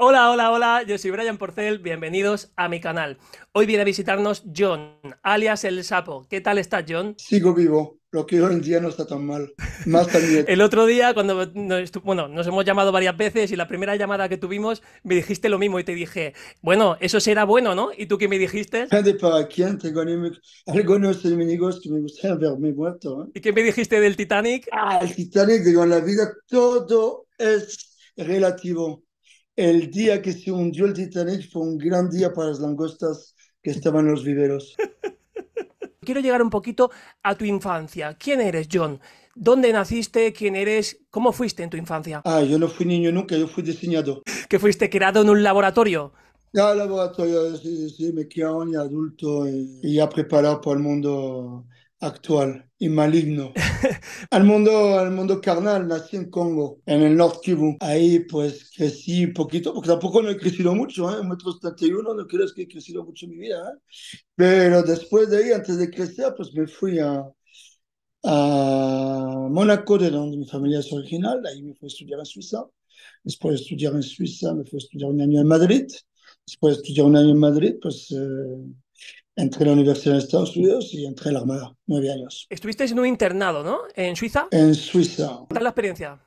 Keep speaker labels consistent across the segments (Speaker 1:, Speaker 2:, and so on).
Speaker 1: Hola, hola, hola, yo soy Brian Porcel, bienvenidos a mi canal. Hoy viene a visitarnos John, alias El Sapo. ¿Qué tal estás, John?
Speaker 2: Sigo vivo, lo que hoy en día no está tan mal. Más también.
Speaker 1: el otro día, cuando nos, bueno, nos hemos llamado varias veces y la primera llamada que tuvimos me dijiste lo mismo y te dije, bueno, eso será bueno, ¿no? ¿Y tú qué me dijiste?
Speaker 2: para quién, me verme muerto. ¿eh? ¿Y
Speaker 1: qué me dijiste del Titanic? Ah,
Speaker 2: el Titanic, digo, en la vida todo es relativo el día que se hundió el Titanic fue un gran día para las langostas que estaban en los viveros. Quiero llegar un poquito a tu infancia. ¿Quién eres, John? ¿Dónde
Speaker 1: naciste? ¿Quién eres? ¿Cómo fuiste en tu infancia?
Speaker 2: Ah, yo no fui niño nunca, yo fui diseñado. ¿Que fuiste
Speaker 1: creado en un laboratorio?
Speaker 2: Ah, laboratorio, sí, sí, me criaron y adulto y, y ya preparado para el mundo actual y maligno. al mundo, al mundo carnal, nací en Congo, en el North Kivu. Ahí pues crecí un poquito, porque tampoco no he crecido mucho, en metro 31, no creo que he crecido mucho mi vida. ¿eh? Pero después de ahí, antes de crecer, pues me fui a, a Mónaco, de donde mi familia es original. Ahí me fui a estudiar en Suiza. Después de estudiar en Suiza, me fui a estudiar un año en Madrid. Después de estudiar un año en Madrid, pues... Eh, entre la Universidad de Estados Unidos y entre la Armada, nueve años.
Speaker 1: Estuvisteis en un internado, ¿no? ¿En Suiza? En
Speaker 2: Suiza. ¿Cuál
Speaker 1: tal la experiencia?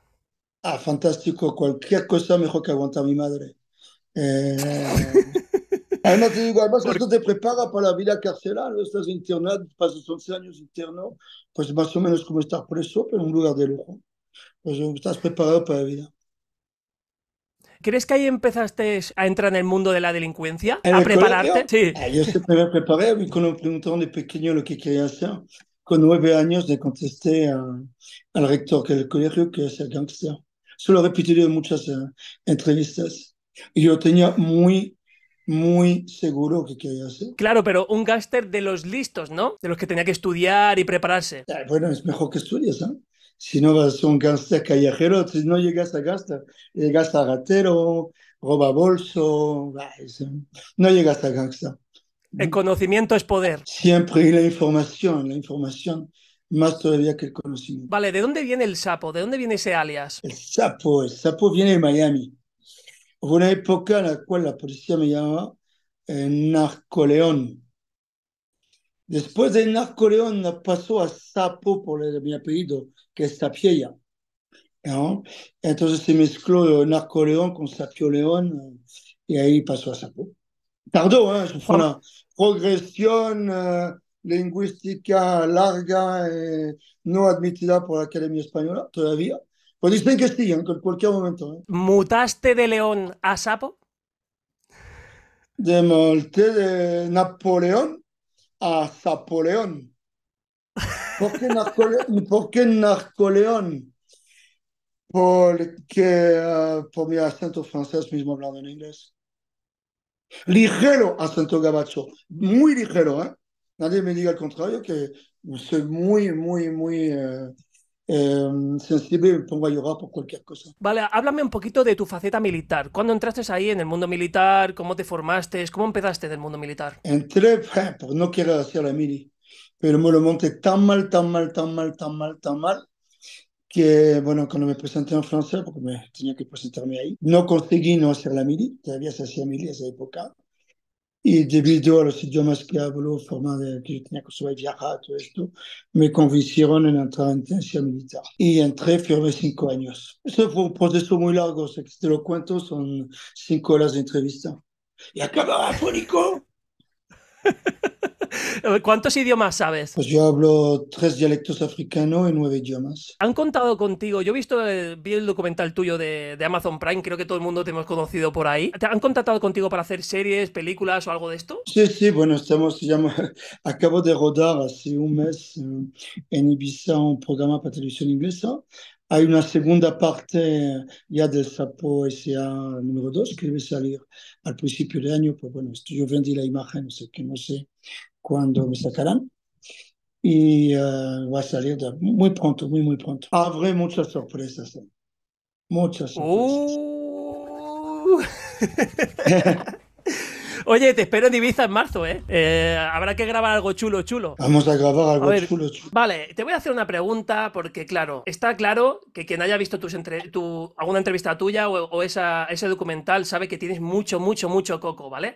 Speaker 2: Ah, fantástico. Cualquier cosa mejor que aguanta mi madre. Eh, además, te digo, esto te prepara para la vida carcelaria. Estás internado, pasas 11 años interno, pues más o menos como estar preso, pero en un lugar de lujo. Pues estás preparado para la vida. ¿Crees que ahí
Speaker 1: empezaste a entrar en el mundo de la delincuencia? ¿A prepararte?
Speaker 2: Sí. Ah, yo me preparé, me de pequeño lo que quería hacer. Con nueve años le contesté al rector del colegio que es el gangster. Se lo repetí en muchas eh, entrevistas. Y yo tenía muy muy seguro que quería hacer.
Speaker 1: Claro, pero un gángster de los listos, ¿no? De los que tenía que estudiar y prepararse. Ah,
Speaker 2: bueno, es mejor que estudies, ¿eh? si no vas a un gángster callejero, si no llegas a gángster, llegas a ratero, eh, roba bolso, no llegas a gángster. El
Speaker 1: conocimiento es poder.
Speaker 2: Siempre la información, la información más todavía que el conocimiento.
Speaker 1: Vale, ¿de dónde viene el sapo? ¿De dónde viene ese alias? El
Speaker 2: sapo, el sapo viene de Miami. Hubo una época en la cual la policía me llamaba eh, Narcoleón Después de Napoleón pasó a Sapo por el, mi apellido, que es Sapieya. ¿no? Entonces se mezcló Napoleón con Sapio León y ahí pasó a Sapo. Tardó, ¿eh? fue una progresión eh, lingüística larga, y eh, no admitida por la Academia Española todavía. Pues dicen que sí, en cualquier momento. ¿eh?
Speaker 1: ¿Mutaste de león a sapo?
Speaker 2: De de Napoleón a Zapoleón. ¿Por qué, Narcoleón? ¿Por Porque ah, por mi acento francés, mismo hablando en inglés. Ligero acento gabacho, muy ligero, ¿eh? Nadie me diga al contrario, que soy muy, muy, muy... Eh, Em, sensible y me pongo a llorar por cualquier cosa.
Speaker 1: Vale, háblame un poquito de tu faceta militar. ¿Cuándo entraste ahí en el mundo militar? ¿Cómo te formaste? ¿Cómo empezaste del mundo militar?
Speaker 2: Entré, eh, por no quiero hacer la mili, pero me lo monté tan mal, tan mal, tan mal, tan mal, tan mal, que, bueno, cuando me presenté en Francia, porque me tenía que presentarme ahí, no conseguí no hacer la mili, todavía se hacía mili a esa época, y debido a los idiomas que hablo, forma de, que yo tenía que subir viajar, todo esto, me convencieron en entrar en intención militar. Y entré, firmé cinco años. Eso fue un proceso muy largo, si te lo cuento, son cinco horas de entrevista. Y acababa fónico.
Speaker 1: ¿Cuántos idiomas sabes?
Speaker 2: Pues yo hablo tres dialectos africanos y nueve idiomas.
Speaker 1: ¿Han contado contigo? Yo he visto eh, vi el documental tuyo de, de, Amazon Prime, creo que todo el mundo te hemos conocido por ahí. ¿Te han contactado contigo para hacer series, películas o algo de esto?
Speaker 2: Sí, sí, bueno, estamos, acabo de rodar hace un mes eh, en Ibiza un programa para televisión inglesa hay una segunda parte eh, ya de sapo S.A. número 2 que debe salir al principio del año, pues bueno, yo vendí la imagen, no sé que no sé cuando me sacarán. Y eh, va a salir muy pronto, muy, muy pronto. Habré muchas sorpresas. Eh. Muchas sorpresas.
Speaker 1: Uh. Oye, te espero en Ibiza en marzo, eh. ¿eh? Habrá que grabar algo chulo, chulo.
Speaker 2: Vamos a grabar algo chulo, chulo.
Speaker 1: Vale, te voy a hacer una pregunta porque, claro, está claro que quien haya visto tus tu, alguna entrevista tuya o, o esa, ese documental sabe que tienes mucho, mucho, mucho coco, ¿vale?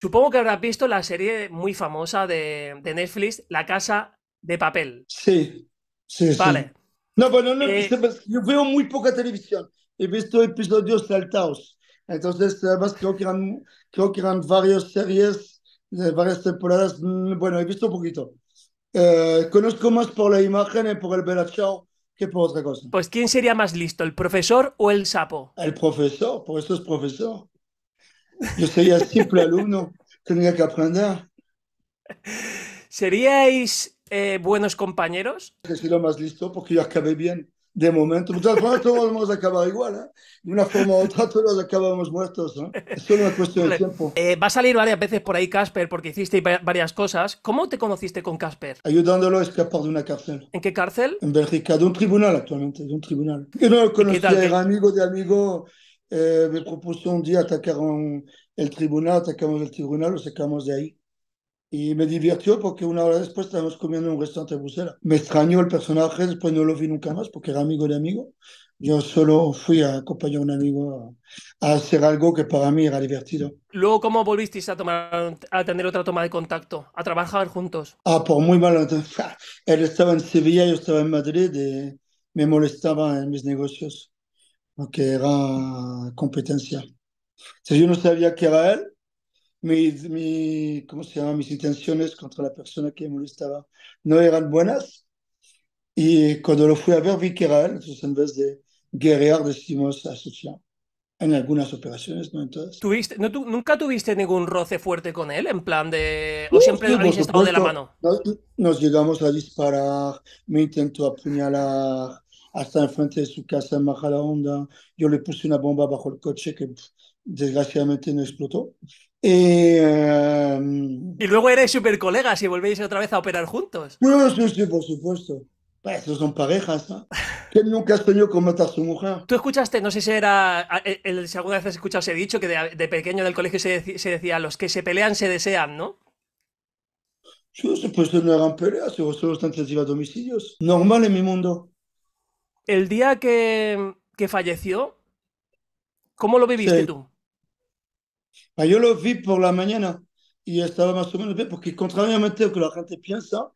Speaker 1: Supongo que habrás visto la serie muy famosa de, Netflix, La Casa de Papel.
Speaker 2: Sí, sí. Vale. No, bueno, pues no, eh, pues, yo veo muy poca televisión. He visto episodios saltados. Entonces, además, creo que eran, creo que varias series, de varias temporadas. Mm, bueno, he visto un poquito. Eh, conozco más por la imagen y por el Belachao que por otra cosa.
Speaker 1: Pues, ¿quién sería más listo, el profesor o el sapo?
Speaker 2: El profesor, por eso es profesor. Yo sería simple alumno, tenía que aprender. ¿Seríais eh, buenos compañeros? Que si lo más listo porque yo acabé bien. De momento, muchas todos vamos a acabar igual, ¿eh? De una forma u otra todos acabamos muertos, ¿no? Es solo una cuestión de tiempo.
Speaker 1: Eh, va a salir varias veces por ahí Casper porque hiciste varias cosas. ¿Cómo te conociste con Casper?
Speaker 2: Ayudándolo a escapar de una cárcel.
Speaker 1: ¿En qué cárcel?
Speaker 2: En Bélgica, de un tribunal actualmente, de un tribunal. Yo no lo conocía, era amigo de amigo eh, me propuso un día atacar el tribunal, atacamos el tribunal, lo sacamos de ahí. Y me divirtió porque una hora después estábamos comiendo en un restaurante de Bruselas. Me extrañó el personaje, después no lo vi nunca más porque era amigo de amigo. Yo solo fui a acompañar a un amigo a, hacer algo que para mí era divertido.
Speaker 1: Luego, ¿cómo volvisteis a, tomar, a tener otra toma de contacto, a trabajar juntos?
Speaker 2: Ah, por muy mal. Él estaba en Sevilla, yo estaba en Madrid y eh, me molestaba en mis negocios que era competencia. Si yo no sabía que era él, mis, mi, ¿cómo se llama? mis intenciones contra la persona que me molestaba no eran buenas. Y cuando lo fui a ver, vi que era él. Entonces, en vez de guerrear, decimos asociar en algunas operaciones, no entonces
Speaker 1: ¿Tuviste, no, ¿Nunca tuviste ningún roce fuerte con él? En plan de. ¿O siempre lo habéis
Speaker 2: estado de la mano? Nos, nos, llegamos a disparar, me intentó apuñalar, hasta enfrente de su casa en la Onda. Yo le puse una bomba bajo el coche que desgraciadamente no explotó. Eh,
Speaker 1: y luego eres super colegas y volvéis otra vez a operar juntos.
Speaker 2: Bueno, sí, sí, por supuesto. esos pues, son parejas. ¿no? nunca nunca tenido con matar a su mujer?
Speaker 1: Tú escuchaste, no sé si era, eh, si alguna vez has escuchado ese dicho, que de, pequeño del colegio se, decía, los que se pelean se desean, ¿no?
Speaker 2: Sí, pues no eran peleas, solo los iba domicilios. Normal en mi mundo
Speaker 1: el día que, que falleció, ¿cómo lo viviste
Speaker 2: tú? Pues yo lo vi por la mañana y estaba más o menos bien, porque contrariamente a lo que la gente piensa,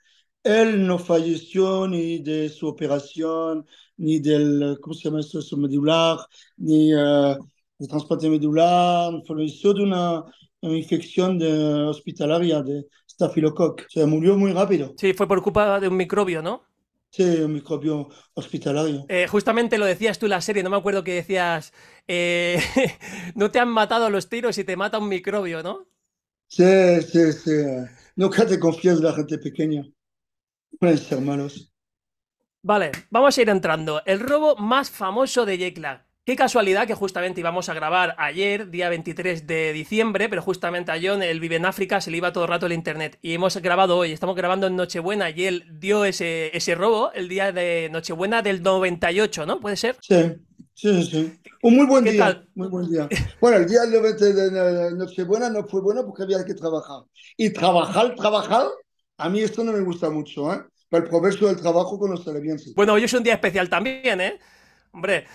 Speaker 2: él no falleció ni de su operación, ni del, ¿cómo se llama eso? Su medular, ni de eh, transporte medular, falleció de una, infección de hospitalaria de Staphylococcus. O sea, murió muy rápido. Sí, fue por culpa de un microbio, ¿no? Sí, un microbio hospitalario.
Speaker 1: Eh, justamente lo decías tú en la serie, no me acuerdo que decías, eh, no te han matado los tiros y te mata un microbio, ¿no?
Speaker 2: Sí, sí, sí. Nunca te confías en la gente pequeña. Pueden ser malos.
Speaker 1: Vale, vamos a ir entrando. El robo más famoso de yekla Qué casualidad que justamente íbamos a grabar ayer, día 23 de diciembre, pero justamente a John, él vive en África, se le iba todo el rato el internet. Y hemos grabado hoy, estamos grabando en Nochebuena y él dio ese, ese robo el día de Nochebuena del 98, ¿no? ¿Puede ser?
Speaker 2: Sí, sí, sí. Un muy buen día. Muy buen día. Bueno, el día de Nochebuena no fue bueno porque había que trabajar. Y trabajar, trabajar, a mí esto no me gusta mucho, ¿eh? Para el progreso del trabajo con los televidentes.
Speaker 1: Bueno, hoy es un día especial también, ¿eh? Hombre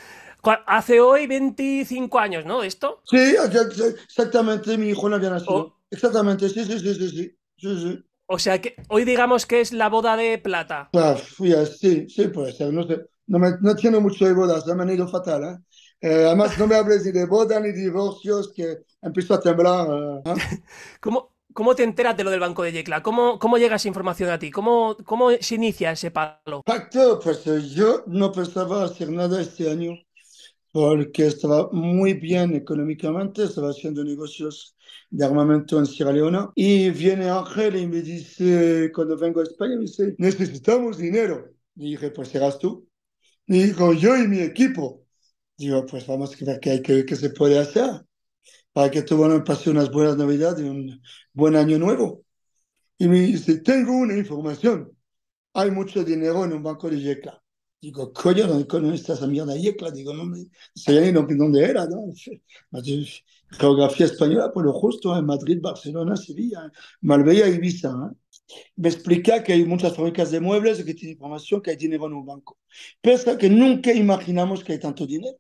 Speaker 1: hace hoy 25 años, ¿no? ¿Esto?
Speaker 2: Sí, exactamente, mi hijo no había nacido. Exactamente, sí, sí, sí, sí, sí, sí,
Speaker 1: O sea, que hoy digamos que es la boda de plata.
Speaker 2: Pues, sí, sí, puede ser, no sé. No, no tiene mucho de bodas, me han ido fatal, ¿eh? Eh, además, no me hables ni de boda ni de divorcios, que empiezo a temblar. ¿eh?
Speaker 1: ¿Cómo, ¿Cómo, te enteras de lo del Banco de Yecla? ¿Cómo, cómo llega esa información a ti? ¿Cómo, ¿Cómo se inicia ese palo? Pacto, pues
Speaker 2: yo no pensaba hacer nada este año porque estaba muy bien económicamente, estaba haciendo negocios de armamento en Sierra Leona. Y viene Ángel y me dice, cuando vengo a España, me dice, necesitamos dinero. Y dije, pues serás tú. Y dijo, yo y mi equipo. Digo, pues vamos a ver qué, hay, se puede hacer para que tú bueno, pase unas buenas navidades y un buen año nuevo. Y me dice, tengo una información. Hay mucho dinero en un banco de Yecla. Digo, coño, no está esa mierda yecla. Digo, no me dónde era, ¿no? Geografía española, por lo justo, en Madrid, Barcelona, Sevilla, Marbella, Ibiza. Me explica que hay muchas fábricas de muebles, que tiene información, que hay dinero en un banco. Pese que nunca imaginamos que hay tanto dinero.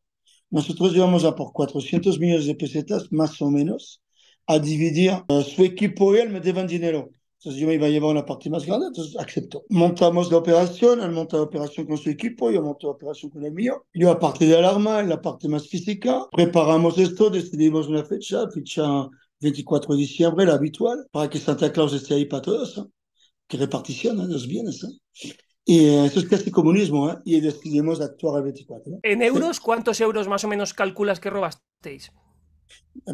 Speaker 2: Nosotros llevamos a por 400 millones de pesetas, más o menos, a dividir. Eh, su equipo y él me deben dinero. Entonces yo me iba a llevar una parte más grande, entonces acepto. Montamos la operación, él monta la operación con su equipo, yo monto la operación con el mío. Yo a partir de alarma, en la parte más física, preparamos esto, decidimos una fecha, fecha 24 de diciembre, la habitual, para que Santa Claus esté ahí para todos, ¿eh? que reparticione ¿eh? los bienes. ¿eh? Y eso es casi comunismo, ¿eh? y decidimos actuar el 24. ¿En euros,
Speaker 1: cuántos euros más o menos calculas que robasteis?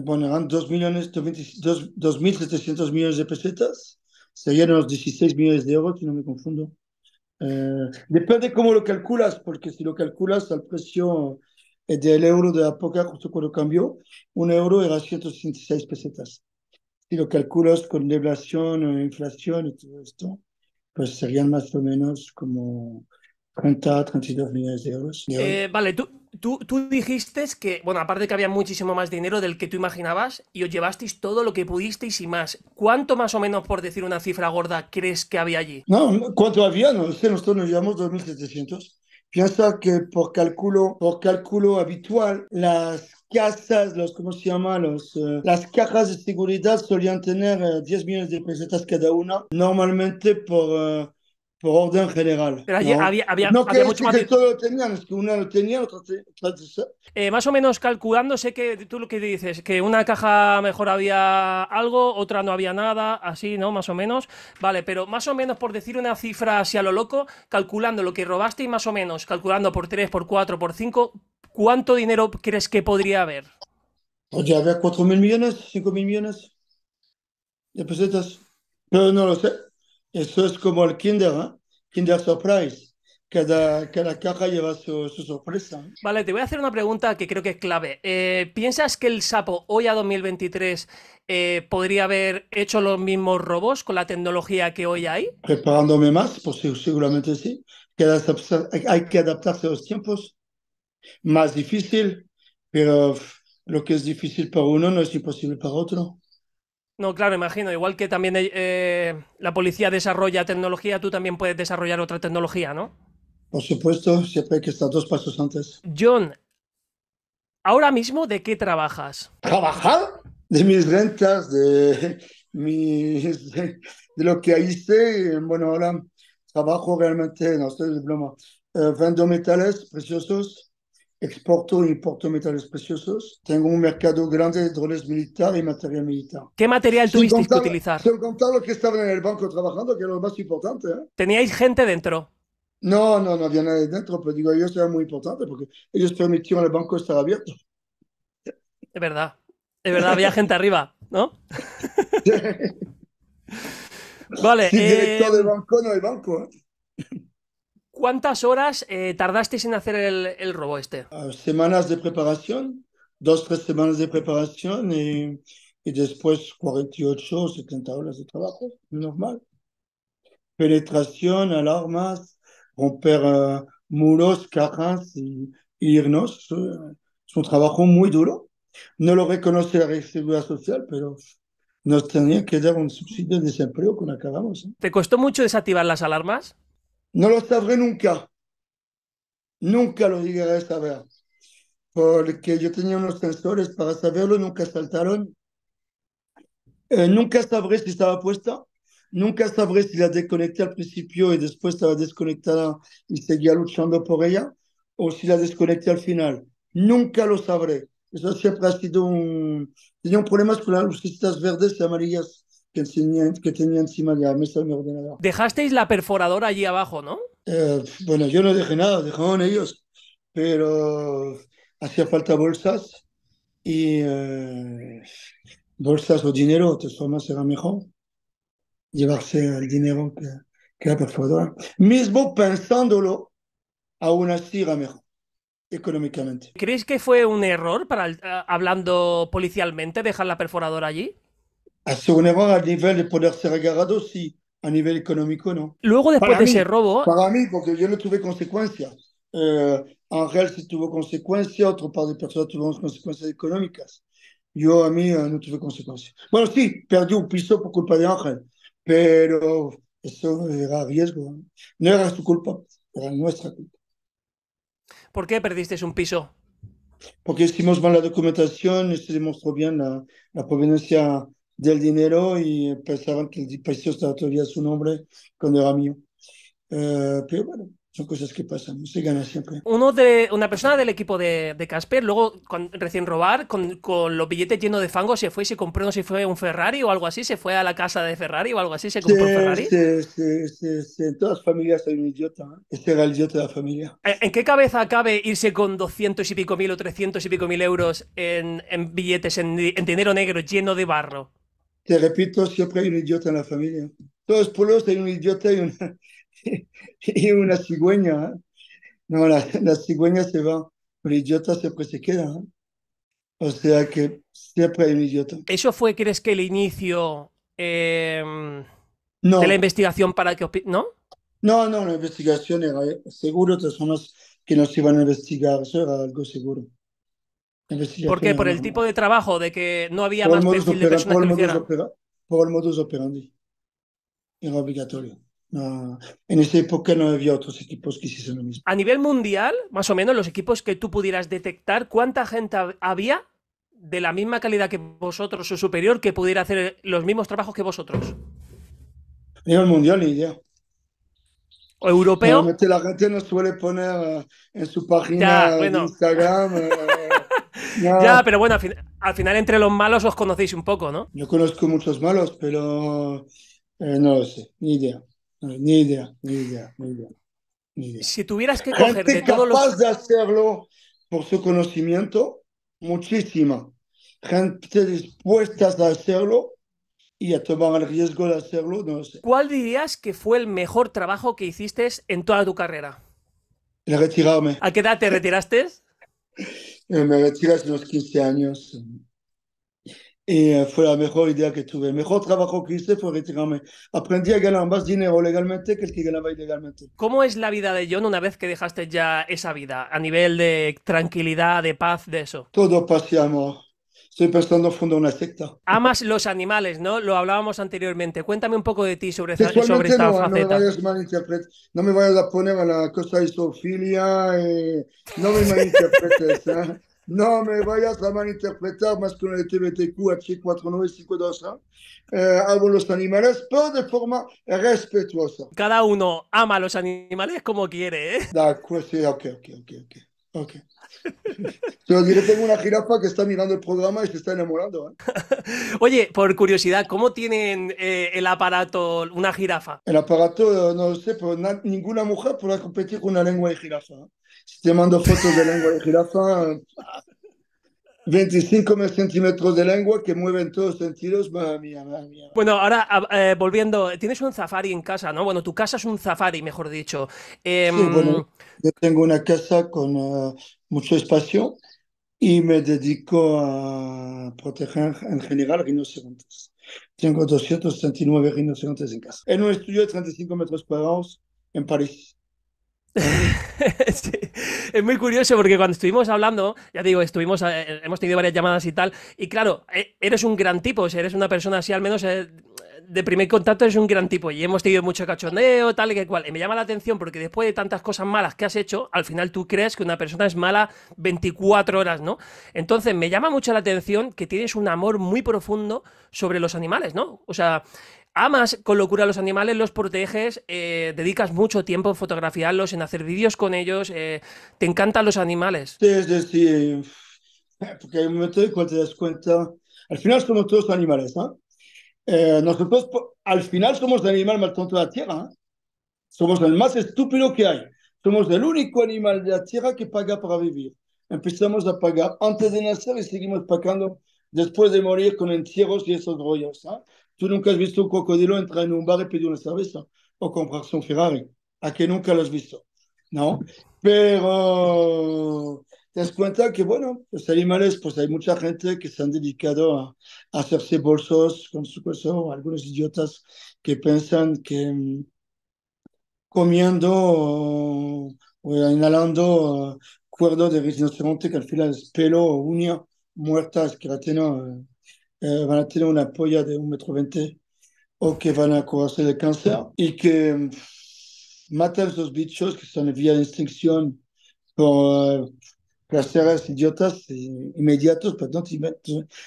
Speaker 2: Bueno, eran 2.700 millones, millones de pesetas serían unos 16 millones de euros, si no me confundo. Eh, depende cómo lo calculas, porque si lo calculas al precio eh, del euro de la época, justo cuando cambió, un euro era 166 pesetas. Si lo calculas con o inflación y todo esto, pues serían más o menos como 30, 32 millones de euros. Eh,
Speaker 1: vale, tú, Tú, tú, dijiste que, bueno, aparte que había muchísimo más dinero del que tú imaginabas y os llevasteis todo lo que pudisteis y más. ¿Cuánto más o menos, por decir una cifra gorda, crees que había allí?
Speaker 2: No, ¿cuánto había? No nosotros nos llevamos 2.700. Piensa que por cálculo, por cálculo habitual, las casas, los, ¿cómo se llama? Los, eh, las cajas de seguridad solían tener 10 eh, millones de pesetas cada una. Normalmente por, eh, por orden general. Pero ¿no? había, mucho más... que lo tenían, es que una lo tenía, otra
Speaker 1: eh, Más o menos calculando, sé que tú lo que dices, que una caja mejor había algo, otra no había nada, así, ¿no? Más o menos. Vale, pero más o menos por decir una cifra así a lo loco, calculando lo que robaste y más o menos, calculando por 3, por 4, por 5, ¿cuánto dinero crees que podría haber?
Speaker 2: Podría haber 4.000 millones, 5.000 millones de pesetas, pero no lo sé. Eso es como el Kinder, Kinder Surprise. Cada, caja lleva su, sorpresa.
Speaker 1: Vale, te voy a hacer una pregunta que creo que es clave. Eh, ¿Piensas que el sapo hoy a 2023 eh, podría haber hecho los mismos robos con la tecnología que hoy hay?
Speaker 2: Preparándome más, pues seguramente sí. Hay que adaptarse a los tiempos. Más difícil, pero lo que es difícil para uno no es imposible para otro.
Speaker 1: No, claro, imagino. Igual que también eh, la policía desarrolla tecnología, tú también puedes desarrollar otra tecnología, ¿no?
Speaker 2: Por supuesto, siempre hay que estar dos pasos antes.
Speaker 1: John, ahora mismo, ¿de qué trabajas? ¿Trabajar?
Speaker 2: De mis rentas, de, mis, de, lo que hice. Bueno, ahora trabajo realmente, no estoy de eh, vendo metales preciosos Exporto y e importo metales preciosos. Tengo un mercado grande de drones militares y material militar. ¿Qué material tuvisteis que utilizar? Sin contar los que estaban en el banco trabajando, que era lo más importante. ¿eh? ¿Teníais gente dentro? No, no, no había nadie dentro, pero digo, ellos eran muy importantes porque ellos permitieron el banco estar abierto.
Speaker 1: Es verdad, es verdad, había gente arriba, ¿no?
Speaker 2: vale. Si director em, banco no hay banco. ¿eh?
Speaker 1: ¿Cuántas horas tardaste eh, tardasteis en hacer el, robo este? Ah,
Speaker 2: semanas de preparación, dos, tres semanas de preparación y, después 48 o 70 horas de trabajo, normal. Penetración, alarmas, romper eh, muros, cajas y, irnos. es un trabajo muy duro. No lo reconoce la seguridad social, pero nos tenía que dar un subsidio de desempleo cuando acabamos. ¿eh?
Speaker 1: ¿Te costó mucho desactivar las alarmas?
Speaker 2: No lo sabré nunca. Nunca lo llegará a saber. Porque yo tenía unos sensores para saberlo, nunca saltaron. Eh, nunca sabré si estaba puesta. Nunca sabré si la desconecté al principio y después estaba desconectada y seguía luchando por ella, o si la desconecté al final. Nunca lo sabré. Eso siempre ha sido un... Tenía un problema con las lucecitas verdes y amarillas que tenía, encima de la mesa de mi ordenador.
Speaker 1: Dejasteis la perforadora allí abajo, ¿no?
Speaker 2: Eh, bueno, yo no dejé nada, dejaron ellos, pero hacía falta bolsas y eh, bolsas o dinero, de todas formas era mejor llevarse el dinero que, que la perforadora. Mismo pensándolo, aún así era mejor económicamente.
Speaker 1: ¿Crees que fue un error para eh, hablando policialmente dejar la perforadora allí?
Speaker 2: a su a nivel de poder ser agarrado, sí, a nivel económico no. Luego después de ese robo... Para mí, porque yo no tuve consecuencias. Eh, en real sí tuvo consecuencias, otro par de personas tuvieron consecuencias económicas. Yo a mí euh, no tuve consecuencias. Bueno, sí, perdí un piso por culpa de Ángel, pero eso era riesgo. No era su culpa, era nuestra culpa.
Speaker 1: ¿Por qué perdiste un piso?
Speaker 2: Porque hicimos mal la documentación y se demostró bien la, la proveniencia del dinero y pensaban que el precio estaba todavía su nombre cuando era mío. Eh, pero bueno, son cosas que pasan, se gana siempre.
Speaker 1: Uno de, una persona del equipo de, Casper, luego recién robar, con, los billetes llenos de fango, se fue y se compró, no sé si fue un Ferrari o algo así, se fue a la casa de Ferrari o algo así, se compró Ferrari.
Speaker 2: en todas las familias hay un idiota, ¿eh? este era el idiota de la familia.
Speaker 1: Eh, ¿En, qué cabeza cabe irse con 200 y pico mil o 300 y pico mil euros en, billetes, en dinero negro lleno de barro?
Speaker 2: Te repito, siempre hay un idiota en la familia. Todos los pueblos hay un idiota y una, cigüeña. ¿eh? No, la, la, cigüeña se va, pero el idiota siempre se queda. ¿eh? O sea que siempre hay un idiota.
Speaker 1: ¿Eso fue, crees que, el inicio em, no. de la investigación para que... ¿No?
Speaker 2: No, no, la investigación era eh, seguro, personas que nos iban a investigar, eso era algo seguro. ¿Por qué? por el
Speaker 1: tipo de trabajo, de que no había más perfil de
Speaker 2: Por el modus operandi. Era obligatorio. No, en ese época no había otros equipos que hiciesen lo mismo.
Speaker 1: A nivel mundial, más o menos, los equipos que tú pudieras detectar, ¿cuánta gente había de la misma calidad que vosotros o superior que pudiera hacer los mismos trabajos que vosotros?
Speaker 2: A nivel mundial, ni idea. ¿O ¿Europeo? la gente nos suele poner eh, en su página Instagram. Eh, ya,
Speaker 1: pero bueno, al, final entre los malos os conocéis un poco, ¿no?
Speaker 2: Yo conozco muchos malos, pero eh, no lo sé, ni idea. Ni idea, ni idea, ni idea. Si
Speaker 1: tuvieras que coger de todos capaz
Speaker 2: de hacerlo por su conocimiento, muchísima. Gente dispuesta a hacerlo y a tomar el riesgo de hacerlo, no lo sé.
Speaker 1: ¿Cuál dirías que fue el mejor trabajo que hiciste en toda tu carrera?
Speaker 2: El retirarme. ¿A
Speaker 1: qué edad te retiraste?
Speaker 2: Eh, me retiré hace unos 15 años y eh, fue la mejor idea que tuve. El mejor trabajo que hice fue retirarme. Aprendí a ganar más dinero legalmente que el que ganaba ilegalmente.
Speaker 1: ¿Cómo es la vida de John una vez que dejaste ya esa vida? A nivel de tranquilidad, de paz, de eso.
Speaker 2: Todo paz y Estoy pensando en fundo una secta.
Speaker 1: Amas los animales, ¿no? Lo hablábamos anteriormente. Cuéntame un poco de ti sobre, sobre esta no, faceta. No me, vayas
Speaker 2: no me vayas a poner a la cosa de zoofilia. Eh, no me malinterpretes. ¿eh? No me vayas a malinterpretar más una de TBTQ H4952, ¿eh? hago eh, los animales, pero de forma respetuosa.
Speaker 1: Cada uno ama los animales como quiere, ¿eh? Da,
Speaker 2: pues, sí, ok, ok, ok. okay. Ok. Yo yo tengo una jirafa que está mirando el programa y se está enamorando. ¿eh?
Speaker 1: Oye, por curiosidad, ¿cómo tienen eh, el aparato una jirafa?
Speaker 2: El aparato, no lo sé, pero ninguna mujer podrá competir con una lengua de jirafa. ¿eh? Si te mando fotos de lengua de jirafa, 25 centímetros de lengua que mueven todos sentidos, madre mía,
Speaker 1: madre mía. Bueno, ahora eh, volviendo, tienes un safari en casa, ¿no? Bueno, tu casa es un safari, mejor dicho. Em, sí, bueno,
Speaker 2: yo tengo una casa con eh, mucho espacio y me dedico a proteger en general rinocerontes. Tengo nueve rinocerontes en casa. En un estudio de 35 metros cuadrados en París.
Speaker 1: Es muy curioso porque cuando estuvimos hablando, ya digo, estuvimos, eh, hemos tenido varias llamadas y tal, y claro, e, eres un gran tipo, o eres una persona así al menos... Eh, de primer contacto eres un gran tipo y hemos tenido mucho cachondeo, tal y que cual. Y me llama la atención porque después de tantas cosas malas que has hecho, al final tú crees que una persona es mala 24 horas, ¿no? Entonces me llama mucho la atención que tienes un amor muy profundo sobre los animales, ¿no? O sea, amas con locura a los animales, los proteges, eh, dedicas mucho tiempo a fotografiarlos, en hacer vídeos con ellos, eh, te
Speaker 2: encantan los animales. Sí, es decir, Porque hay un momento que te das cuenta, al final somos todos animales, ¿no? Eh, nosotros al final somos el animal más tonto de la tierra, somos el más estúpido que hay, somos el único animal de la tierra que paga para vivir. Empezamos a pagar antes de nacer y seguimos pagando después de morir con entierros y esos rollos nunca has visto un cocodrilo entrar en un bar y pedir una cerveza o comprar un Ferrari. ¿A que nunca lo has visto? ¿No? Pero te das cuenta que, bueno, los animales, pues hay mucha gente que se han dedicado a, hacerse bolsos con su cuerpo, algunos idiotas que piensan que mm, comiendo o, inhalando uh, cuerdo de rinoceronte que al final es pelo o uña muertas que la tienen. Eh, van a tener una polla de un metro veinte o que van a curarse de cáncer y que mm, matan esos bichos que están en vía de extinción por placeres idiotas eh, inmediatos, perdón,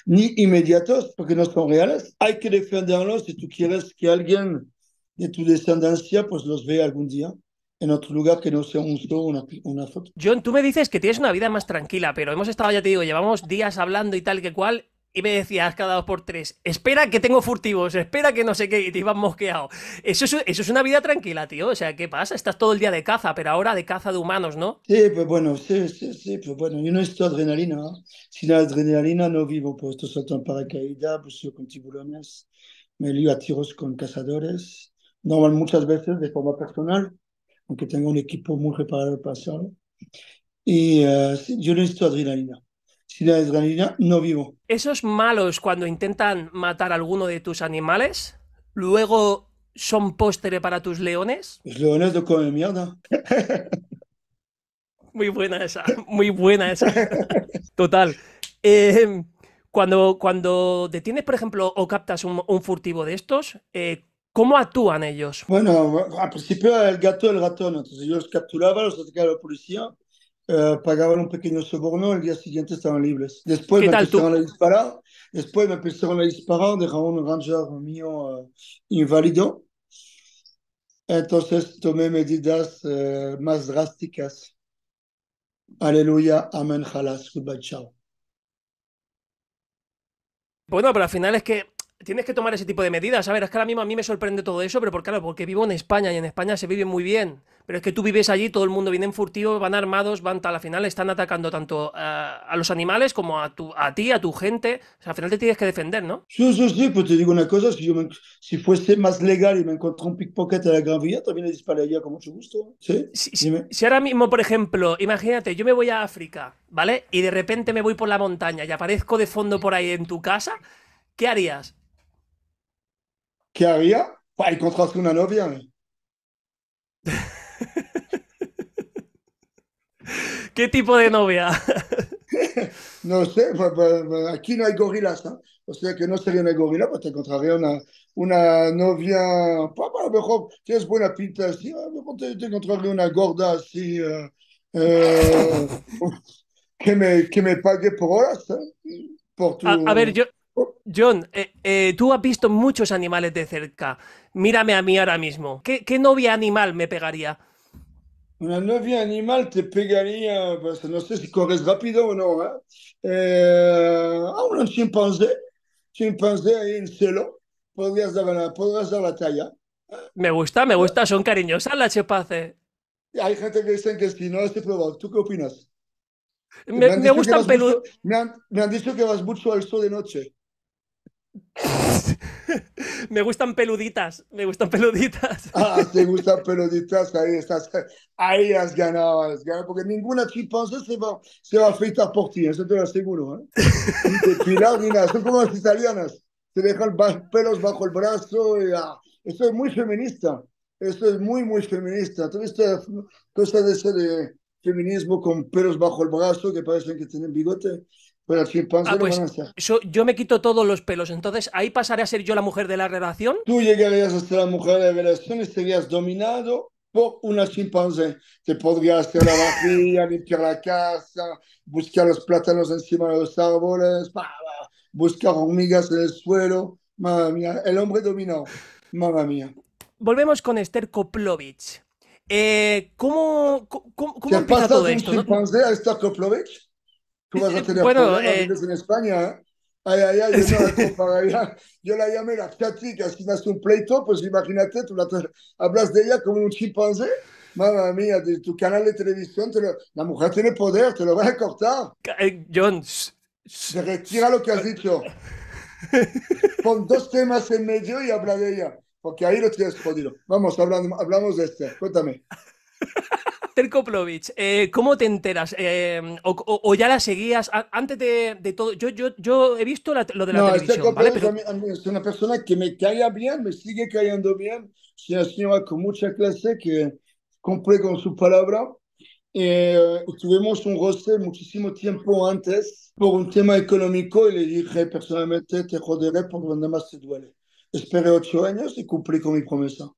Speaker 2: ni inmediatos porque no son reales. Hay que defenderlos si tú quieres que alguien de tu descendencia pues los vea algún día en otro lugar que no sea un solo, una, una foto.
Speaker 1: John, tú me dices que tienes una vida más tranquila, pero hemos estado, ya te digo, llevamos días hablando y tal que cual, y me decías cada dos por tres, espera que tengo furtivos, espera que no sé qué, y te iban mosqueado. Eso es, eso es una vida tranquila, tío. O sea, ¿qué pasa? Estás todo el día de caza, pero ahora de caza de humanos, ¿no?
Speaker 2: Sí, pues bueno, sí, sí, sí, pues bueno, yo no necesito adrenalina. Sin adrenalina no vivo, pues esto salto en paracaídas, pues yo con tiburones, me lío a tiros con cazadores, normal muchas veces de forma personal, aunque tengo un equipo muy preparado para hacerlo. Y yo eh, yo necesito adrenalina si la desgranilla, no vivo.
Speaker 1: ¿Esos malos cuando intentan matar a alguno de tus animales, luego son pósteres para tus leones?
Speaker 2: Los leones no comen mierda.
Speaker 1: Muy buena esa, muy buena esa.
Speaker 2: Total.
Speaker 1: Em, cuando, cuando detienes, por ejemplo, o captas un, furtivo de estos, eh, ¿Cómo actúan ellos?
Speaker 2: Bueno, al principio el gato el ratón. Entonces yo los capturaba, los atacaba a la policía eh, pagaban un pequeño soborno, el día siguiente estaban libres. Después me empezaron a disparar, después me empezaron a disparar, dejaron un ranger mío eh, inválido. Entonces tomé medidas eh, más drásticas. Aleluya, amén, Goodbye, chao.
Speaker 1: Bueno, pero al final es que tienes que tomar ese tipo de medidas. A ver, es que ahora mismo a mí me sorprende todo eso, pero por, claro, porque vivo en España y en España se vive muy bien pero es que tú vives allí, todo el mundo viene en furtivo, van armados, van hasta la final, están atacando tanto eh, a, los animales como a, a ti, a tu gente. O al final te tienes que defender, ¿no?
Speaker 2: Sí, sí, sí, pues te digo una cosa, si, yo si fuese más legal y me encontré un pickpocket en la Gran Vía, también le dispararía con mucho gusto. ¿Sí? Si,
Speaker 1: ahora mismo, por ejemplo, imagínate, yo me voy a África, ¿vale? Y de repente me voy por la montaña y aparezco de fondo por ahí en tu casa,
Speaker 2: ¿qué harías? ¿Qué haría? Para pues una novia. ¿no?
Speaker 1: ¿Qué tipo de novia?
Speaker 2: no sé, pues, pues, pues, aquí no hay gorilas, ¿no? o sea que no sería una gorila, pues te encontraría una, una novia, papá, a lo mejor tienes buena pinta así, a lo mejor te, te encontraría una gorda así, eh, eh, que, me, que me pague por horas, ¿eh? por a, ver,
Speaker 1: yo... Oh. John, tú has visto muchos animales de cerca. Mírame a mí ahora mismo. ¿Qué, qué novia animal me pegaría?
Speaker 2: Una novia animal te pegaría, pues, no sé si corres rápido o no, ¿eh? Eh, a un chimpancé, chimpancé ahí en celo, podrías dar la, podrías dar la talla.
Speaker 1: Me gusta, me gusta, son cariñosas las chimpancés.
Speaker 2: Hay gente que dice que que no las he probado, ¿tú qué opinas? Me, gustan peludos. me, han dicho que vas mucho al sol de noche.
Speaker 1: me gustan peluditas, me gustan peluditas.
Speaker 2: Ah, te gustan peluditas, ahí estás, ahí has ganado, porque ninguna chimpancé se va, se va a afeitar por ti, eso te lo aseguro. ¿eh? son como las italianas, te dejan pelos bajo el brazo, ah, esto es muy feminista, esto es muy, muy feminista. ¿Tú viste cosas de ese de feminismo con pelos bajo el brazo que parecen que tienen bigote? Pero chimpancé ah, pues,
Speaker 1: yo, me quito todos los pelos, entonces ahí pasaré a ser yo la mujer de la relación.
Speaker 2: Tú llegarías a ser la mujer de la relación y serías dominado por una chimpancé. Te podrías hacer la vajilla, limpiar la casa, buscar los plátanos encima de los árboles, buscar hormigas en el suelo. Madre mía, el hombre dominó Madre mía. Volvemos
Speaker 1: con Esther Koplovich. Eh, ¿Cómo, cómo, cómo empieza todo esto? chimpancé
Speaker 2: a Esther Koplovich? Tú vas a tener bueno, problemas, eh, en España. ¿eh? Ay, ay, ay, yo, la compararía. yo la llamé la que hace un pleito, pues imagínate, tú la hablas de ella como un chimpancé. Mamma mía, de tu canal de televisión, la mujer tiene poder, te lo vas a cortar. Eh, John, se retira lo que has dicho. Pon dos temas en medio y habla de ella, porque ahí lo tienes jodido. Vamos, hablando, hablamos de este, cuéntame.
Speaker 1: Terko eh, ¿cómo te enteras? Eh, o, ya la seguías antes de, todo? Yo, yo, yo, he visto lo de la televisión. ¿vale?
Speaker 2: Es una persona que me caía bien, me sigue cayendo bien. Es una señora con mucha clase que cumple con su palabra. Eh, tuvimos un roce muchísimo tiempo antes por un tema económico y le dije personalmente te joderé por donde más te duele. Esperé ocho años y cumplí con mi promesa.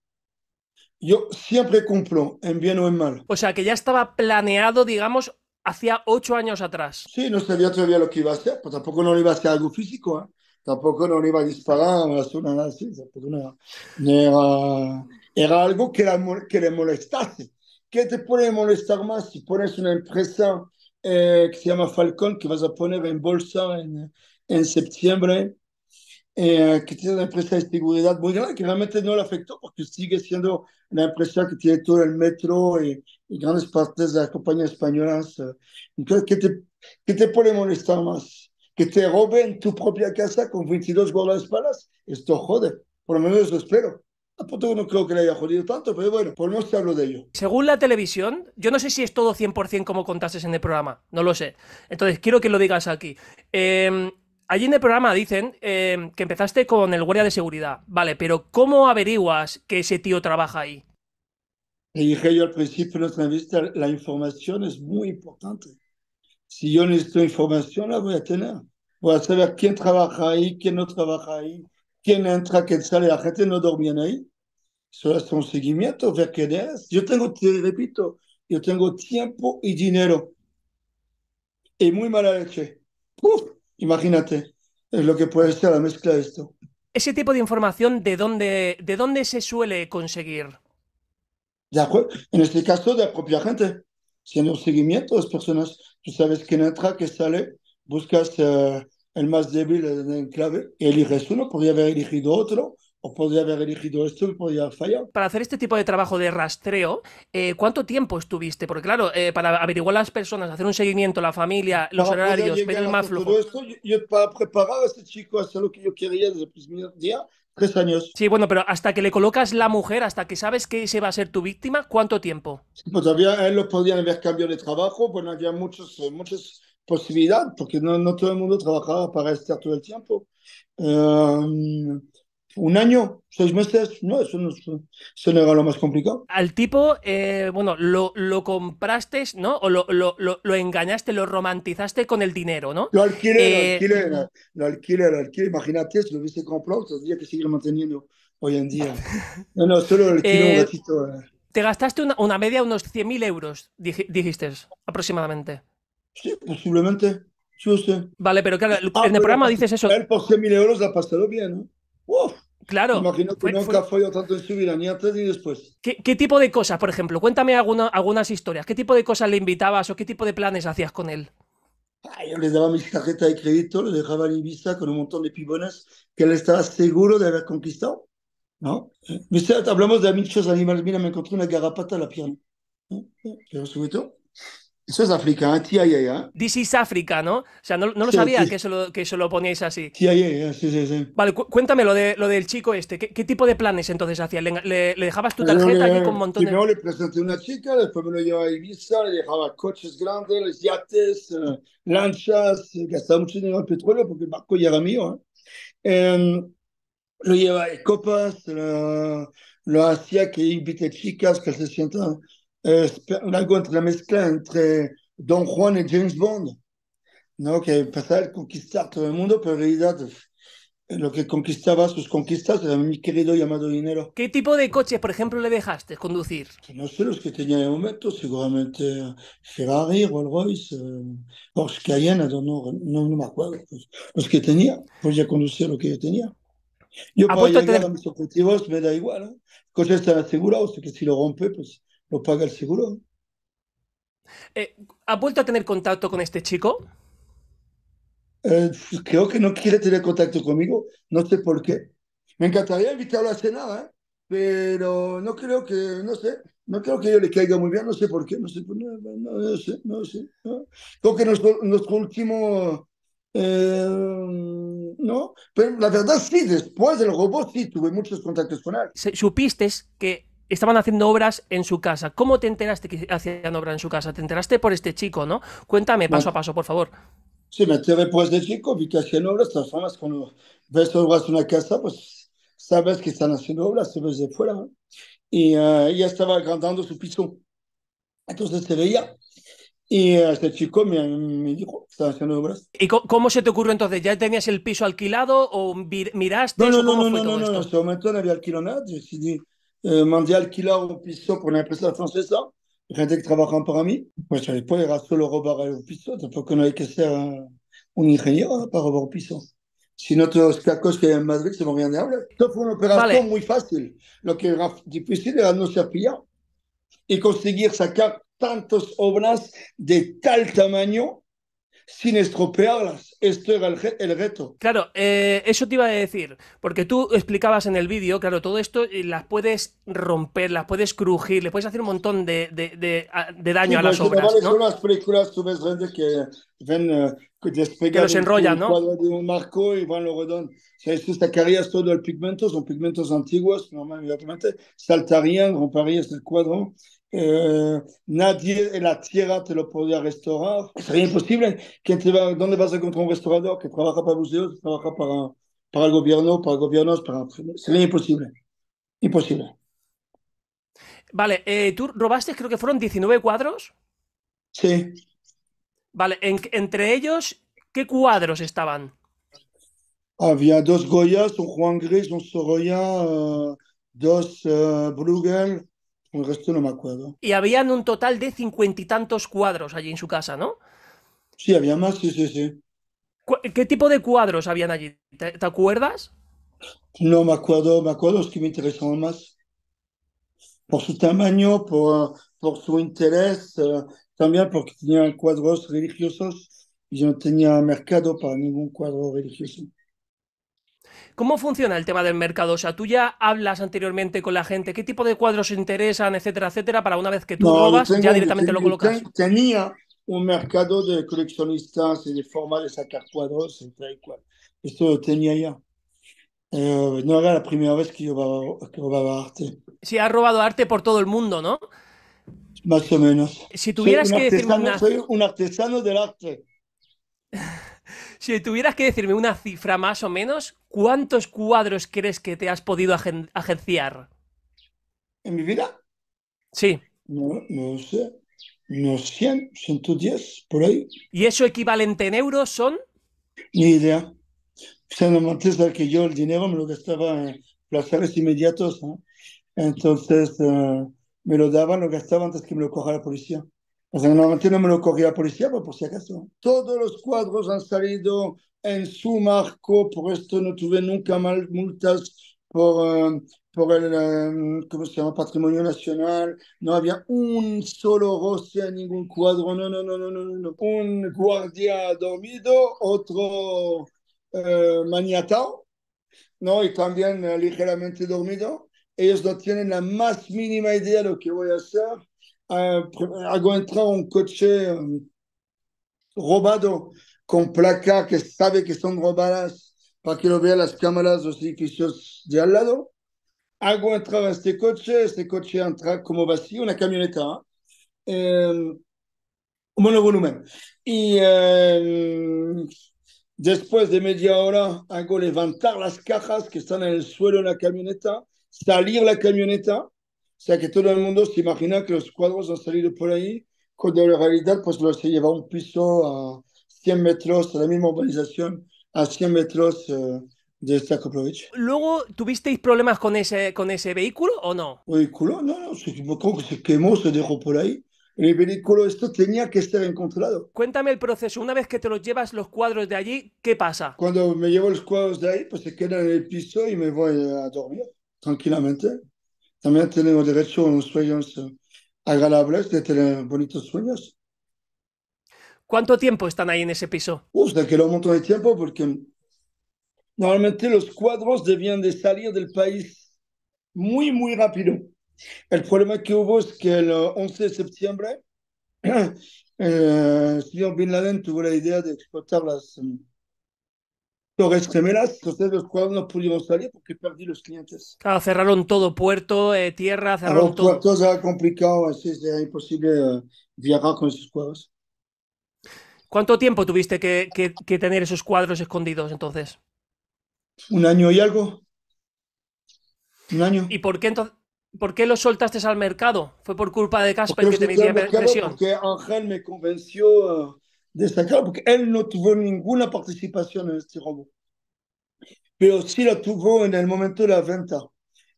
Speaker 2: Yo siempre cumplo, en bien o en mal.
Speaker 1: O sea, que ya estaba planeado, digamos, hacía
Speaker 2: ocho años atrás. Sí, no sabía todavía lo que iba a hacer, pues tampoco no iba a hacer algo físico, ¿eh? tampoco no iba a disparar, no hacer pues no era, era, algo que, que le molestase. ¿Qué te puede molestar más si pones una empresa eh, que se llama Falcón, que vas a poner en bolsa en, septiembre? Eh, que tiene una empresa de seguridad muy grande, que realmente no le afectó porque sigue siendo la empresa que tiene todo el metro y, grandes partes de las compañías españolas. Entonces, ¿qué te, te, puede molestar más? Que te roben tu propia casa con 22 guardaespaldas. Esto jode, por lo menos eso espero. A Tampoco no creo que le haya jodido tanto, pero bueno, por no te hablo de ello.
Speaker 1: Según la televisión, yo no sé si es todo 100% como contaste en el programa, no lo sé. Entonces, quiero que lo digas aquí. Eh, allí en el programa dicen em, que empezaste con el guardia de seguridad. Vale, pero ¿cómo averiguas que ese tío trabaja
Speaker 2: ahí? Le dije yo al principio de la entrevista, la información es muy importante. Si yo necesito información, la voy a tener. Voy a saber quién trabaja ahí, quién no trabaja ahí, quién entra, quién sale. La gente no dormía ahí. Solo es un seguimiento, ver qué es. Yo tengo, te repito, yo tengo tiempo y dinero. Y muy mala leche. Imagínate, es lo que puede ser la mezcla de esto.
Speaker 1: ¿Ese tipo de información de dónde, de dónde se suele conseguir?
Speaker 2: en este caso, de la propia gente. hay un seguimiento de las personas, tú sabes quién entra, quién sale, buscas eh, el más débil en clave eliges uno, podría haber elegido otro, podría haber elegido esto y podría haber fallado. Para hacer
Speaker 1: este tipo de trabajo de rastreo, eh, ¿cuánto tiempo estuviste? Porque claro, eh, para averiguar las personas, hacer un seguimiento, la familia, los horarios, ver el más flujo.
Speaker 2: yo, para preparar a este chico
Speaker 1: hacer lo que yo quería desde el primer día, tres años. Sí, bueno, pero hasta que le colocas la mujer, hasta que sabes que se va a ser tu víctima, ¿cuánto tiempo?
Speaker 2: Sí, pues él lo podían haber cambiado de trabajo, bueno, había muchos, eh, muchas posibilidades, porque no, todo el mundo trabajaba para estar todo el tiempo. Eh un año, seis meses, no, eso no, es lo más complicado.
Speaker 1: Al tipo, eh, bueno, lo, compraste, ¿no? O lo, engañaste, lo romantizaste con el dinero, ¿no? Lo
Speaker 2: alquiler lo eh, alquiler, lo alquiler. Imagínate, si lo hubiese comprado, tendría que seguir manteniendo hoy en día. No, no, solo el eh... un ratito. Eh.
Speaker 1: Te gastaste una, media de unos 100.000 euros, dijiste, aproximadamente.
Speaker 2: Sí, posiblemente. Sí, sí.
Speaker 1: Vale, pero claro, ah, en el programa dices
Speaker 2: eso. Él por 100.000 euros la ha pasado bien, ¿no? Uf. Claro. Imagino que nunca fue... yo tanto en su vida, ni antes ni
Speaker 1: después. ¿Qué, tipo de cosas, por ejemplo? Cuéntame alguna, algunas historias. ¿Qué tipo de cosas le invitabas o qué tipo de planes hacías con él?
Speaker 2: Ah, yo le daba mis tarjetas de crédito, le dejaba en vista con un montón de pibonas que él estaba seguro de haber conquistado. ¿no? Eh, hablamos de muchos animales. Mira, me encontré una garrapata en la pierna. ¿Eh? Pero sobre eso es África, ¿eh? ¿eh?
Speaker 1: This is África, ¿no? O sea, no, no lo sabía Que, eso lo, que eso poníais así. TIAA,
Speaker 2: ¿eh? sí, sí, sí.
Speaker 1: Vale, cuéntame lo, de, lo del chico este. ¿Qué, tipo de planes entonces hacía? ¿Le, dejabas tu tarjeta no, con un montón de...? Primero le
Speaker 2: presenté una chica, después me lo llevaba a Ibiza, le dejaba coches grandes, yates, eh, lanchas, gastaba mucho dinero en petróleo porque el barco ya era mío. ¿eh? Em, lo llevaba a copas, lo, hacía que invite chicas que se sientan algo entre la mezcla entre Don Juan y James Bond, ¿no? que empezaba a conquistar todo el mundo, pero en realidad pues, lo que conquistaba sus conquistas era mi querido llamado dinero.
Speaker 1: ¿Qué tipo de coches, por ejemplo, le dejaste conducir?
Speaker 2: No sé los que tenía en el momento, seguramente Ferrari, Rolls Royce, Porsche eh, Cayenne, no, no, me acuerdo. Pues, los que tenía, pues ya conducir lo que yo tenía. Yo para llegar a mis objetivos me da igual. ¿eh? Coches o asegurados, que si lo rompe, pues ¿Lo paga el seguro?
Speaker 1: Eh, ¿Ha vuelto a tener contacto con este chico?
Speaker 2: Eh, creo que no quiere tener contacto conmigo, no sé por qué. Me encantaría invitarlo a cenar, ¿eh? pero no creo que, no sé, no creo que yo le caiga muy bien, no sé por qué, no sé, no, sé, no sé. Creo que nos último, eh, no, pero la verdad sí, después del robot sí tuve muchos contactos con él. ¿Supiste que
Speaker 1: estaban haciendo obras en su casa. ¿Cómo te enteraste que hacían obras en su casa? ¿Te enteraste por este chico, no? Cuéntame paso a paso, por favor.
Speaker 2: Sí, me enteré pues de chico, vi que hacían obras, cuando ves obras en una casa, pues sabes que están haciendo obras, se ves de fuera. Y ella eh, estaba agrandando su piso. Entonces se veía. Y eh, este chico me, dijo que estaba haciendo obras.
Speaker 1: ¿Y cómo se te ocurrió entonces? ¿Ya tenías el piso alquilado o miraste? No, no, no, no, no, no, no, en
Speaker 2: ese momento no había alquilado nada. Decidí Euh, mondial qu'il a au Pissot, on a appris ça à français ça, rien d'être travaillant par ami. Moi je ne savais pas, il y a solo au Pissot, il faut qu'on ait que ser un ingénieur pour avoir au Pissot. Si notre carcasse qui est en Madrid, ce n'est pas rien de bien. Ça fait une opération très facile. Le plus difficile, c'est de nous faire piller et de nous faire piller. Et de nous faire sin estropearlas. Esto era el, el reto. Claro, eh,
Speaker 1: eso te iba a decir, porque tú explicabas en el vídeo, claro, todo esto eh, las puedes romper, las puedes crujir, le puedes hacer un montón de, de, de, de daño a las obras. ¿no? Son las
Speaker 2: películas, tú ves gente que ven, eh, que despegan que los enrollan, ¿no? cuadro de un marco y van lo redondan. Si tú sacarías todo el pigmento, son pigmentos antiguos, normalmente, saltarían, romperías el cuadro. Eh, nadie en la tierra te lo podría restaurar. Sería imposible. Te va, ¿Dónde vas a encontrar un restaurador que trabaja para museos, trabaja para, para el gobierno, para gobiernos? Para... Sería imposible. Imposible.
Speaker 1: Vale, eh, tú robaste, creo que fueron 19 cuadros. Sí. Vale, entre ellos, ¿qué cuadros estaban?
Speaker 2: Había dos Goyas, un Juan Gris, un Sorolla, eh, dos Bruegel, el resto no me acuerdo.
Speaker 1: Y habían un total de cincuenta y tantos cuadros allí en su casa, ¿no?
Speaker 2: Sí, había más, sí, sí, sí.
Speaker 1: ¿Qué tipo de cuadros habían allí? ¿Te,
Speaker 2: acuerdas? No me acuerdo, me acuerdo es que me interesaban más. Por su tamaño, por, por su interés, eh, también porque tenían cuadros religiosos y yo no tenía mercado para ningún cuadro religioso.
Speaker 1: ¿Cómo funciona el tema del mercado? O sea, tú ya hablas anteriormente con la gente, qué tipo de cuadros interesan, etcétera, etcétera, para una vez que tú robas, ya directamente lo colocas.
Speaker 2: tenía un mercado de coleccionistas y de forma de sacar cuadros, etcétera cual. Esto lo tenía ya. Eh, no era la primera vez que yo robaba arte. Sí, has robado
Speaker 1: arte por todo el mundo, ¿no?
Speaker 2: Más o menos. Si tuvieras que decir una... Soy un artesano del arte.
Speaker 1: Si tuvieras que decirme una cifra más o menos, ¿cuántos cuadros crees que te has podido agenciar?
Speaker 2: ¿En mi vida? Sí. No, no sé. Unos 100, 110, por ahí.
Speaker 1: ¿Y eso equivalente en euros son?
Speaker 2: Ni idea. no me que yo el dinero me lo gastaba en placeres inmediatos. ¿eh? Entonces eh, me lo daban, lo que estaba antes que me lo coja la policía. Normalmente no me lo corría la policía, pero pues, por si acaso. Todos los cuadros han salido en su marco, por esto no tuve nunca mal multas por, eh, el eh, se llama? patrimonio nacional. No había un solo roce en ningún cuadro, no, no, no, no, no. no. Un guardia dormido, otro eh, maniatado, ¿no? Y también ligeramente dormido. Ellos no tienen la más mínima idea de lo que voy a hacer à, à Gointra, Robado, qu'on placa, que sabe que son robadas para que lo vean las cámaras los edificios de al lado. Ago Gointra, este coche, este coche entra como vacío, una camioneta, eh, hein. euh, monovolumen. Y eh, euh, después de media hora hago levantar las cajas que están en el suelo de la camioneta, salir la camioneta. O sea que todo el mundo se imagina que los cuadros han salido por ahí, cuando en realidad pues los se lleva un piso a 100 metros, a la misma urbanización, a 100 metros eh, de de Sakoprovich.
Speaker 1: Luego, ¿tuvisteis problemas con ese, con ese vehículo o no?
Speaker 2: ¿Vehículo? No, no, se, se quemó, se dejó por ahí. El vehículo esto tenía que estar encontrado.
Speaker 1: Cuéntame el proceso. Una vez que te los llevas los cuadros de allí, ¿qué pasa?
Speaker 2: Cuando me llevo los cuadros de ahí, pues se quedan en el piso y me voy a dormir tranquilamente. También tenemos derecho a unos sueños agradables, de tener bonitos sueños.
Speaker 1: ¿Cuánto tiempo están ahí en ese piso?
Speaker 2: Uf, se quedó un montón de tiempo porque normalmente los cuadros debían de salir del país muy, muy rápido. El problema que hubo es que el 11 eh, de septiembre eh, el señor Bin Laden tuvo la idea de explotar las, mm, entonces los cuadros no pudimos salir porque perdí los clientes.
Speaker 1: Claro, cerraron todo, puerto, eh, tierra, cerraron todo.
Speaker 2: era complicado, así era imposible eh, viajar con esos cuadros.
Speaker 1: ¿Cuánto tiempo tuviste que, tener esos cuadros escondidos entonces?
Speaker 2: Un año y algo. Un año. ¿Y
Speaker 1: por qué entonces? ¿Por qué los soltaste al mercado? ¿Fue por culpa de Casper que te metía presión? Porque
Speaker 2: Ángel me convenció eh, destacar porque él no tuvo ninguna participación en este robo. Pero sí lo tuvo en el momento de la venta.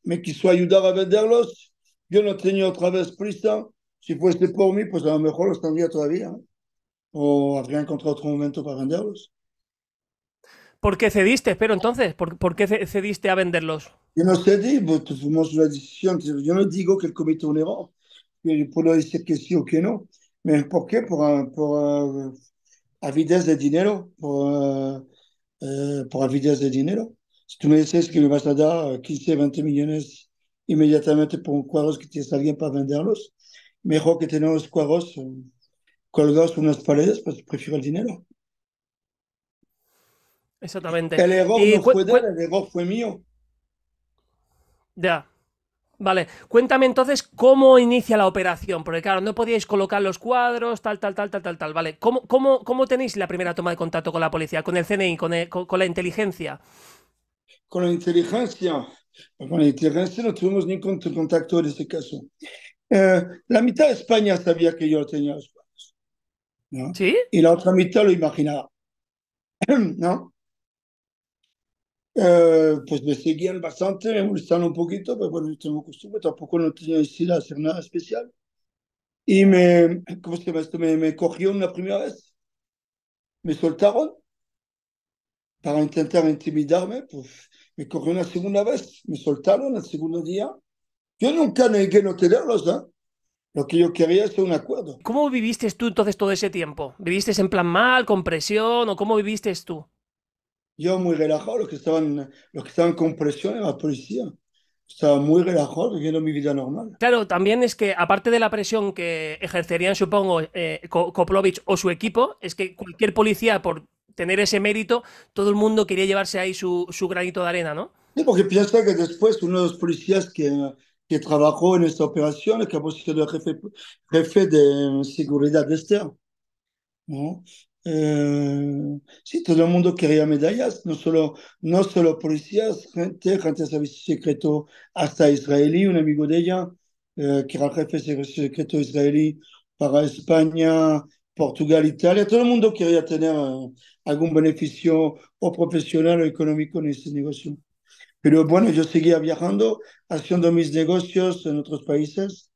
Speaker 2: Me quiso ayudar a venderlos. Yo no tenía otra vez prisa. Si fuese por mí, pues a lo mejor los tendría todavía. O habría encontrado otro momento para venderlos.
Speaker 1: ¿Por qué cediste? Pero entonces, ¿por, qué cediste a venderlos?
Speaker 2: Yo no cedí, porque tuvimos pues, una decisión. Yo no digo que el comité un error. Yo puedo decir que sí o que no. por qué? por, avidez de dinero, por, eh, euh, euh, por avidez de dinero. Si tú me dices que me vas a dar 15, 20 millones inmediatamente por cuadro que tienes alguien para venderlos, mejor que tener los cuadros colgados en unas paredes, pues prefiero el dinero.
Speaker 1: Exactamente. El error eh, fue el
Speaker 2: error fue mío.
Speaker 1: Ya, Vale, cuéntame entonces cómo inicia la operación, porque claro, no podíais colocar los cuadros, tal, tal, tal, tal, tal, tal, vale. ¿Cómo, cómo, cómo tenéis la primera toma de contacto con la policía, con el CNI, con, la inteligencia?
Speaker 2: Con la inteligencia, pues con la inteligencia no tuvimos ningún contacto en este caso. Eh, la mitad de España sabía que yo tenía los cuadros, ¿no? ¿Sí? Y la otra mitad lo imaginaba, ¿no? Eh, pues me seguían bastante, me molestaron un poquito, pero bueno, yo tengo costumbre, tampoco no tenía necesidad de hacer nada especial. Y me, ¿cómo se llama esto? Me, me cogieron la primera vez, me soltaron para intentar intimidarme, pues me cogieron una segunda vez, me soltaron el segundo día. Yo nunca negué no tenerlos, ¿eh? Lo que yo quería es un acuerdo.
Speaker 1: ¿Cómo viviste tú entonces todo ese tiempo? ¿Viviste en plan mal, con presión o cómo viviste tú?
Speaker 2: yo muy relajado, los que estaban, los que estaban con presión en la policía. Estaba muy relajado viviendo mi vida normal.
Speaker 1: Claro, también es que aparte de la presión que ejercerían, supongo, eh, Koplovich o su equipo, es que cualquier policía, por tener ese mérito, todo el mundo quería llevarse ahí su, su granito de arena, ¿no?
Speaker 2: Sí, porque piensa que después uno de los policías que, que trabajó en esta operación que acabó siendo jefe, jefe de seguridad externa. Este, ¿no? Eh, si todo el mundo quería medallas, no solo, no solo policías, gente, gente de servicio secreto, hasta israelí, un amigo de ella, eh, que era jefe de servicio secreto israelí para España, Portugal, Italia, todo el mundo quería tener eh, algún beneficio o profesional o económico en ese negocio. Pero bueno, yo seguía viajando, haciendo mis negocios en otros países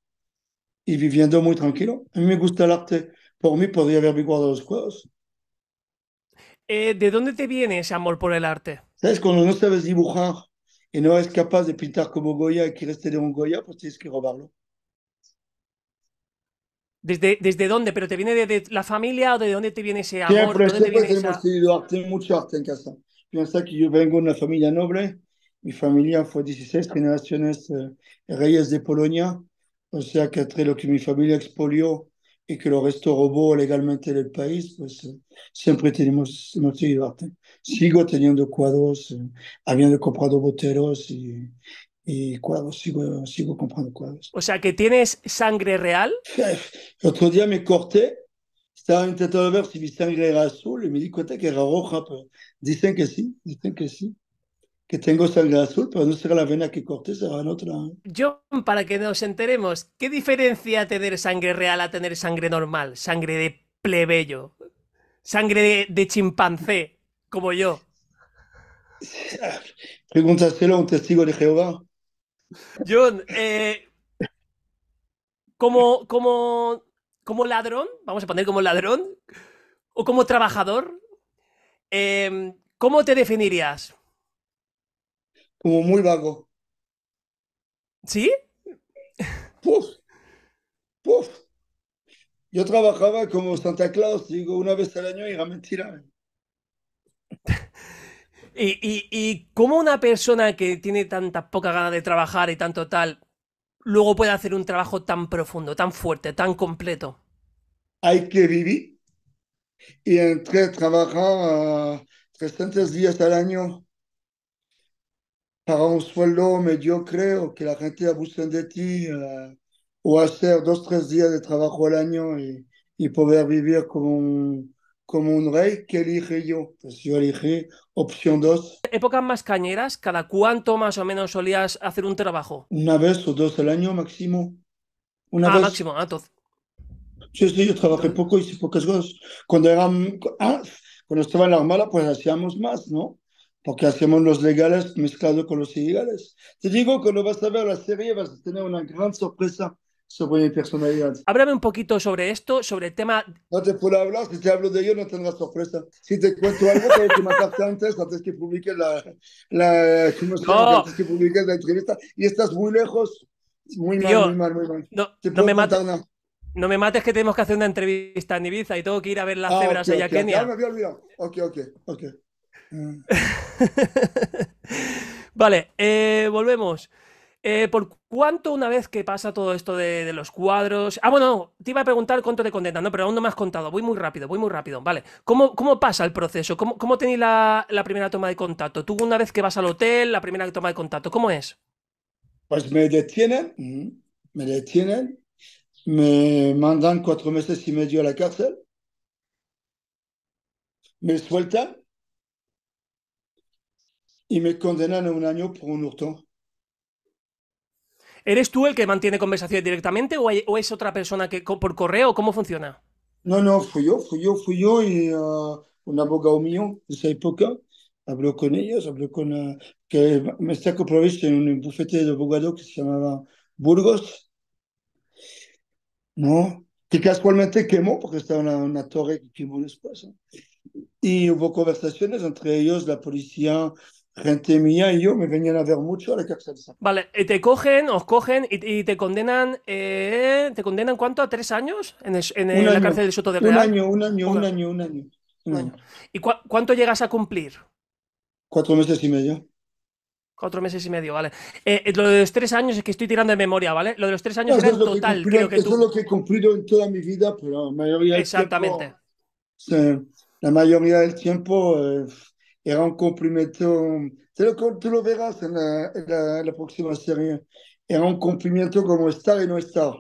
Speaker 2: y viviendo muy tranquilo. A mí me gusta el arte. Por mí podría haber guardado los juegos
Speaker 1: eh, ¿De dónde te viene ese amor por el arte?
Speaker 2: Sabes, cuando no sabes dibujar y no eres capaz de pintar como Goya y quieres tener un Goya, pues tienes que robarlo.
Speaker 1: ¿Desde, desde dónde? ¿Pero te viene de, la familia o de dónde te viene ese amor? Siempre,
Speaker 2: dónde mucho arte en casa. Piensa que yo vengo de una familia noble. Mi familia fue 16 generaciones eh, reyes de Polonia. O sea que entre lo que mi familia expolió y que lo resto robó legalmente del país, pues eh, siempre tenemos, hemos Sigo teniendo cuadros, eh, habiendo comprado boteros y, cuadros, sigo, sigo comprando cuadros.
Speaker 1: O sea, que tienes sangre real.
Speaker 2: otro día me corté, estaba intentando ver si mi sangre era azul y me di cuenta que era roja, pero dicen que sí, dicen que sí que tengo sangre azul, pero no será la vena que corté, será en otra.
Speaker 1: John, ¿eh? para que nos enteremos, ¿qué diferencia tener sangre real a tener sangre normal? Sangre de plebeyo, sangre de, chimpancé, como yo.
Speaker 2: Pregúntaselo a un testigo de Jehová.
Speaker 1: John, eh, como, como, como ladrón, vamos a poner como ladrón, o como trabajador, em, ¿cómo te definirías?
Speaker 2: como muy vago. ¿Sí? Puf, puf. Yo trabajaba como Santa Claus, digo, una vez al año y era mentira.
Speaker 1: ¿Y, y, y cómo una persona que tiene tanta poca ganas de trabajar y tanto tal, luego puede hacer un trabajo tan profundo, tan fuerte, tan completo?
Speaker 2: Hay que vivir y entre trabajar 300 ah, días al año para un sueldo mediocre o que la gente abusen de ti o hacer dos, tres días de trabajo al año y, poder vivir como un, como un rey ¿qué elige yo. Pues yo elegí opción dos
Speaker 1: Épocas más cañeras, ¿cada cuánto más o menos solías hacer un trabajo?
Speaker 2: Una vez o dos al año máximo. Una ah, máximo, entonces. Ah, sí, sí, yo trabajé poco, hice pocas cosas. Cuando, ah, cuando estaba en la armada, pues hacíamos más, ¿no? porque hacemos los legales mezclados con los ilegales. Te digo, que no vas a ver la serie vas a tener una gran sorpresa sobre mi personalidad.
Speaker 1: Háblame un poquito sobre esto, sobre el tema...
Speaker 2: No te puedo hablar, si te hablo de ello no tendrás sorpresa. Si te cuento algo, tienes que matarte antes, antes que publique la, la, no. antes que publiques la entrevista, y estás muy lejos, muy mal, muy mal, muy mal. No, me mates.
Speaker 1: No me mates que tenemos que hacer una entrevista en Ibiza y tengo que ir a ver las ah, cebras allá okay, Kenia. Ah,
Speaker 2: me Ok, ok, ok.
Speaker 1: vale, eh, volvemos. Eh, ¿Por cuánto una vez que pasa todo esto de, los cuadros? Ah, bueno, te iba a preguntar cuánto te contenta, ¿no? pero aún no me has contado. Voy muy rápido, voy muy rápido. Vale, ¿cómo, cómo pasa el proceso? ¿Cómo, tenéis la, la, primera toma de contacto? Tú una vez que vas al hotel, la primera toma de contacto, ¿cómo es?
Speaker 2: Pues me detienen, me detienen, me mandan cuatro meses y medio a la cárcel, me sueltan y me condenan a un año por un hurto. ¿Eres tú el que mantiene conversaciones
Speaker 1: directamente o, es otra persona que por correo? ¿Cómo funciona?
Speaker 2: No, no, fui yo, fui yo, fui yo y ah, un abogado mío de esa época. Habló con ellos, habló con... Ah, que me está comprobando en un bufete de abogado que se llamaba Burgos. No, que casualmente quemó, porque estaba en una torre que quemó después. Y hubo conversaciones entre ellos, la policía, gente mía y yo me venían a ver mucho a la cárcel.
Speaker 1: Vale, eh, te cogen, os cogen y, te condenan, eh, ¿te condenan cuánto? ¿A tres años en, la cárcel de Soto de Real? Un año,
Speaker 2: un año, un, año, un año.
Speaker 1: ¿Y cuánto llegas a cumplir?
Speaker 2: Cuatro meses y medio.
Speaker 1: Cuatro meses y medio, vale. Eh, lo de los tres años es que estoy tirando de memoria, ¿vale? Lo de los tres años es era total, es
Speaker 2: lo que he cumplido en toda mi vida, pero la mayoría Exactamente. la mayoría del tiempo era un cumplimiento... tú lo verás en la, próxima serie, era un cumplimiento como estar y no estar.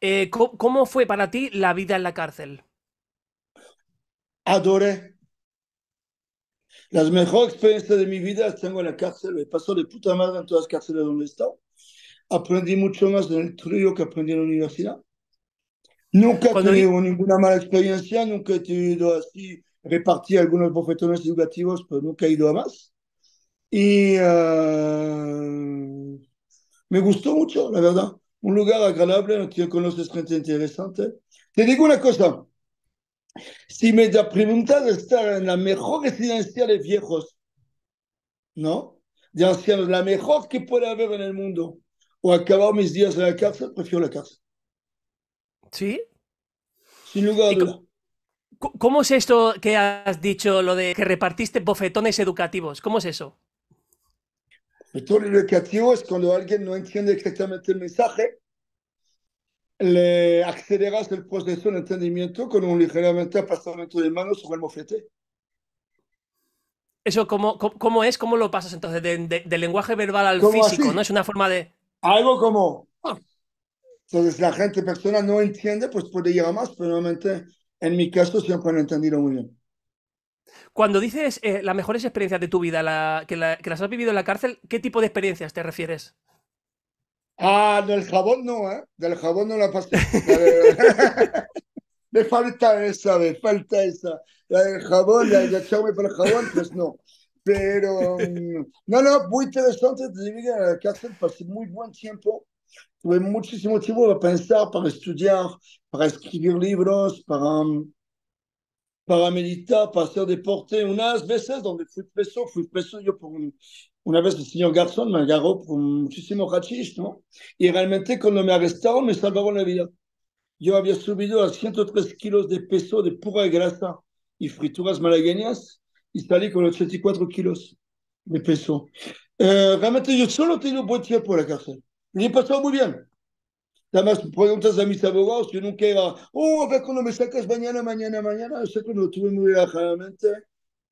Speaker 1: Eh, ¿Cómo fue para ti la vida en la cárcel?
Speaker 2: Adore. Las mejores experiencias de mi vida las tengo en la cárcel. Me pasó de puta madre en todas las cárceles donde he estado. Aprendí mucho más en el trío que aprendí en la universidad. Nunca he tenido ninguna mala experiencia, nunca he tenido así repartí algunos bofetones educativos, pero nunca he ido a más. Y ah, me gustó mucho, la verdad. Un lugar agradable, que conoces gente interesante. Te digo una cosa. Si me preguntas estar en la mejor residencia de viejos, ¿no? De ancianos, la mejor que puede haber en el mundo, o acabar mis días en la cárcel, prefiero la cárcel. ¿Sí? Sin lugar a
Speaker 1: ¿Cómo es esto que has dicho, lo de que repartiste bofetones educativos? ¿Cómo es eso?
Speaker 2: bofetón educativo es cuando alguien no entiende exactamente el mensaje, le aceleras el proceso de entendimiento con un ligeramente apartamiento de manos sobre el bofete. ¿Eso cómo, cómo, es? ¿Cómo
Speaker 1: lo pasas entonces? Del lenguaje verbal al físico, ¿no? Es una forma de... Algo como... Ah.
Speaker 2: Entonces la gente persona no entiende, pues puede llegar más, pero normalmente en mi caso siempre lo he entendido muy bien.
Speaker 1: Cuando dices eh, las mejores experiencias de tu vida, que, las has vivido en la cárcel, ¿qué tipo de experiencias te refieres?
Speaker 2: Ah, del jabón no, ¿eh? Del jabón no la pasé. Me falta esa, me falta esa. La del jabón, la de echarme para el jabón, pues no. Pero, mm, no, no, muy interesante de vivir en la cárcel, pasé muy buen tiempo. J'ai eu tuve muchísimo tiempo para pensar, para estudiar, para escribir libros, para, para meditar, para ser deporte. Unas veces donde fui preso, fui preso yo por un, una vez el señor Garzón me agarró por muchísimo hachís, ¿no? Y realmente cuando me arrestaron me salvaron la vida. Yo había subido a 103 kilos de peso de pura grasa y frituras malagueñas y salí con 84 kilos de peso. Eh, realmente yo solo tenía buen tiempo en la cárcel. y pasado muy bien. Además, preguntas a mis abogados, yo nunca iba, oh, a ver cuando me sacas mañana, mañana, mañana. Yo sé que no tuve muy la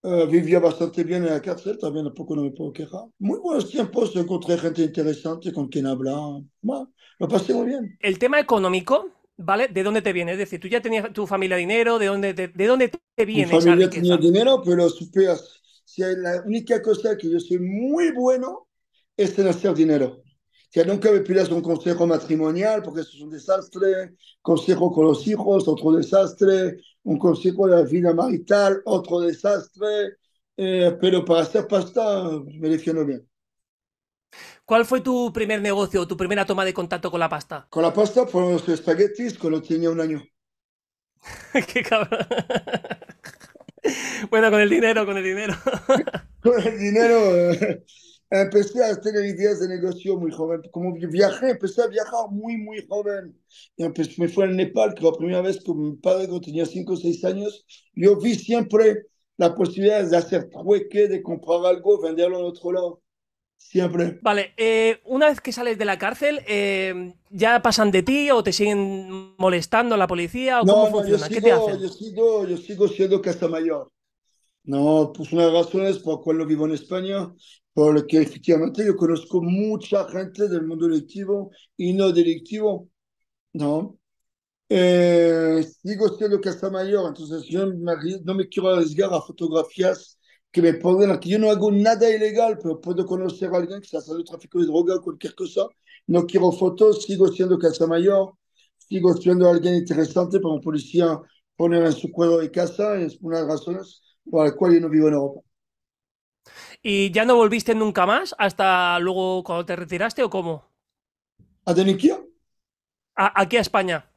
Speaker 2: eh, vivía bastante bien en la cárcel, también tampoco no me puedo quejar. Muy buenos tiempos, encontré gente interesante con quien hablar. Bueno, lo pasé muy bien.
Speaker 1: El tema económico, ¿vale? ¿De dónde te viene? Es decir, tú ya tenías tu familia dinero, ¿de dónde, de, dónde te viene? Mi familia
Speaker 2: tenía dinero, pero supías. Si la única cosa que yo soy muy bueno es en hacer dinero que nunca me pidas un consejo matrimonial, porque eso es un desastre, consejo con los hijos, otro desastre, un consejo de la vida marital, otro desastre, eh, pero para hacer pasta me defiendo bien.
Speaker 1: ¿Cuál fue tu primer negocio, tu primera toma de contacto con la pasta?
Speaker 2: Con la pasta fueron los espaguetis cuando tenía un año. ¡Qué cabrón!
Speaker 1: bueno, con el dinero, con el dinero.
Speaker 2: con el dinero... Eh, Empecé a tener ideas de negocio muy joven. Como viajé, empecé a viajar muy, muy joven. Y empecé, pues, me fui al Nepal, que fue la primera vez que mi padre, tenía 5 o 6 años, yo vi siempre la posibilidad de hacer trueque, de comprar algo, venderlo en otro lado. Siempre.
Speaker 1: Vale, eh, una vez que sales de la cárcel, eh, ¿ya pasan de ti o te siguen molestando la policía? ¿O no, cómo funciona? Yo sigo, ¿Qué te hacen? Yo
Speaker 2: sigo, yo sigo siendo casamayor. mayor. No, pues una de las razones por la cual vivo en España porque efectivamente yo conozco mucha gente del mundo delictivo y no delictivo, ¿no? Eh, sigo siendo casa mayor, entonces yo no me quiero arriesgar a fotografías que me pongan aquí. Yo no hago nada ilegal, pero puedo conocer a alguien que está haciendo tráfico de droga o cualquier cosa. No quiero fotos, sigo siendo casa mayor, sigo siendo alguien interesante para un policía poner en su cuadro de casa, es una de las razones por las cual yo no vivo en Europa.
Speaker 1: ¿Y ya no volviste nunca más hasta luego cuando te retiraste o cómo? ¿A a aquí a España.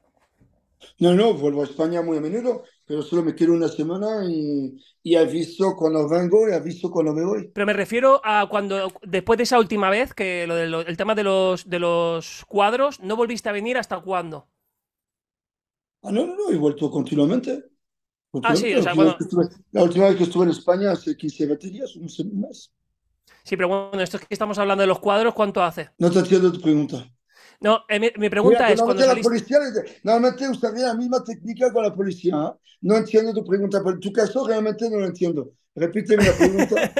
Speaker 2: No, no, vuelvo a España muy a menudo, pero solo me quiero una semana y, y, aviso cuando vengo y aviso cuando me voy.
Speaker 1: Pero me refiero a cuando, después de esa última vez, que lo, el tema de los, de los cuadros, ¿no volviste a venir hasta cuándo?
Speaker 2: Ah, no, no, no, he vuelto continuamente. Pues ah, la última vez que estuve en España hace 15 baterías, un mes.
Speaker 1: Sí, pero bueno, esto es que estamos hablando de los cuadros, ¿cuánto hace?
Speaker 2: No te entiendo tu pregunta.
Speaker 1: No, eh, mi, pregunta es... la
Speaker 2: normalmente usaría la misma técnica con la policía. No entiendo tu pregunta, pero en tu caso realmente no lo entiendo. Repíteme la pregunta.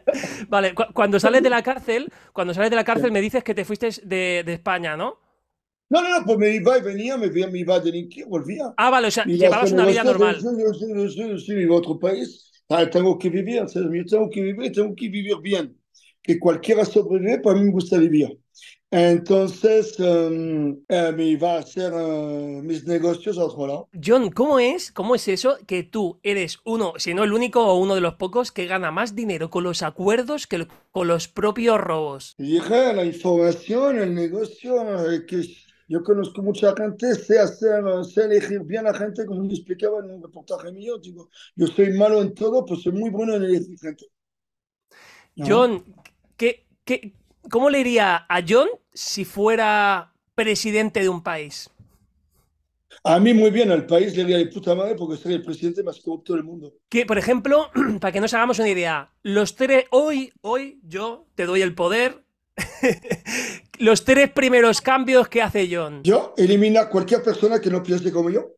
Speaker 1: vale, cuando sales de la cárcel, cuando sales de la cárcel me dices que te fuiste de España, ¿no?
Speaker 2: No, no, no, pues me iba y venía, me iba a delinquir, volvía. Ah, vale, o sea, llevabas una vida normal. Yo soy en otro país, ah, tengo que vivir, tengo que vivir, tengo que vivir bien. Que cualquiera sobrevive, para pues mí me gusta vivir. Entonces, em, eh, me iba a hacer eh, mis negocios a otro lado. John, ¿cómo es, ¿cómo es eso
Speaker 1: que tú eres uno, si no el único o uno de los pocos, que gana más dinero con los acuerdos que con los propios robos?
Speaker 2: Dije, la información, el negocio, eh, que yo conozco mucha gente, sé hacer, sé elegir bien a gente, como me explicaba en un reportaje mío. Digo, yo soy malo en todo, pero pues soy muy bueno en elegir gente.
Speaker 1: John, ¿qué, qué, cómo le iría a John si fuera presidente de un país?
Speaker 2: A mí muy bien, al país le diría de puta madre porque sería el presidente más corrupto del mundo.
Speaker 1: Que, por ejemplo, para que nos hagamos una idea, los tres, hoy, hoy yo te doy el poder, los tres primeros cambios que hace John.
Speaker 2: Yo elimina a cualquier persona que no piense como yo.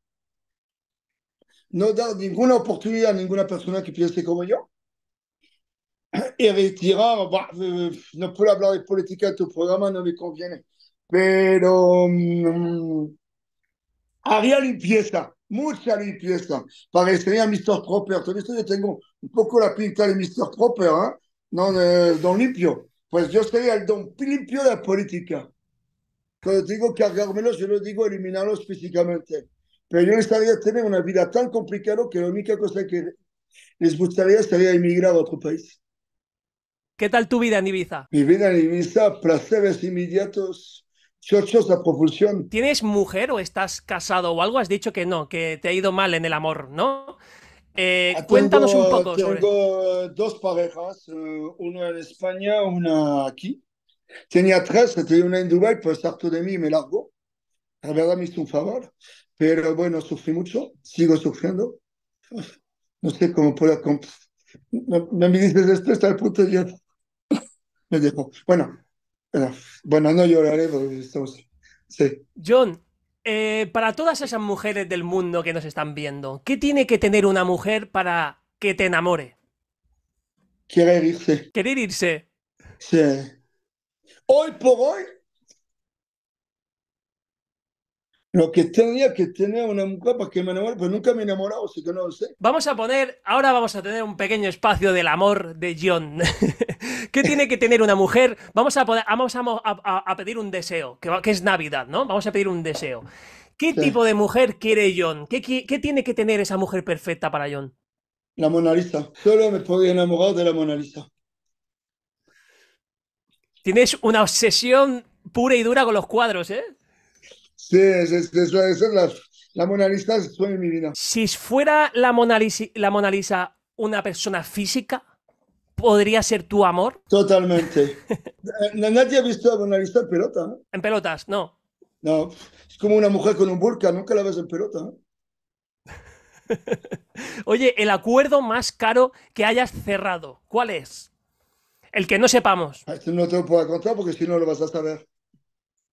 Speaker 2: No da ninguna oportunidad a ninguna persona que piense como yo. Y retirar, eh, no puedo hablar de política en tu programa, no me conviene. Pero mm, haría limpieza, mucha limpieza, para enseñar a Mr. Proper. Yo tengo un poco la pinta de Mr. Proper, ¿eh? no, de, limpio. Pues yo sería el don limpio de la política. Cuando digo que cargármelos, yo lo digo eliminarlos físicamente. Pero yo estaría teniendo una vida tan complicada que la única cosa que les gustaría sería emigrar a otro país. ¿Qué tal tu vida en Ibiza? Mi vida en Ibiza, placeres inmediatos, chochos a propulsión.
Speaker 1: ¿Tienes mujer o estás casado o algo? Has dicho que no, que te ha ido mal en el amor, ¿no?
Speaker 2: Eh, ah, cuéntanos un poco. Tengo dos parejas, eh, una en España, una aquí. Tenía tres, tenía una en Dubái, pues harto de mí me largo. La verdad me hizo un favor, pero bueno, sufrí mucho, sigo sufriendo. No sé cómo puedo... Me, me dices esto hasta el punto de... Me dejo. Bueno, eh, bueno, no lloraré porque estamos... Sí.
Speaker 1: John, eh, para todas esas mujeres del mundo que nos están viendo, ¿qué tiene que tener una mujer para que te enamore?
Speaker 2: Querer irse.
Speaker 1: Querer irse.
Speaker 2: Sí. Hoy por hoy Lo que tenía que tener una mujer para que me enamore, pues nunca me he enamorado, así que no lo sé.
Speaker 1: Vamos a poner, ahora vamos a tener un pequeño espacio del amor de John. ¿Qué tiene que tener una mujer? Vamos a, poder, pedir un deseo, que, es Navidad, ¿no? Vamos a pedir un deseo. ¿Qué tipo de mujer quiere John? ¿Qué, tiene que tener esa mujer perfecta
Speaker 2: para John? La Mona Lisa. Solo me podía enamorar de la Mona Lisa.
Speaker 1: Tienes una obsesión pura y dura con los cuadros, ¿eh?
Speaker 2: Sí, es, las, la Mona Lisa mi vida. Si fuera la
Speaker 1: Mona, Lisa, la Mona una persona física, ¿podría ser tu amor?
Speaker 2: Totalmente. Nadie ha visto a Mona Lisa en pelota. ¿no? En pelotas, no. No, es como una mujer con un burka, nunca la ves en pelota. ¿no?
Speaker 1: Oye, el acuerdo más caro que hayas cerrado, ¿cuál es? El que no sepamos.
Speaker 2: Ah, este no te lo puedo contar porque si no lo vas a saber.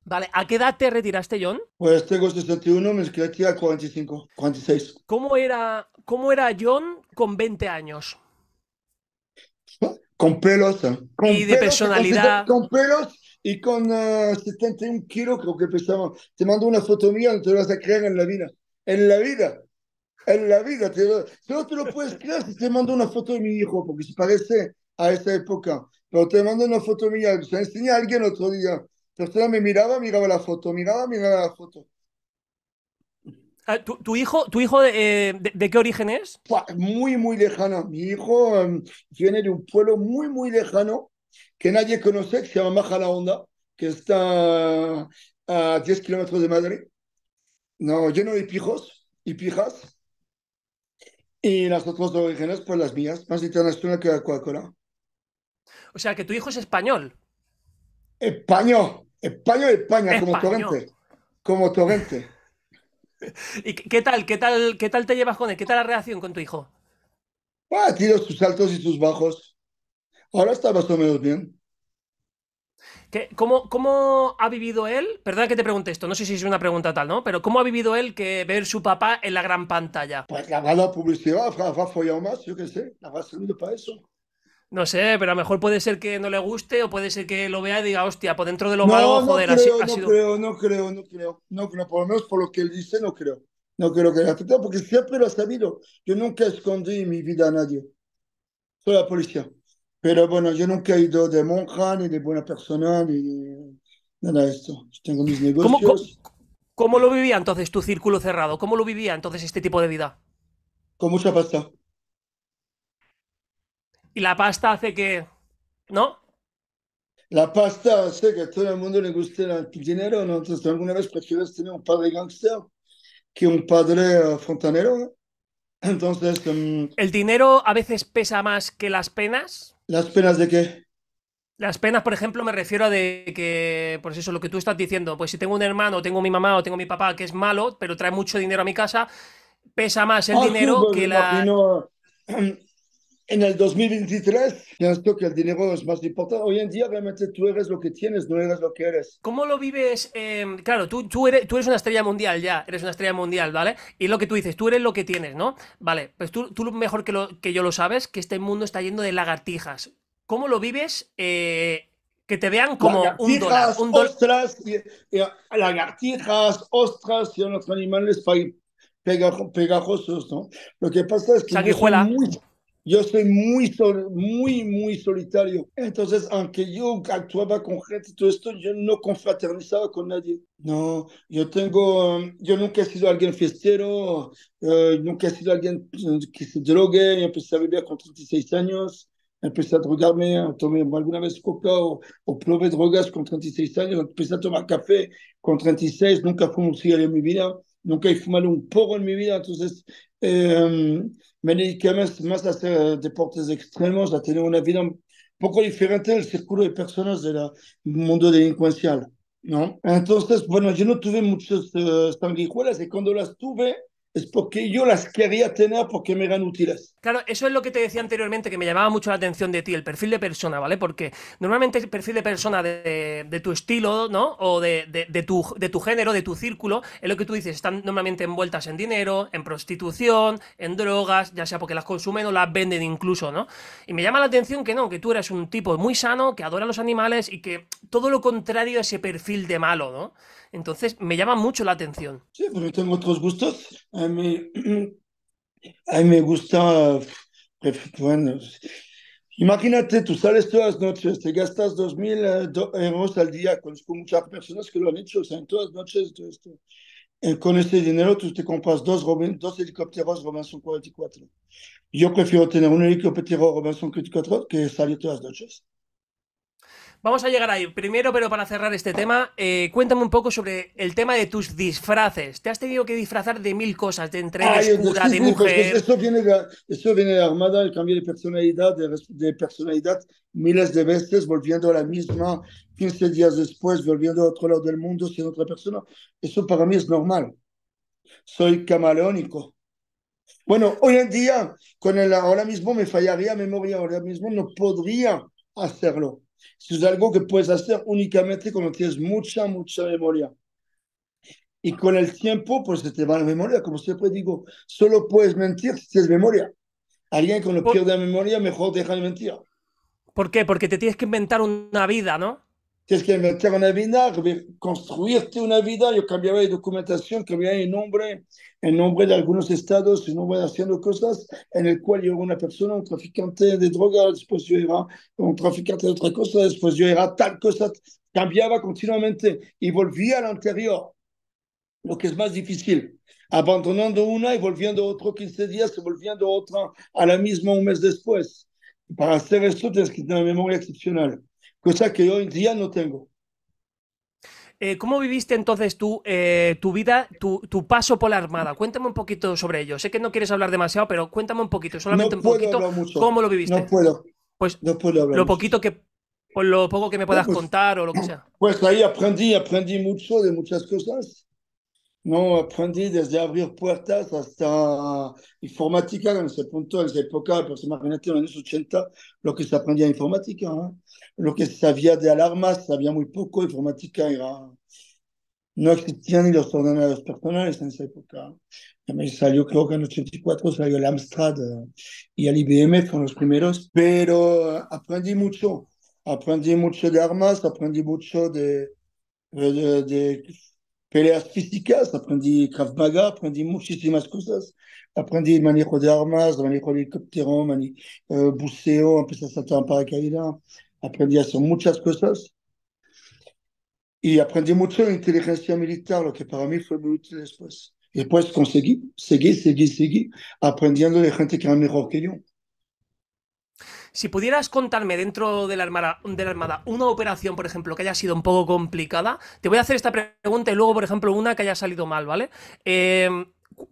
Speaker 1: Vale, ¿a qué edad te retiraste, John?
Speaker 2: Pues tengo 61, me retiré a 45, 46.
Speaker 1: ¿Cómo era, cómo era John con 20 años?
Speaker 2: Con pelos. ¿eh? y de personalidad. Con, pelos y con 71 eh, kilos creo que pesaba. Te mando una foto mía, no te vas a creer en la vida. En la vida. En la vida. Te lo... no te lo puedes creer si te mando una foto de mi hijo, porque se parece a esa época. Pero te mando una foto mía, se enseñé a alguien otro día la persona me miraba, miraba la foto, miraba, miraba la foto. Ah, ¿Tu, hijo, tu hijo de, eh, qué origen es? Muy, muy lejano. Mi hijo em, viene de un pueblo muy, muy lejano que nadie conoce, que se llama Maja la Honda, que está a 10 kilómetros de Madrid. No, lleno de pijos y pijas. Y las otras orígenes, pues las mías, más internacional que la Coca-Cola. O sea,
Speaker 1: que tu hijo es español.
Speaker 2: Español, español, España, como torrente. Como torrente.
Speaker 1: ¿Y qué tal, qué tal, qué tal te llevas con él? ¿Qué tal la reacción con tu hijo?
Speaker 2: Ha ah, tiro sus altos y sus bajos. Ahora está más o menos bien.
Speaker 1: cómo, cómo, ha vivido él? Perdona que te pregunte esto, no sé si es una pregunta tal, ¿no? Pero ¿cómo ha vivido él que ver su papá en la gran pantalla?
Speaker 2: Pues la mala publicidad, ha follado más, yo qué sé, La mala servido para eso.
Speaker 1: No sé, pero a lo mejor puede ser que no le guste o puede ser que lo vea y diga, hostia, por dentro de lo malo, joder, así, no ha sido...
Speaker 2: creo, no creo, no creo, no creo, por lo menos por lo que él dice, no creo. No creo que le afecte, porque siempre lo ha sabido. Yo nunca escondí mi vida a nadie, soy la policía. Pero bueno, yo nunca he ido de monja, ni de buena persona, ni nada de esto. tengo mis negocios. ¿Cómo,
Speaker 1: cómo lo vivía entonces tu círculo cerrado? ¿Cómo lo vivía entonces este tipo de vida?
Speaker 2: Con mucha pasta.
Speaker 1: Y la pasta hace que. ¿No?
Speaker 2: La pasta hace que todo el mundo le guste el dinero, ¿no? Entonces, alguna vez prefieres tener un padre gangster que un padre fontanero. Entonces. Em,
Speaker 1: ¿El dinero a veces pesa más que las penas?
Speaker 2: ¿Las penas de qué?
Speaker 1: Las penas, por ejemplo, me refiero a de que, pues eso, lo que tú estás diciendo, pues si tengo un hermano, tengo mi mamá o tengo mi papá que es malo, pero trae mucho dinero a mi casa, pesa más el ah, dinero pues que la...
Speaker 2: En el 2023, pienso que el dinero es más importante. Hoy en día, realmente tú eres lo que tienes, no eres lo que eres.
Speaker 1: ¿Cómo lo vives? Em, claro, tú, tú, eres, tú eres una estrella mundial ya, eres una estrella mundial, ¿vale? Y lo que tú dices, tú eres lo que tienes, ¿no? Vale, pues tú, tú mejor que, que yo lo sabes, que este mundo está yendo de lagartijas. ¿Cómo lo vives? Eh, que te vean como un
Speaker 2: ostras, eh, lagartijas, ostras y otros animales pegajosos, ¿no? Lo que pasa es que... Muy yo soy muy, sol, muy, muy solitario. Entonces, aunque yo actuaba con gente y todo esto, yo no confraternizaba con nadie. No, yo tengo, um, yo nunca he sido alguien fiestero, eh, nunca he sido alguien pues, que se drogue. Yo empecé a vivir con 36 años, empecé a drogarme, tomé alguna vez coca o, probé drogas con 36 años, empecé a tomar café con 36, nunca fumé un cigarro en mi vida, nunca he fumado un poco en mi vida. Entonces, em, mais les caméras, moi, ça euh, des portes extrêmement, j'ai tenu mon avis. Pourquoi il fait un tel circulo et personnage de la monde délinquentiel? Non? que je pas bueno, yo no tuve muchos euh, sanguijuelas, c'est quand je las tuve, es porque yo las quería tener porque me eran útiles.
Speaker 1: Claro, eso es lo que te decía anteriormente, que me llamaba mucho la atención de ti, el perfil de persona, ¿vale? Porque normalmente el perfil de persona de, tu estilo, ¿no? O de, tu, de tu género, de tu círculo, es lo que tú dices, están normalmente envueltas en dinero, en prostitución, en drogas, ya sea porque las consumen o las venden incluso, ¿no? Y me llama la atención que no, que tú eres un tipo muy sano, que adora a los animales y que todo lo contrario a ese perfil de malo, ¿no? Entonces, me llama mucho la atención.
Speaker 2: Sí, pero tengo otros gustos. A mí, a mí me gusta, bueno, imagínate, tú sales todas las noches, te gastas 2.000 eh, euros al día, conozco muchas personas que lo han hecho, o sea, todas las noches todo eh, Con este dinero tú te compras dos, dos helicópteros Robinson 44. Yo prefiero tener un helicóptero Robinson 44 que salir todas las noches.
Speaker 1: Vamos a llegar ahí. Primero, pero para cerrar este tema, eh, cuéntame un poco sobre el tema de tus disfraces. Te has tenido que disfrazar de mil cosas, de entrega de mujer.
Speaker 2: viene de, esto viene Armada, el cambio de personalidad, de, personalidad miles de veces, volviendo a la misma, 15 días después, volviendo a otro lado del mundo, siendo otra persona. Eso para mí es normal. Soy camaleónico. Bueno, hoy en día, con el ahora mismo me fallaría memoria, ahora mismo no podría hacerlo es algo que puedes hacer únicamente cuando tienes mucha, mucha memoria. Y con el tiempo, pues se te va la memoria, como siempre digo, solo puedes mentir si tienes memoria. Alguien cuando pierde la memoria, mejor deja de mentir. ¿Por qué? Porque te tienes que inventar una vida, ¿no? que una vida, construirte una vida, yo cambiaba de documentación, cambiaba de nombre, el nombre de algunos estados, el nombre de haciendo cosas, en el cual yo una persona, un traficante de drogas, después yo era un traficante de otra cosa, después yo era tal cosa, cambiaba continuamente y volvía al anterior, lo que es más difícil, abandonando una y volviendo otro 15 días y volviendo otra a la misma un mes después. Para hacer esto tienes que tener una memoria excepcional cosa que hoy en día no tengo.
Speaker 1: Eh, ¿Cómo viviste entonces tú, eh, tu vida, tu, tu, paso por la Armada? Cuéntame un poquito sobre ello. Sé que no quieres hablar demasiado, pero cuéntame un poquito, solamente un poquito, cómo lo viviste.
Speaker 2: No puedo. Pues no puedo lo
Speaker 1: poquito que, lo poco que me puedas pues, contar o lo que sea.
Speaker 2: Pues ahí aprendí, aprendí mucho de muchas cosas. No, aprendí desde abrir puertas hasta informática en ese punto, en esa época, pues imagínate en los años 80, lo que se aprendía informática. ¿eh? lo que sabía de alarmas, sabía muy poco, informática era... No existían ni los ordenadores personales en esa época. También salió, creo que en 84 salió el Amstrad eh, y el IBM fueron los primeros, pero aprendí mucho. Aprendí mucho de armas, aprendí mucho de, de, de peleas físicas, aprendí Krav Maga, aprendí muchísimas cosas. Aprendí manejo de armas, manejo de helicóptero, manejo eh, buceo, empecé a saltar en paracaídas. aprendí a hacer muchas cosas y aprendí mucho de inteligencia militar, lo que para mí fue muy útil después. Y después conseguí, seguí, seguí, seguí aprendiendo de gente que era mejor que yo.
Speaker 1: Si pudieras contarme dentro de la, armada, de la Armada una operación, por ejemplo, que haya sido un poco complicada, te voy a hacer esta pregunta y luego, por ejemplo, una que haya salido mal, ¿vale? Eh,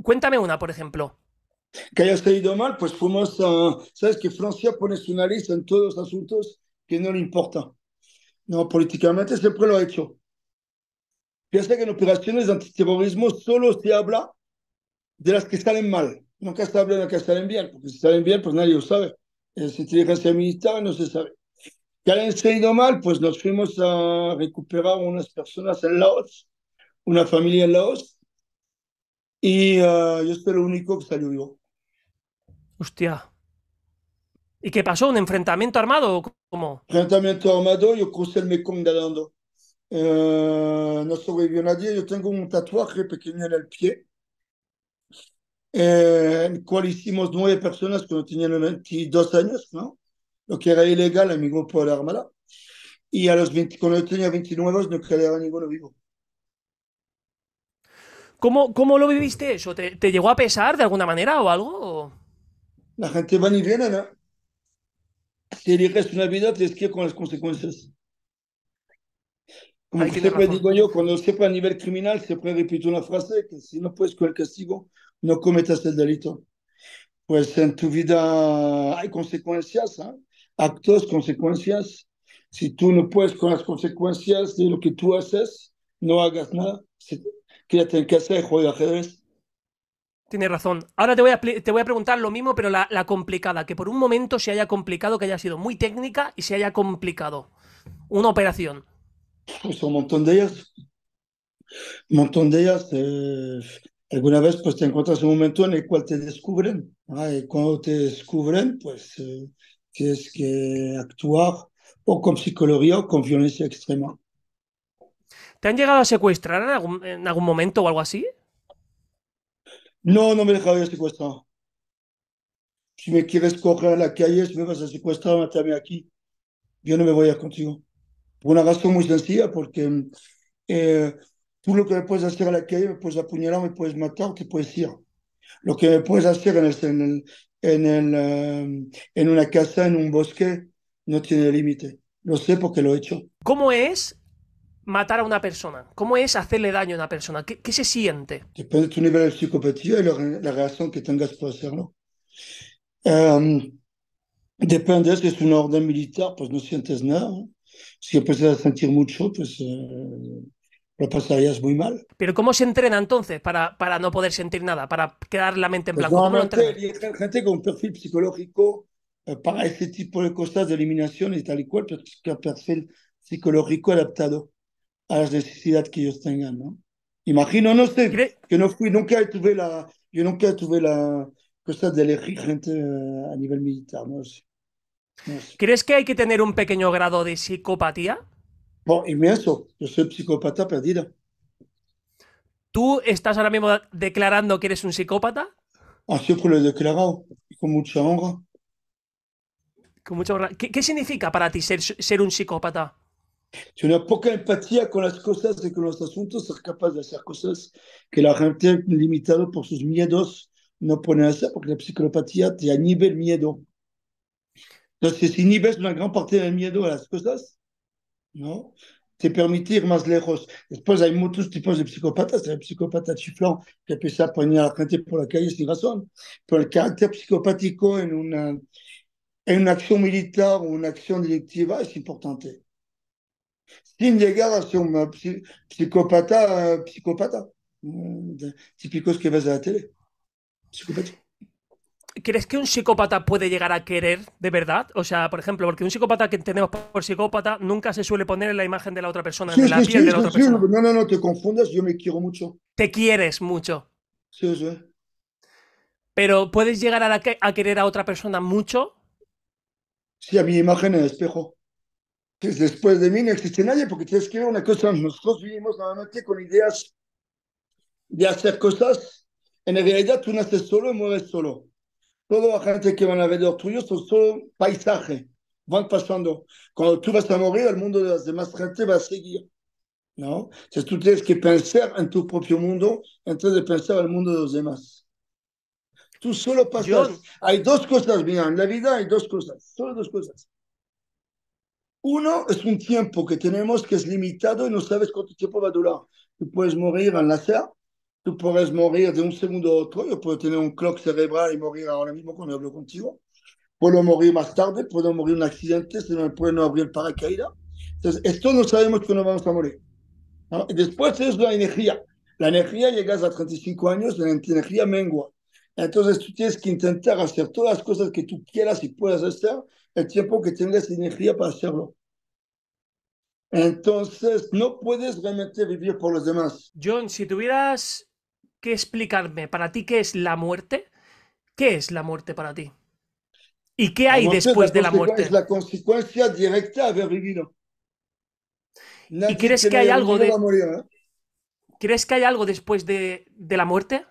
Speaker 1: cuéntame una, por ejemplo.
Speaker 2: Que haya salido mal, pues fuimos a... Sabes que Francia pone su nariz en todos los asuntos que no le importa. No, políticamente siempre lo ha hecho. Piensa que en operaciones de antiterrorismo solo se habla de las que salen mal. Nunca se habla de las que salen bien, porque si salen bien, pues nadie lo sabe. Es eh, inteligencia militar, no se sabe. Que han salido mal, pues nos fuimos a recuperar unas personas en Laos, una familia en Laos, y ah, yo soy el único que salió yo Hostia,
Speaker 1: ¿Y qué pasó? ¿Un enfrentamiento armado o cómo?
Speaker 2: Enfrentamiento armado, yo crucé el Mekong de Eh, no sobrevivió nadie. Yo tengo un tatuaje pequeño en el pie, eh, en el cual hicimos nueve personas que no tenían 22 años, ¿no? Lo que era ilegal en mi grupo de la Y a los 20, cuando tenía 29 no quedaba ninguno vivo.
Speaker 1: ¿Cómo, ¿Cómo, lo viviste eso? ¿Te, llegó a pesar de alguna manera o algo?
Speaker 2: La gente va ni viene, ¿no? resto eliges una vida, te que con las consecuencias. Como siempre digo yo, cuando sepa a nivel criminal, siempre repito una frase, que si no puedes con el castigo, no cometas el delito. Pues en tu vida hay consecuencias, ¿ah? actos, consecuencias. Si tú no puedes con las consecuencias de lo que tú haces, no hagas nada. quédate en casa y juega ajedrez.
Speaker 1: Tienes razón. Ahora te voy, a, te voy a preguntar lo mismo, pero la, complicada, que por un momento se haya complicado, que haya sido muy técnica y se haya complicado una operación.
Speaker 2: Pues un montón de ellas. Un montón de ellas. Eh, alguna vez pues te encuentras un momento en el cual te descubren. Y cuando te descubren, pues eh, tienes que actuar o con psicología o con violencia extrema.
Speaker 1: ¿Te han llegado a secuestrar en algún, en algún momento o algo así?
Speaker 2: No, no me dejaría secuestrado. Este si me quieres coger a la calle, si me vas a secuestrar, mátame aquí. Yo no me voy a contigo. Por una razón muy sencilla, porque eh, tú lo que me puedes hacer a la calle, me puedes apuñalar, me puedes matar, te puedes ir. Lo que me puedes hacer en, el, este, en, el, en, el, eh, en una casa, en un bosque, no tiene límite. Lo sé porque lo he hecho.
Speaker 1: ¿Cómo es matar a una persona? ¿Cómo es hacerle daño a una persona? ¿Qué, se siente?
Speaker 2: Depende de tu nivel de psicopatía y la, la reacción que tengas para hacerlo. Em, depende de si es una orden militar, pues no sientes nada. Si empiezas a sentir mucho, pues eh, lo pasarías muy mal.
Speaker 1: Pero ¿cómo se entrena entonces para, para no poder sentir nada, para quedar la mente en pues blanco? Pues
Speaker 2: hay gente con un perfil psicológico eh, para este tipo de cosas de eliminación y tal y cual, pero que perfil psicológico adaptado a las necesidades que ellos tengan, ¿no? Imagino, no sé, que no fui, nunca tuve la, yo nunca tuve la cosa de elegir gente eh, a nivel militar,
Speaker 1: ¿Crees que hay que tener un pequeño grado de psicopatía?
Speaker 2: Bueno, oh, inmenso, yo soy psicópata perdida.
Speaker 1: ¿Tú estás ahora mismo declarando que eres un psicópata?
Speaker 2: Así que lo he declarado, con mucha honra.
Speaker 1: Con mucha honra. ¿Qué, ¿Qué, significa para ti ser, ser un
Speaker 2: psicópata? Se una pas empatía con las cosas y con los asuntos, ser capables de faire cosas que la gente limitada por sus miedos no ça, parce que la psicopatía te inhibe el miedo. Entonces, si inhibes una gran parte del miedo a las cosas, ¿no? te permite ir más lejos. Después hay muchos tipos de psychopathe, Hay un chiflón que qui a poner a la gente por la calle sin razón. Pero el carácter psicopático en una, en une acción militar o una acción directive, ah, es importante. sin llegar a ser un psicópata, psicópata, euh, euh, típicos que ves a la tele. Psicópata.
Speaker 1: ¿Crees que un psicópata puede llegar a querer de verdad? O sea, por ejemplo, porque un psicópata que tenemos por psicópata nunca se suele poner en la imagen de la otra persona, en la de la otra
Speaker 2: persona. No, no, no, te confundas, yo me quiero mucho.
Speaker 1: Te quieres mucho. Sí, sí. Pero ¿puedes llegar a, a querer a otra persona mucho?
Speaker 2: Sí, a mi imagen en el espejo después de mí no existe nadie, porque tienes que ver una cosa, nosotros vivimos noche con ideas de hacer cosas. En realidad, tú naces solo y mueves solo. Toda la gente que van a alrededor tuyo son solo paisaje, van pasando. Cuando tú vas a morir, el mundo de las demás gente va a seguir. ¿no? Entonces, tú tienes que pensar en tu propio mundo antes de pensar en el mundo de los demás. Tú solo pasas. Hay dos cosas, mira, en la vida hay dos cosas, solo dos cosas. Uno es un tiempo que tenemos que es limitado y no sabes cuánto tiempo va a durar. Tú puedes morir al nacer, tú puedes morir de un segundo a otro, yo puedo tener un clock cerebral y morir ahora mismo cuando hablo contigo. Puedo morir más tarde, puedo morir en un accidente, se me puede no abrir el paracaídas. Entonces, esto no sabemos que no vamos a morir. después es la energía. La energía llegas a 35 años, la energía mengua. Entonces tú tienes que intentar hacer todas las cosas que tú quieras y puedas hacer el tiempo que tengas energía para hacerlo. Entonces no puedes realmente vivir por los demás. John, si
Speaker 1: tuvieras que explicarme para ti qué es la muerte, ¿qué es la muerte para
Speaker 2: ti? ¿Y qué hay después de la muerte? Es la consecuencia directa de haber vivido. ¿Y crees que hay algo de... Morir, ¿Crees que hay algo
Speaker 1: después de, de la muerte?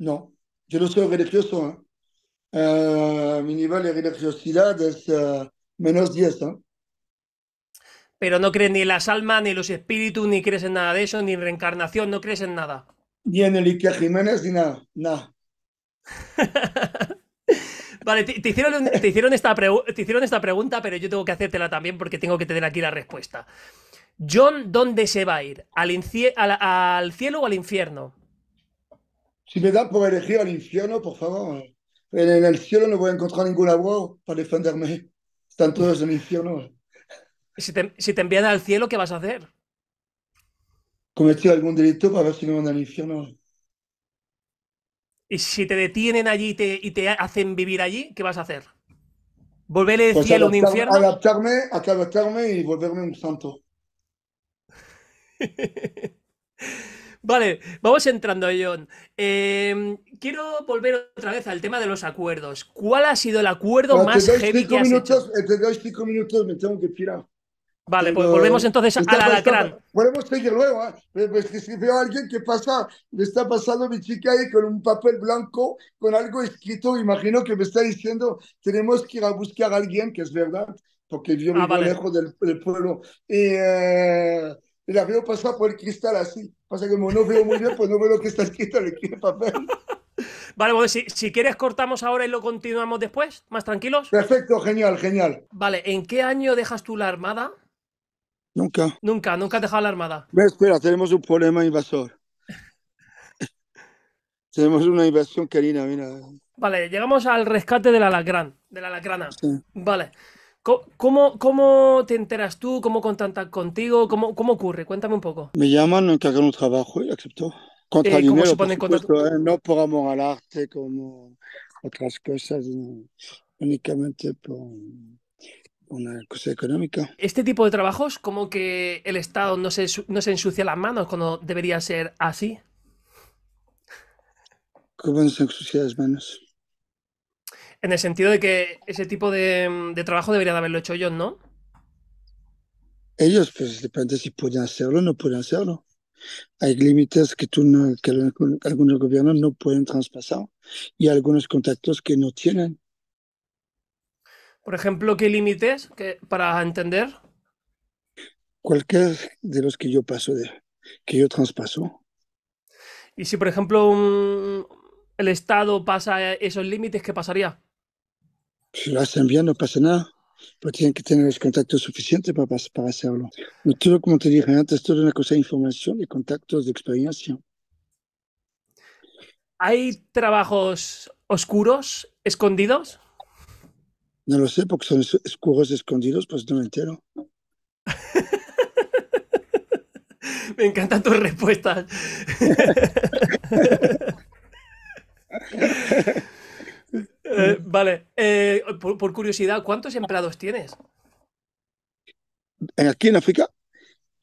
Speaker 2: No, yo no soy religioso. mi nivel de religiosidad es menos 10.
Speaker 1: Pero no crees ni en las almas, ni en los espíritus, ni crees en nada de eso, ni en reencarnación, no crees en nada.
Speaker 2: Ni en el Jiménez, ni nada, nada.
Speaker 1: vale, te, hicieron, esta te hicieron esta pregunta, pero yo tengo que hacértela también porque tengo que tener aquí la respuesta. ¿John dónde se va a ir? al, al cielo o al infierno?
Speaker 2: Si me dan por elegir al infierno, por favor. Eh, en, el cielo no voy a encontrar ningún abogado para defenderme. Están todos en el infierno.
Speaker 1: Si te, envían al cielo, ¿qué vas a hacer?
Speaker 2: Cometer algún delito para ver si me mandan al infierno.
Speaker 1: ¿Y si te detienen allí y te, y te hacen vivir allí, qué vas a hacer?
Speaker 2: ¿Volver el pues cielo a un infierno? Adaptarme, adaptarme y volverme un santo.
Speaker 1: Vale, vamos entrando, John. Em, quiero volver otra vez al tema de los acuerdos. ¿Cuál ha sido el acuerdo más heavy que has
Speaker 2: hecho? Eh, cinco minutos, me tengo que tirar.
Speaker 1: Vale, pues volvemos entonces al alacrán.
Speaker 2: Volvemos seguir luego, Pues si veo a alguien que pasa, me está pasando mi chica ahí con un papel blanco, con algo escrito, imagino que me está diciendo, tenemos que ir a buscar a alguien, que es verdad, porque yo ah, vivo lejos del, pueblo. Y, eh, y la veo pasar por el cristal así. Pasa que como no veo muy bien, pues no veo lo que está escrito en el papel.
Speaker 1: Vale, pues si, quieres cortamos ahora y lo continuamos después, más tranquilos. Perfecto, genial, genial. Vale, ¿en qué año dejas tú la armada? Nunca. Nunca, nunca has dejado la armada.
Speaker 2: Espera, tenemos un problema invasor. tenemos una invasión querida, mira.
Speaker 1: Vale, llegamos al rescate de la alacrán, de la alacrana. Sí. Vale. ¿Cómo, ¿Cómo, te enteras tú? ¿Cómo contactan contigo? ¿Cómo, ¿Cómo ocurre? Cuéntame un poco.
Speaker 2: Me llaman, que hago un trabajo y acepto. Contra eh, se dinero, por eh, no por amor al arte, como otras cosas, únicamente por una cosa económica.
Speaker 1: Este tipo de trabajos, como que el Estado no se, no se ensucia las manos cuando debería ser así.
Speaker 2: ¿Cómo se ensucia las manos?
Speaker 1: En el sentido de que ese tipo de, mm, trabajo deberían haberlo hecho yo, ¿no?
Speaker 2: Ellos, pues depende si pueden hacerlo o no pueden hacerlo. Hay límites que, tú algunos gobiernos no pueden traspasar y algunos contactos que no tienen.
Speaker 1: Por ejemplo, ¿qué límites para entender?
Speaker 2: Cualquier de los que yo paso, de, que yo traspaso.
Speaker 1: Y si, por ejemplo, el Estado pasa esos límites, ¿qué pasaría?
Speaker 2: Si lo hacen bien, no pasa nada, pero tienen que tener los contactos suficientes para, para hacerlo. No todo, como te dije antes, todo una cosa de información y contactos de experiencia.
Speaker 1: ¿Hay trabajos oscuros, escondidos?
Speaker 2: No lo sé, porque son oscuros escondidos, pues no me entero.
Speaker 1: me encantan tus respuestas. Eh, vale, eh, por, curiosidad, ¿cuántos empleados tienes?
Speaker 2: Eh, aquí en África.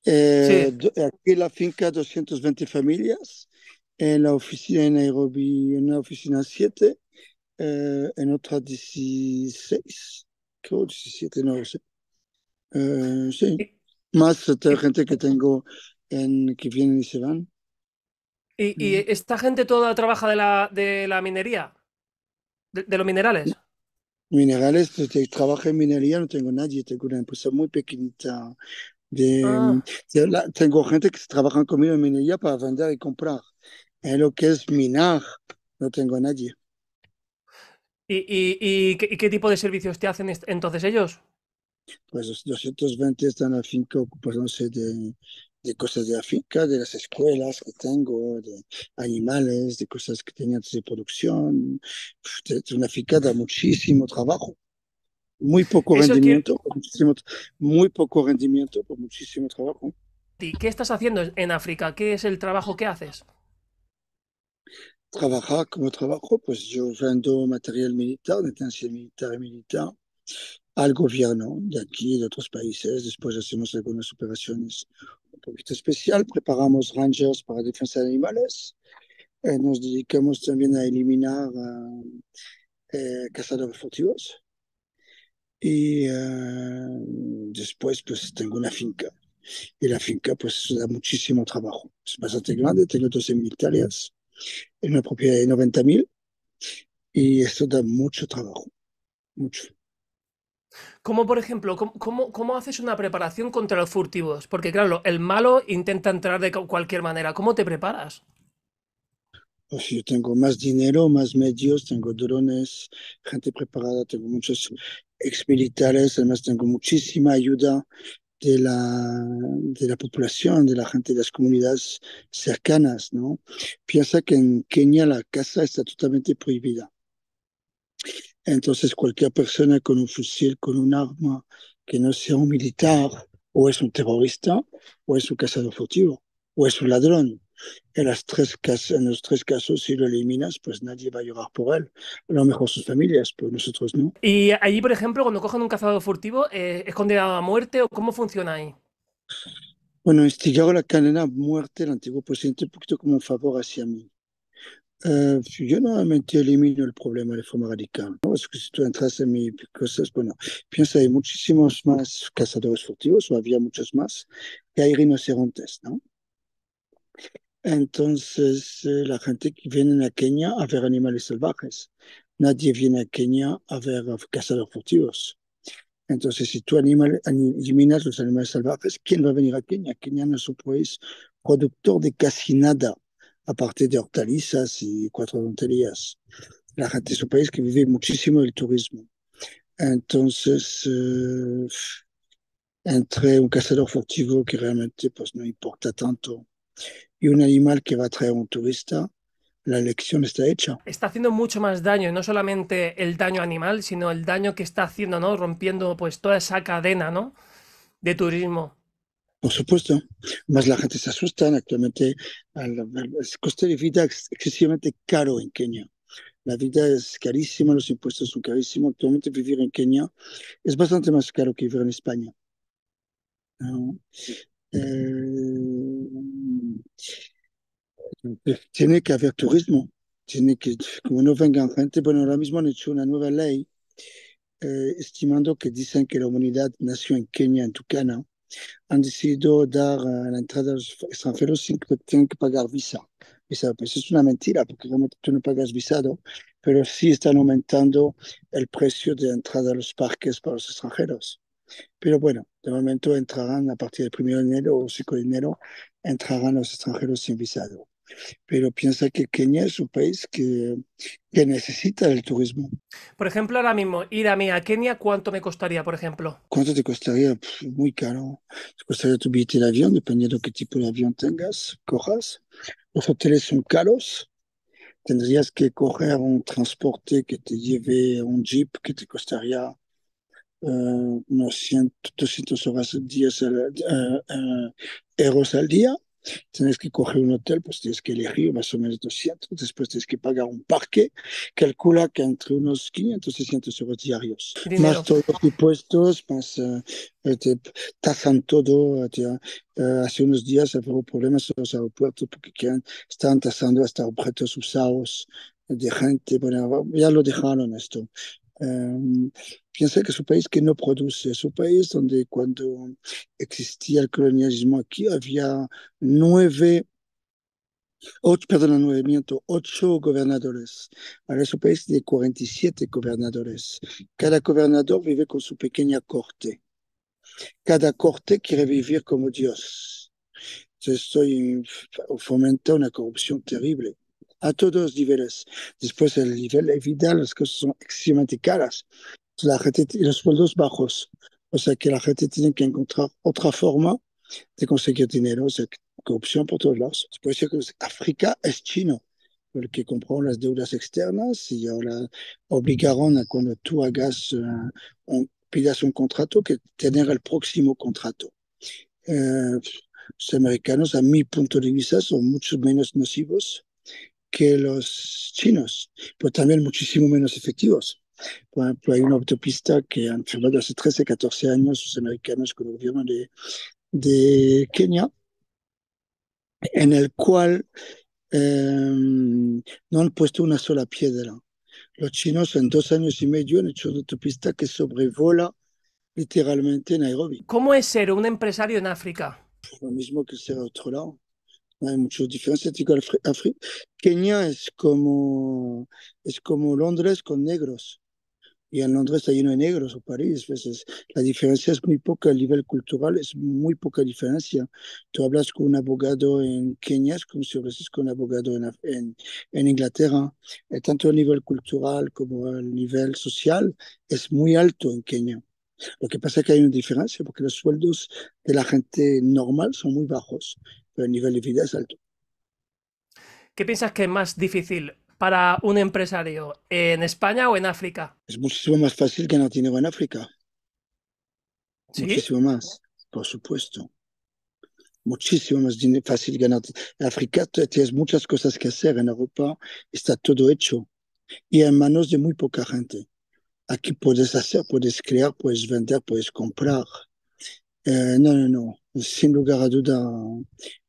Speaker 2: Aquí en la finca 220 familias, en la oficina en Nairobi, en oficina 7, en otra 16, creo 17, no sé. sí. Más gente que tengo en, que vienen y se van.
Speaker 1: ¿Y, y mm. esta gente toda trabaja de la, de la minería? de, los minerales.
Speaker 2: Minerales, pues, trabajo en minería, no tengo nadie, tengo una empresa muy pequeñita. De, ah. tengo gente que trabaja conmigo en minería para vender y comprar. En lo que es minar, no tengo nadie.
Speaker 1: ¿Y, y, y, qué tipo de servicios te hacen entonces ellos?
Speaker 2: Pues 220 están a fin que no sé, de, de cosas de África, de las escuelas que tengo, de animales, de cosas que tenía de producción. Una finca da muchísimo trabajo. Muy poco rendimiento, muy poco rendimiento, por muchísimo trabajo.
Speaker 1: ¿Y qué estás haciendo en África? ¿Qué es el trabajo que haces?
Speaker 2: Trabajar como trabajo, pues yo vendo material militar, detención militar y militar al gobierno de aquí y de otros países. Después hacemos algunas operaciones un poquito especial. Preparamos rangers para defensa de animales. Eh, nos dedicamos también a eliminar eh, eh, cazadores furtivos. Y después, pues tengo una finca. Y la finca, pues, da muchísimo trabajo. Es bastante grande, tengo 12.000 hectáreas, en una propiedad de 90.000. Y esto da mucho trabajo, mucho.
Speaker 1: Como por ejemplo, ¿cómo, haces una preparación contra los furtivos? Porque claro, el malo intenta entrar de cualquier manera. ¿Cómo te preparas?
Speaker 2: Pues yo tengo más dinero, más medios, tengo drones, gente preparada, tengo muchos exmilitares, además tengo muchísima ayuda de la, de la población, de la gente de las comunidades cercanas, ¿no? Piensa que en Kenia la casa está totalmente prohibida. Entonces cualquier persona con un fusil, con un arma que no sea un militar, o es un terrorista, o es un cazador furtivo, o es un ladrón. En, las tres en los tres casos, si lo eliminas, pues nadie va a llorar por él. A lo mejor sus familias, pero nosotros no.
Speaker 1: Y allí, por ejemplo, cuando cojan un cazador furtivo, eh, ¿es condenado a muerte o cómo funciona ahí?
Speaker 2: Bueno, instigado la cadena a muerte el antiguo presidente un poquito como un favor hacia mí. Eh, yo normalmente elimino el problema de forma radical, ¿no? Es que si tú entras en mi cosas, bueno, piensa, hay muchísimos más cazadores furtivos, o había muchos más, que hay rinocerontes, ¿no? Entonces, eh, la gente que viene a Kenia a ver animales salvajes, nadie viene a Kenia a ver cazadores furtivos. Entonces, si tú animal, eliminas los animales salvajes, ¿quién va a venir a Kenia? Kenia no es un país productor de casi nada aparte de hortalizas y cuatro tonterías. La gente es un país que vive muchísimo el turismo. Entonces, eh, entre un cazador furtivo que realmente pues, no importa tanto y un animal que va a traer un turista, la elección está hecha.
Speaker 1: Está haciendo mucho más daño, no solamente el daño animal, sino el daño que está haciendo, ¿no? Rompiendo pues toda esa cadena, ¿no? De turismo.
Speaker 2: Por supuesto, más la gente se asusta actualmente al, coste de vida es excesivamente caro en Kenia. La vida es carísima, los impuestos son carísimos. Actualmente vivir en Kenia es bastante más caro que vivir en España. Eh, tiene que haber turismo. Tiene que, como no vengan gente, bueno, ahora mismo han hecho una nueva ley eh, estimando que dicen que la humanidad nació en Kenia, en Tucana, han decidido dar la entrada a los extranjeros sin que tengan que pagar visa. Pues, es una mentira, porque realmente tú no pagas visado, pero sí están aumentando el precio de entrada a los parques para los extranjeros. Pero bueno, de momento entrarán a partir del 1 de enero o 5 de enero, entrarán los extranjeros sin visado pero piensa que Kenia es un país que, que necesita el turismo.
Speaker 1: Por ejemplo, ahora mismo, ir a mí a Kenia, ¿cuánto me costaría, por ejemplo?
Speaker 2: ¿Cuánto te costaría? Pues, muy caro. Te costaría tu billete de avión, dependiendo de qué tipo de avión tengas, cojas. Los hoteles son caros. Tendrías que coger un transporte que te lleve un jeep que te costaría eh, unos 200 eh, eh, euros al día Tienes que coger un hotel, pues tienes que elegir más o menos 200, después tienes que pagar un parque, calcula que entre unos 500 y 600 euros diarios, más todos los impuestos, más eh, eh, te tasan todo. Eh, hace unos días hubo problemas en los aeropuertos porque estaban están tasando hasta objetos usados de gente, bueno, ya lo dejaron esto, piensa euh, que su país que no produce, su país donde cuando existía el colonialismo aquí había nueve Ocho, perdón, nueve, miento, ocho gobernadores. Ahora su país tiene 47 gobernadores. Cada gobernador vive con su pequeña corte. Cada corte quiere vivir como Dios. Entonces estoy fomentando una corrupción terrible. a todos los niveles. Después, el nivel vida, las cosas son excesivamente caras. La gente, y los sueldos bajos. O sea que la gente tiene que encontrar otra forma de conseguir dinero. O sea, corrupción por todos lados. puede decir que África es chino, porque compró las deudas externas y ahora obligaron a cuando tú hagas, eh, un, pidas un contrato, que tener el próximo contrato. Eh, los americanos, a mi punto de vista, son mucho menos nocivos que los chinos, pero también muchísimo menos efectivos. Por ejemplo, hay una autopista que han firmado hace 13, 14 años los americanos con el gobierno de, de Kenia, en el cual em, no han puesto una sola piedra. Los chinos en dos años y medio han hecho una autopista que sobrevola literalmente Nairobi.
Speaker 1: ¿Cómo es ser un empresario en África?
Speaker 2: Lo mismo que ser otro lado hay muchas diferencias. Kenia es como, es como Londres con negros. Y en Londres está lleno de negros, o París, veces. Pues, la diferencia es muy poca, a nivel cultural es muy poca diferencia. Tú hablas con un abogado en Kenia, es como si hablas con un abogado en, en Inglaterra. Eh, tanto a nivel cultural como el nivel social es muy alto en Kenia. Lo que pasa es que hay una diferencia porque los sueldos de la gente normal son muy bajos el nivel de vida es alto.
Speaker 1: ¿Qué piensas que es más difícil para un empresario, en España o en África?
Speaker 2: Es muchísimo más fácil ganar dinero en África. Muchísimo más, por supuesto. Muchísimo más fácil ganar. En África tienes muchas cosas que hacer. En Europa está todo hecho y en manos de muy poca gente. Aquí puedes hacer, puedes crear, puedes vender, puedes comprar. Eh, no, no, no sin lugar a duda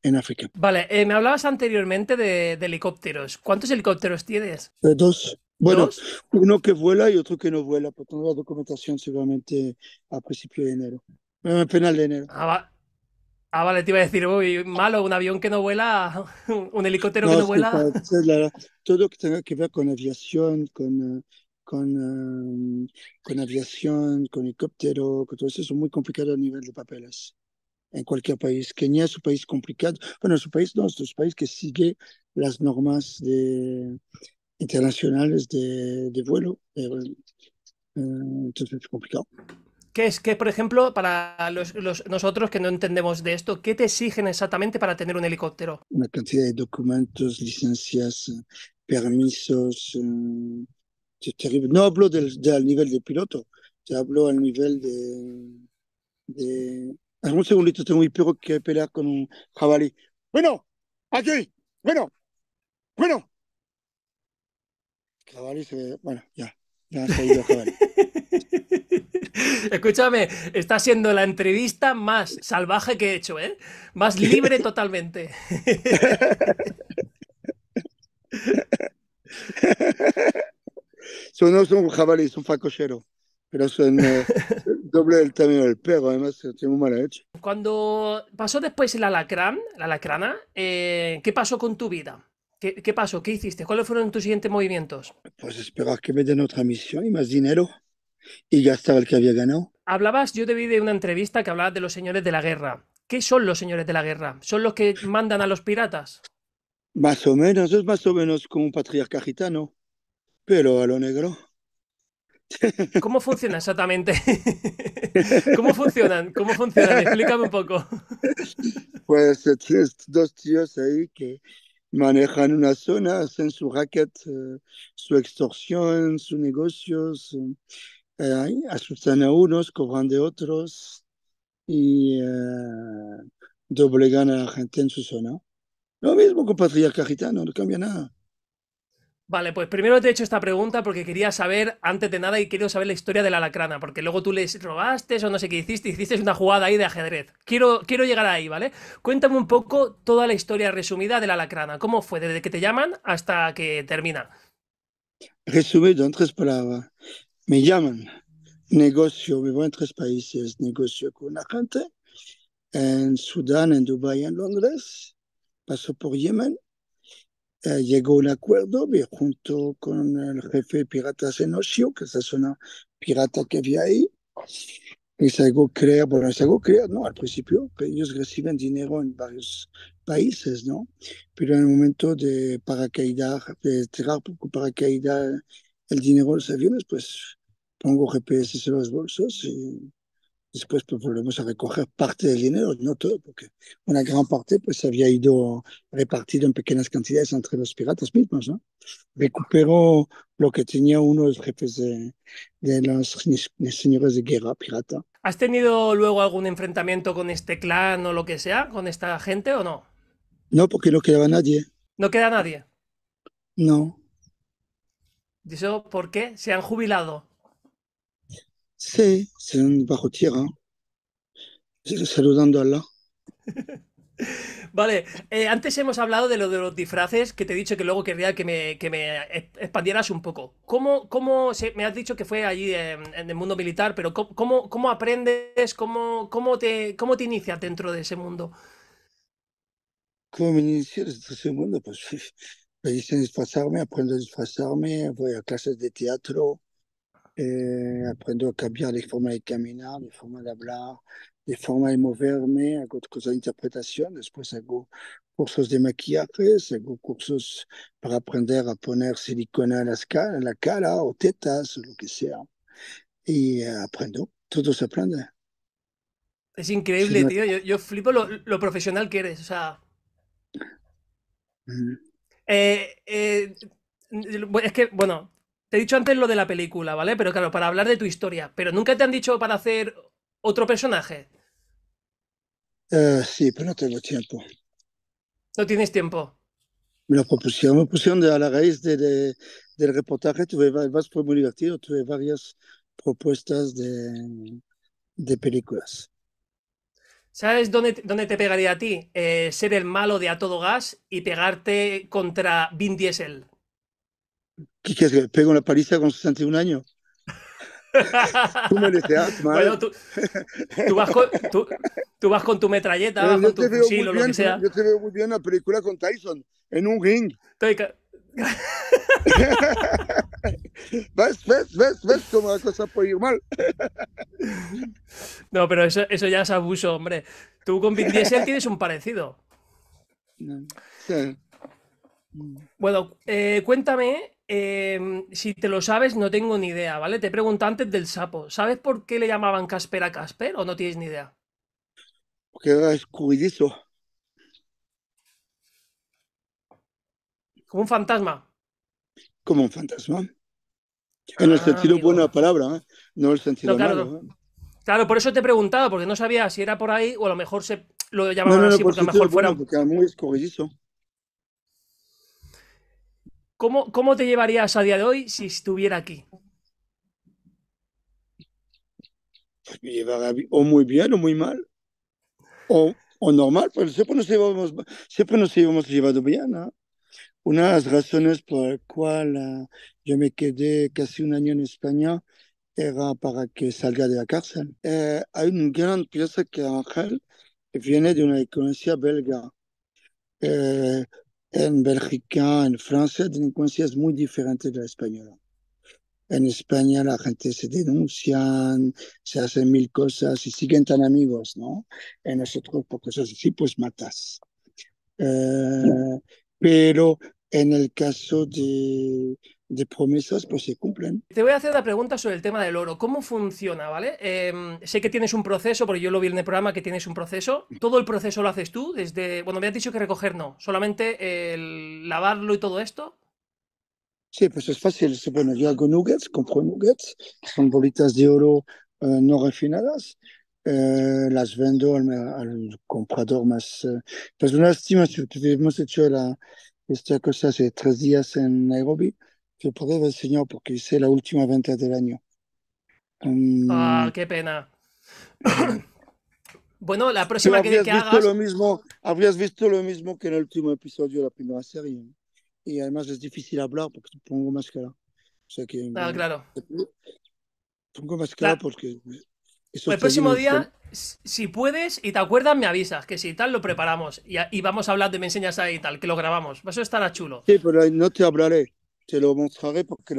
Speaker 2: en África.
Speaker 1: Vale, eh, me hablabas anteriormente de, helicópteros. ¿Cuántos helicópteros tienes?
Speaker 2: Eh, dos. Bueno, uno que vuela y otro que no vuela, por tanto la documentación seguramente a principio de enero, a eh, final de enero.
Speaker 1: Ah, ah, vale, te iba a decir, uy, malo, un avión que no vuela, un helicóptero que no vuela.
Speaker 2: todo lo que tenga que ver con aviación, con... con, con aviación, con helicóptero, con todo eso, es muy complicado a nivel de papeles en cualquier país. Kenia es un país complicado, bueno, es un país no, es un país que sigue las normas internacionales de, vuelo. Eh, eh, entonces es complicado.
Speaker 1: ¿Qué es que, por ejemplo, para los, nosotros que no entendemos de esto, qué te exigen exactamente para tener un helicóptero?
Speaker 2: Una cantidad de documentos, licencias, permisos. Eh, terrible. No hablo del, del, nivel de piloto, te hablo al nivel de un segundito tengo un perro que pelear con un jabalí. Bueno, aquí, bueno, bueno. jabalí se bueno, ya, ya se ha ido jabalí.
Speaker 1: Escúchame, está siendo la entrevista más salvaje que he hecho, ¿eh? Más libre totalmente.
Speaker 2: son, no son jabalíes, son facochero. pero son, doble el tamaño del perro, además tiene muy mala hecha.
Speaker 1: Cuando pasó después el alacrán, la alacrana, eh, ¿qué pasó con tu vida? ¿Qué, ¿Qué, pasó? ¿Qué hiciste? ¿Cuáles fueron tus siguientes movimientos?
Speaker 2: Pues esperar que me den otra misión y más dinero y gastar el que había ganado.
Speaker 1: Hablabas, yo te vi de una entrevista que hablabas de los señores de la guerra. ¿Qué son los señores de la guerra? ¿Son los que mandan a los piratas?
Speaker 2: Más o menos, es más o menos como un patriarca gitano, pero a lo negro. ¿Cómo
Speaker 1: funciona exactamente? ¿Cómo funcionan? ¿Cómo
Speaker 2: funcionan? Explícame un poco. Pues eh, tienes dos tíos ahí que manejan una zona, hacen su racket, eh, su extorsión, sus negocios, eh, asustan a unos, cobran de otros y doblegan a la gente en su zona. Lo mismo con patriarca gitano, no cambia nada.
Speaker 1: Vale, pues primero te he hecho esta pregunta porque quería saber, antes de nada, y quiero saber la historia de la alacrana, porque luego tú les robaste o no sé qué hiciste, hiciste una jugada ahí de ajedrez. Quiero, quiero llegar ahí, ¿vale? Cuéntame un poco toda la historia resumida de la alacrana. ¿Cómo fue desde que te llaman hasta que termina?
Speaker 2: Resumido en tres palabras. Me llaman, negocio, vivo en tres países, negocio con la gente, en Sudán, en Dubái, en Londres, paso por Yemen llegó un acuerdo junto con el jefe pirata Piratas que es una pirata que había ahí. Y se a crear, bueno, se a crear, ¿no? Al principio, ellos reciben dinero en varios países, ¿no? Pero en el momento de paracaidar, de tirar por paracaidar el dinero de los aviones, pues pongo GPS en los bolsos y Después pues, volvemos a recoger parte del dinero, no todo, porque una gran parte pues había ido repartido en pequeñas cantidades entre los piratas mismos. ¿no? Recuperó lo que tenía uno de los jefes de, de los señores de guerra pirata.
Speaker 1: ¿Has tenido luego algún enfrentamiento con este clan o lo que sea, con esta gente o no?
Speaker 2: No, porque no quedaba nadie.
Speaker 1: ¿No queda nadie? No. ¿Y eso por qué? ¿Se han jubilado?
Speaker 2: Sí, se Bajo Tierra, Saludando a Allah.
Speaker 1: Vale, eh, antes hemos hablado de lo de los disfraces, que te he dicho que luego querría que me, que me expandieras un poco. ¿Cómo, cómo me has dicho que fue allí en, el mundo militar, pero cómo, cómo, aprendes, cómo, cómo, te, cómo te inicias dentro de ese mundo?
Speaker 2: ¿Cómo me inicié dentro de ese mundo? Pues me disfrazarme, aprendo a disfrazarme, voy a clases de teatro, e apprendo a cambiare les formats de camminare, les forme di formats le forme di muovermi, altre cose ça, interpretazione, después hago Cours de maquillaje, hago cursos pour apprendre à poner silicone en la, cara, la cala au tetas, ce lo que sea. Hein. et aprendo, tout se aprende. C'est incroyable, tío.
Speaker 1: Yo, yo flipo lo, lo, profesional que eres. O sea. Mm. Eh, eh es que, bueno, Te he dicho antes lo de la película, ¿vale? Pero claro, para hablar de tu historia. Pero nunca te han dicho para hacer otro personaje.
Speaker 2: Eh, sí, pero no tengo tiempo.
Speaker 1: No tienes tiempo.
Speaker 2: Me lo propusieron, me de, a la raíz del reportaje, tuve, muy divertido, tuve varias propuestas de, películas.
Speaker 1: ¿Sabes dónde, dónde, te pegaría a ti? Eh, ser el malo de a todo gas y pegarte contra Vin Diesel.
Speaker 2: ¿Qué quieres que pegue una paliza con 61 años?
Speaker 1: tú mereces, ah, Bueno, tú, vas con, tu metralleta, con tu fusil o lo que sea.
Speaker 2: Yo te veo muy bien en la película con Tyson, en un ring. ¿Ves, ves, ves, ves cómo la cosa puede ir mal?
Speaker 1: no, pero eso, eso ya es abuso, hombre. Tú con Vin Diesel tienes un parecido. Sí. Bueno, eh, cuéntame Em, si te lo sabes, no tengo ni idea, ¿vale? Te pregunto antes del sapo. ¿Sabes por qué le llamaban Casper a Casper o no tienes ni idea?
Speaker 2: Porque era escurridizo.
Speaker 1: Como un fantasma.
Speaker 2: Como un fantasma. Ah, en el sentido buena palabra, ¿eh? no en el sentido claro,
Speaker 1: ¿eh? Claro, por eso te he preguntado, porque no sabía si era por ahí o a lo mejor se lo llamaban así, porque lo mejor fuera.
Speaker 2: era muy escurridizo.
Speaker 1: ¿Cómo, ¿Cómo te llevarías a día de hoy si estuviera aquí?
Speaker 2: Pues me llevaría o muy bien o muy mal. O, o normal, pero siempre nos, llevamos, siempre nos llevado bien. ¿no? Una de las razones por las cuales ah, yo me quedé casi un año en España era para que salga de la cárcel. Eh, hay una gran pieza que Ángel viene de una iglesia belga. Eh, en Bélgica, en Francia, la delincuencia es muy diferente de la española. En España la gente se denuncia, se hacen mil cosas y siguen tan amigos, ¿no? En nosotros, por cosas así, pues matas. Eh, pero en el caso de, de promesas pues se cumplen
Speaker 1: Te voy a hacer una pregunta sobre el tema del oro. ¿Cómo funciona, vale? Em, sé que tienes un proceso, porque yo lo vi en el programa que tienes un proceso. ¿Todo el proceso lo haces tú? Desde, bueno, me has dicho que recoger no, solamente el lavarlo y todo esto.
Speaker 2: Sí, pues es fácil. Bueno, yo hago nuggets, compro nuggets, son bolitas de oro eh, no refinadas. Eh, las vendo al, comprador más. Eh, pues una estimación, hemos hecho la, esta cosa hace tres días en Nairobi te poder enseñar porque hice la última venta del año. Mm. ah, qué pena. bueno, la próxima que, que hagas... Lo mismo, habrías visto lo mismo que en el último episodio de la primera serie. Y además es difícil hablar porque pongo máscara. O ah, claro. Pongo máscara porque... el próximo día, si
Speaker 1: puedes y te acuerdas, me avisas, que si tal lo preparamos y, y vamos a hablar de me enseñas ahí y tal, que lo grabamos. Eso estará chulo. Sí,
Speaker 2: pero no te hablaré te lo mostraré porque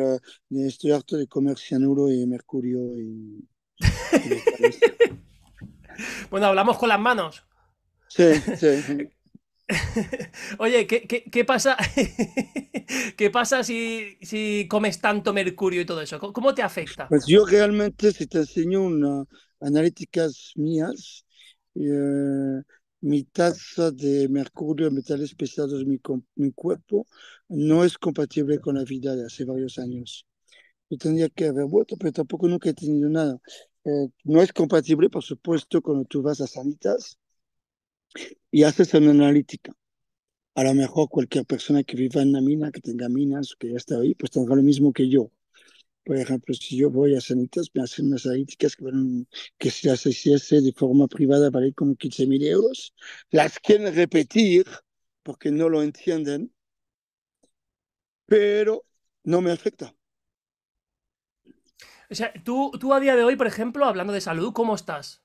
Speaker 2: estoy harto de comer cianuro y mercurio. Y, bueno,
Speaker 1: hablamos con las manos.
Speaker 2: Sí, sí.
Speaker 1: Oye, ¿qué, qué, pasa? ¿Qué pasa si, si, comes tanto mercurio y todo eso? ¿Cómo te afecta? Pues yo
Speaker 2: realmente, si te enseño una, analíticas mías, eh, mi tasa de mercurio, metales pesados en mi, mi, cuerpo no es compatible con la vida de hace varios años. Yo tendría que haber vuelto, pero tampoco nunca he tenido nada. Eh, no es compatible, por supuesto, cuando tú vas a Sanitas y haces una analítica. A lo mejor cualquier persona que viva en la mina, que tenga minas, que ya está ahí, pues tendrá lo mismo que yo. Por ejemplo, si yo voy a Sanitas, me hacen unas analíticas que, que si las hiciese de forma privada vale como 15.000 euros. Las quieren repetir porque no lo entienden pero no me afecta.
Speaker 1: O sea, tú, tú a día de hoy, por ejemplo, hablando de salud, ¿cómo estás?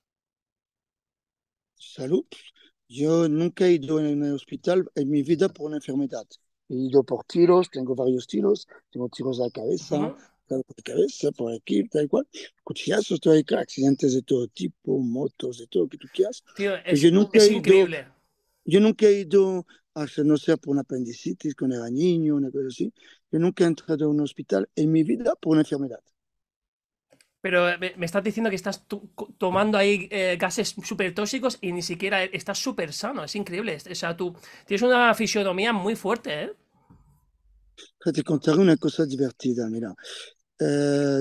Speaker 2: Salud. Yo nunca he ido en el hospital en mi vida por una enfermedad. He ido por tiros, tengo varios tiros, tengo tiros a la cabeza, por cabeza, por aquí, tal cual. Cuchillazos, todo accidentes de todo tipo, motos, de todo lo que tú quieras.
Speaker 1: Pues es, yo nunca increíble.
Speaker 2: yo nunca he ido no sea por una apendicitis, con era niño, una cosa así. Yo nunca he entrado a un hospital en mi vida por una enfermedad.
Speaker 1: Pero eh, me, estás diciendo que estás tomando ahí eh, gases súper tóxicos y ni siquiera e, estás súper sano. Es increíble. O sea, tú tienes una fisionomía muy fuerte, ¿eh?
Speaker 2: Te contaré una cosa divertida, mira.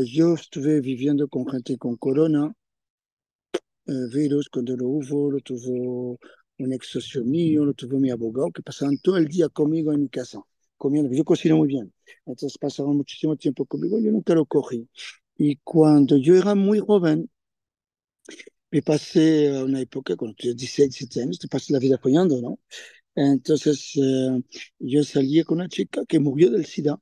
Speaker 2: yo estuve viviendo con gente con corona, virus, cuando lo hubo, lo tuvo un ex socio mío, lo tuve mi abogado, que pasaban todo el día conmigo en mi casa, comiendo, yo cocino muy bien. Entonces pasaron muchísimo tiempo conmigo, yo nunca lo cogí. Y cuando yo era muy joven, me pasé una época, cuando tenía 16, 17 años, te pasé la vida apoyando, ¿no? Entonces eh, yo salí con una chica que murió del SIDA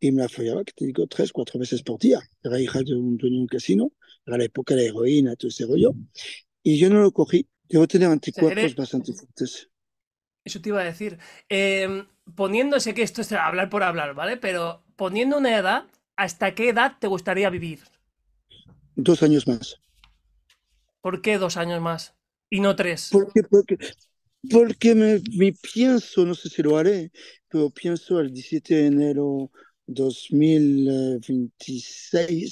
Speaker 2: y me la follaba, que te digo, tres, cuatro veces por día. Era hija de un dueño de un casino, era la época de la heroína, todo ese rollo. Y yo no lo cogí Yo tenía anticuerpos bastante fuertes.
Speaker 1: Eso te iba a decir. Eh, poniéndose que esto es hablar por hablar, ¿vale? Pero poniendo una edad, ¿hasta qué edad te gustaría vivir?
Speaker 2: Dos años más.
Speaker 1: ¿Por qué dos años más?
Speaker 2: Y no tres. Porque, me, pienso, no sé si lo haré, pero pienso el 17 de enero 2026 eh,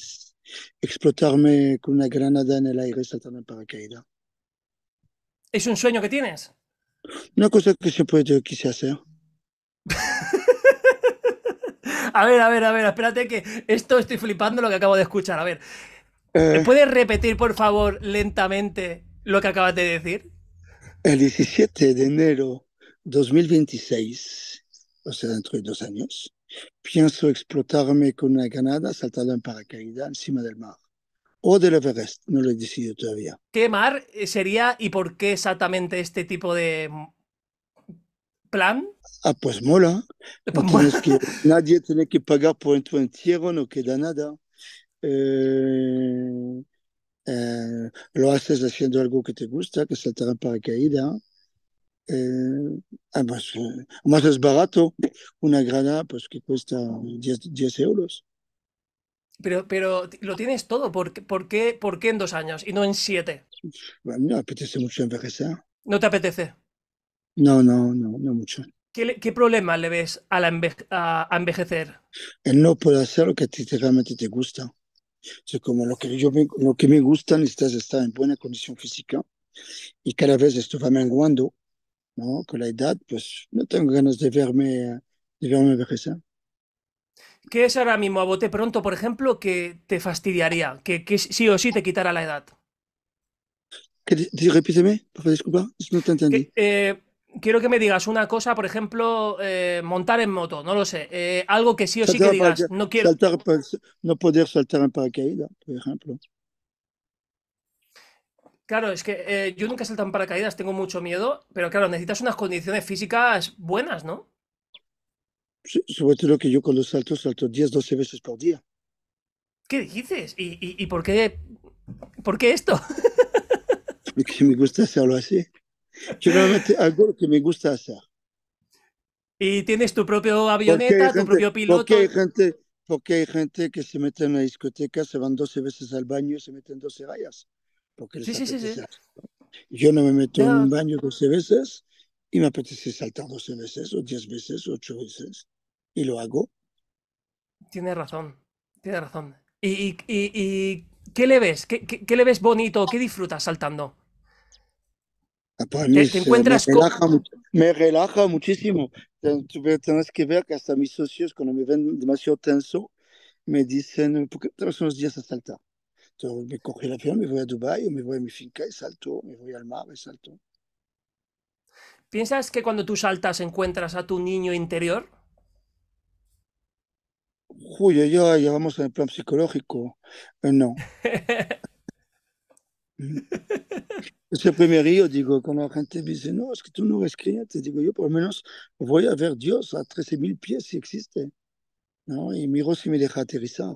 Speaker 2: explotarme con una granada en el aire saltarme para caída.
Speaker 1: ¿Es un sueño que tienes?
Speaker 2: Una cosa que se puede, quise hacer.
Speaker 1: a ver, a ver, a ver, espérate que esto estoy flipando lo que acabo de escuchar. A ver, eh. ¿puedes repetir, por favor, lentamente lo que acabas de decir?
Speaker 2: El 17 de enero 2026, o sea, dentro de dos años, pienso explotarme con una granada saltada en paracaídas encima del mar o del Everest, no lo he decidido todavía.
Speaker 1: ¿Qué mar eh, sería y por qué exactamente este tipo de mm, plan?
Speaker 2: Ah, pues mola. Pues Que, nadie tiene que pagar por tu entierro, no queda nada. Eh, eh, lo haces haciendo algo que te gusta, que saltar en paracaídas. Eh, además, es barato. Una grana pues, que cuesta 10, 10 euros.
Speaker 1: Pero, pero lo tienes todo. ¿Por, por, qué, ¿Por qué en dos años y no en siete?
Speaker 2: A no me apetece mucho envejecer.
Speaker 1: ¿No te apetece?
Speaker 2: No, no, no, no mucho.
Speaker 1: ¿Qué, problema le ves a, la envejecer?
Speaker 2: El no puedo hacer lo que a realmente te gusta. Es como lo que, yo me, lo que me gusta, necesitas estar en buena condición física y cada vez esto va menguando. ¿no? Con la edad, pues no tengo ganas de verme, de verme envejecer.
Speaker 1: ¿Qué es ahora mismo a bote pronto, por ejemplo, que te fastidiaría? Que, sí o sí te quitara la edad.
Speaker 2: Repíteme, disculpa, no te entendí.
Speaker 1: Eh, quiero que me digas una cosa, por ejemplo, eh, montar en moto, no lo sé. Eh, algo que sí o sí que digas, no quiero.
Speaker 2: no poder saltar en paracaídas, por ejemplo.
Speaker 1: Claro, es que yo nunca he en paracaídas, tengo mucho miedo, pero claro, necesitas unas condiciones físicas buenas, ¿no?
Speaker 2: Sobre todo que yo con los salto 10, 12 veces por día.
Speaker 1: ¿Qué dices? ¿Y, y, por, qué, por qué esto?
Speaker 2: Porque me gusta hacerlo así. Yo realmente hago lo que me gusta hacer.
Speaker 1: ¿Y tienes tu propio avioneta, tu propio piloto? Porque hay,
Speaker 2: gente, porque hay gente que se mete en la discoteca, se van 12 veces al baño y se meten 12 rayas. Porque sí, sí, sí, sí, Yo no me meto en un baño 12 veces y me apetece saltar 12 veces o 10 veces, 8 veces y lo hago.
Speaker 1: Tiene razón, tiene razón. ¿Y, y, qué le ves? ¿Qué, ¿Qué, le ves bonito? ¿Qué disfrutas saltando?
Speaker 2: ¿Te, encuentras me, relaja, muchísimo. Tienes que ver que hasta mis socios, cuando me ven demasiado tenso, me dicen, ¿por qué traes unos días a saltar? Entonces me cogí el avión, me voy a Dubái, me voy a mi finca y salto, me voy al mar y salto.
Speaker 1: ¿Piensas que cuando tú saltas encuentras a tu niño interior?
Speaker 2: Julio, ya, ya vamos en el plan psicológico. Eh, no. Ese primer río, digo, cuando la gente me dice, no, es que tú no eres creyente, digo, yo por lo menos voy a ver Dios a 13.000 pies si existe, ¿no? Y miro si me deja aterrizar.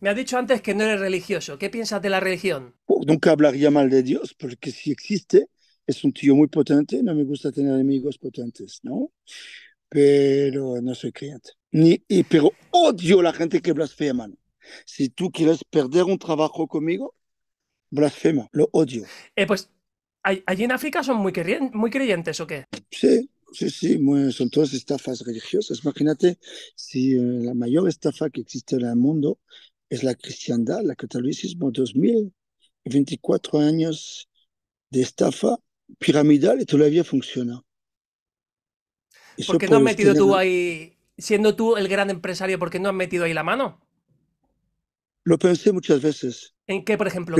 Speaker 1: Me ha dicho antes que no eres religioso. ¿Qué piensas de la religión?
Speaker 2: nunca hablaría mal de Dios, porque si existe, es un tío muy potente, no me gusta tener amigos potentes, ¿no? Pero no soy creyente. Ni, y, pero odio la gente que blasfema. Si tú quieres perder un trabajo conmigo, blasfema, lo odio.
Speaker 1: Eh, pues, ¿allí en África son muy, creyentes, muy creyentes o qué?
Speaker 2: Sí, sí, sí, son todas estafas religiosas. Imagínate si eh, la mayor estafa que existe en el mundo es la cristiandad, la catolicismo, 2024 años de estafa piramidal y todavía funciona. ¿Por qué no has metido tú
Speaker 1: ahí, siendo tú el gran empresario, por qué no has metido ahí la mano?
Speaker 2: Lo pensé muchas veces.
Speaker 1: ¿En qué, por ejemplo?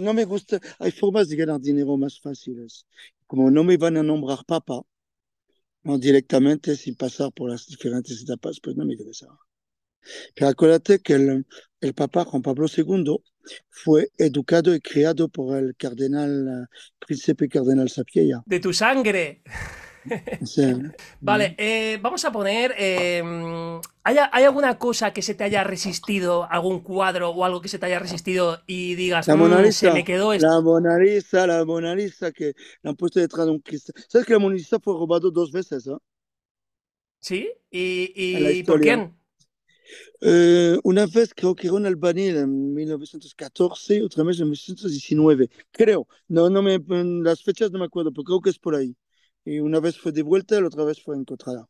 Speaker 2: No me gusta, hay formas de ganar dinero más fáciles. Como no me van a nombrar papa, no directamente sin pasar por las diferentes etapas, pues no me interesa. Pero acuérdate que el, papá Juan Pablo II fue educado y criado por el cardenal, el eh, príncipe cardenal Sapiella.
Speaker 1: De tu sangre. Vale, mm. eh, vamos a poner. Eh, ¿hay, alguna cosa que se te haya resistido, algún cuadro o algo que se te haya resistido y digas, la mm, Mona se me quedó
Speaker 2: La Mona Lisa, la Mona que la han puesto detrás de un cristal. ¿Sabes que la Mona fue robado dos veces?
Speaker 1: Sí, ¿y, y por quién?
Speaker 2: Eh, una vez creo que en Albania en 1914, otra vez en 1919, creo, no, no me, las fechas no me acuerdo, pero creo que es por ahí. Y una vez fue devuelta, la otra vez fue encontrada.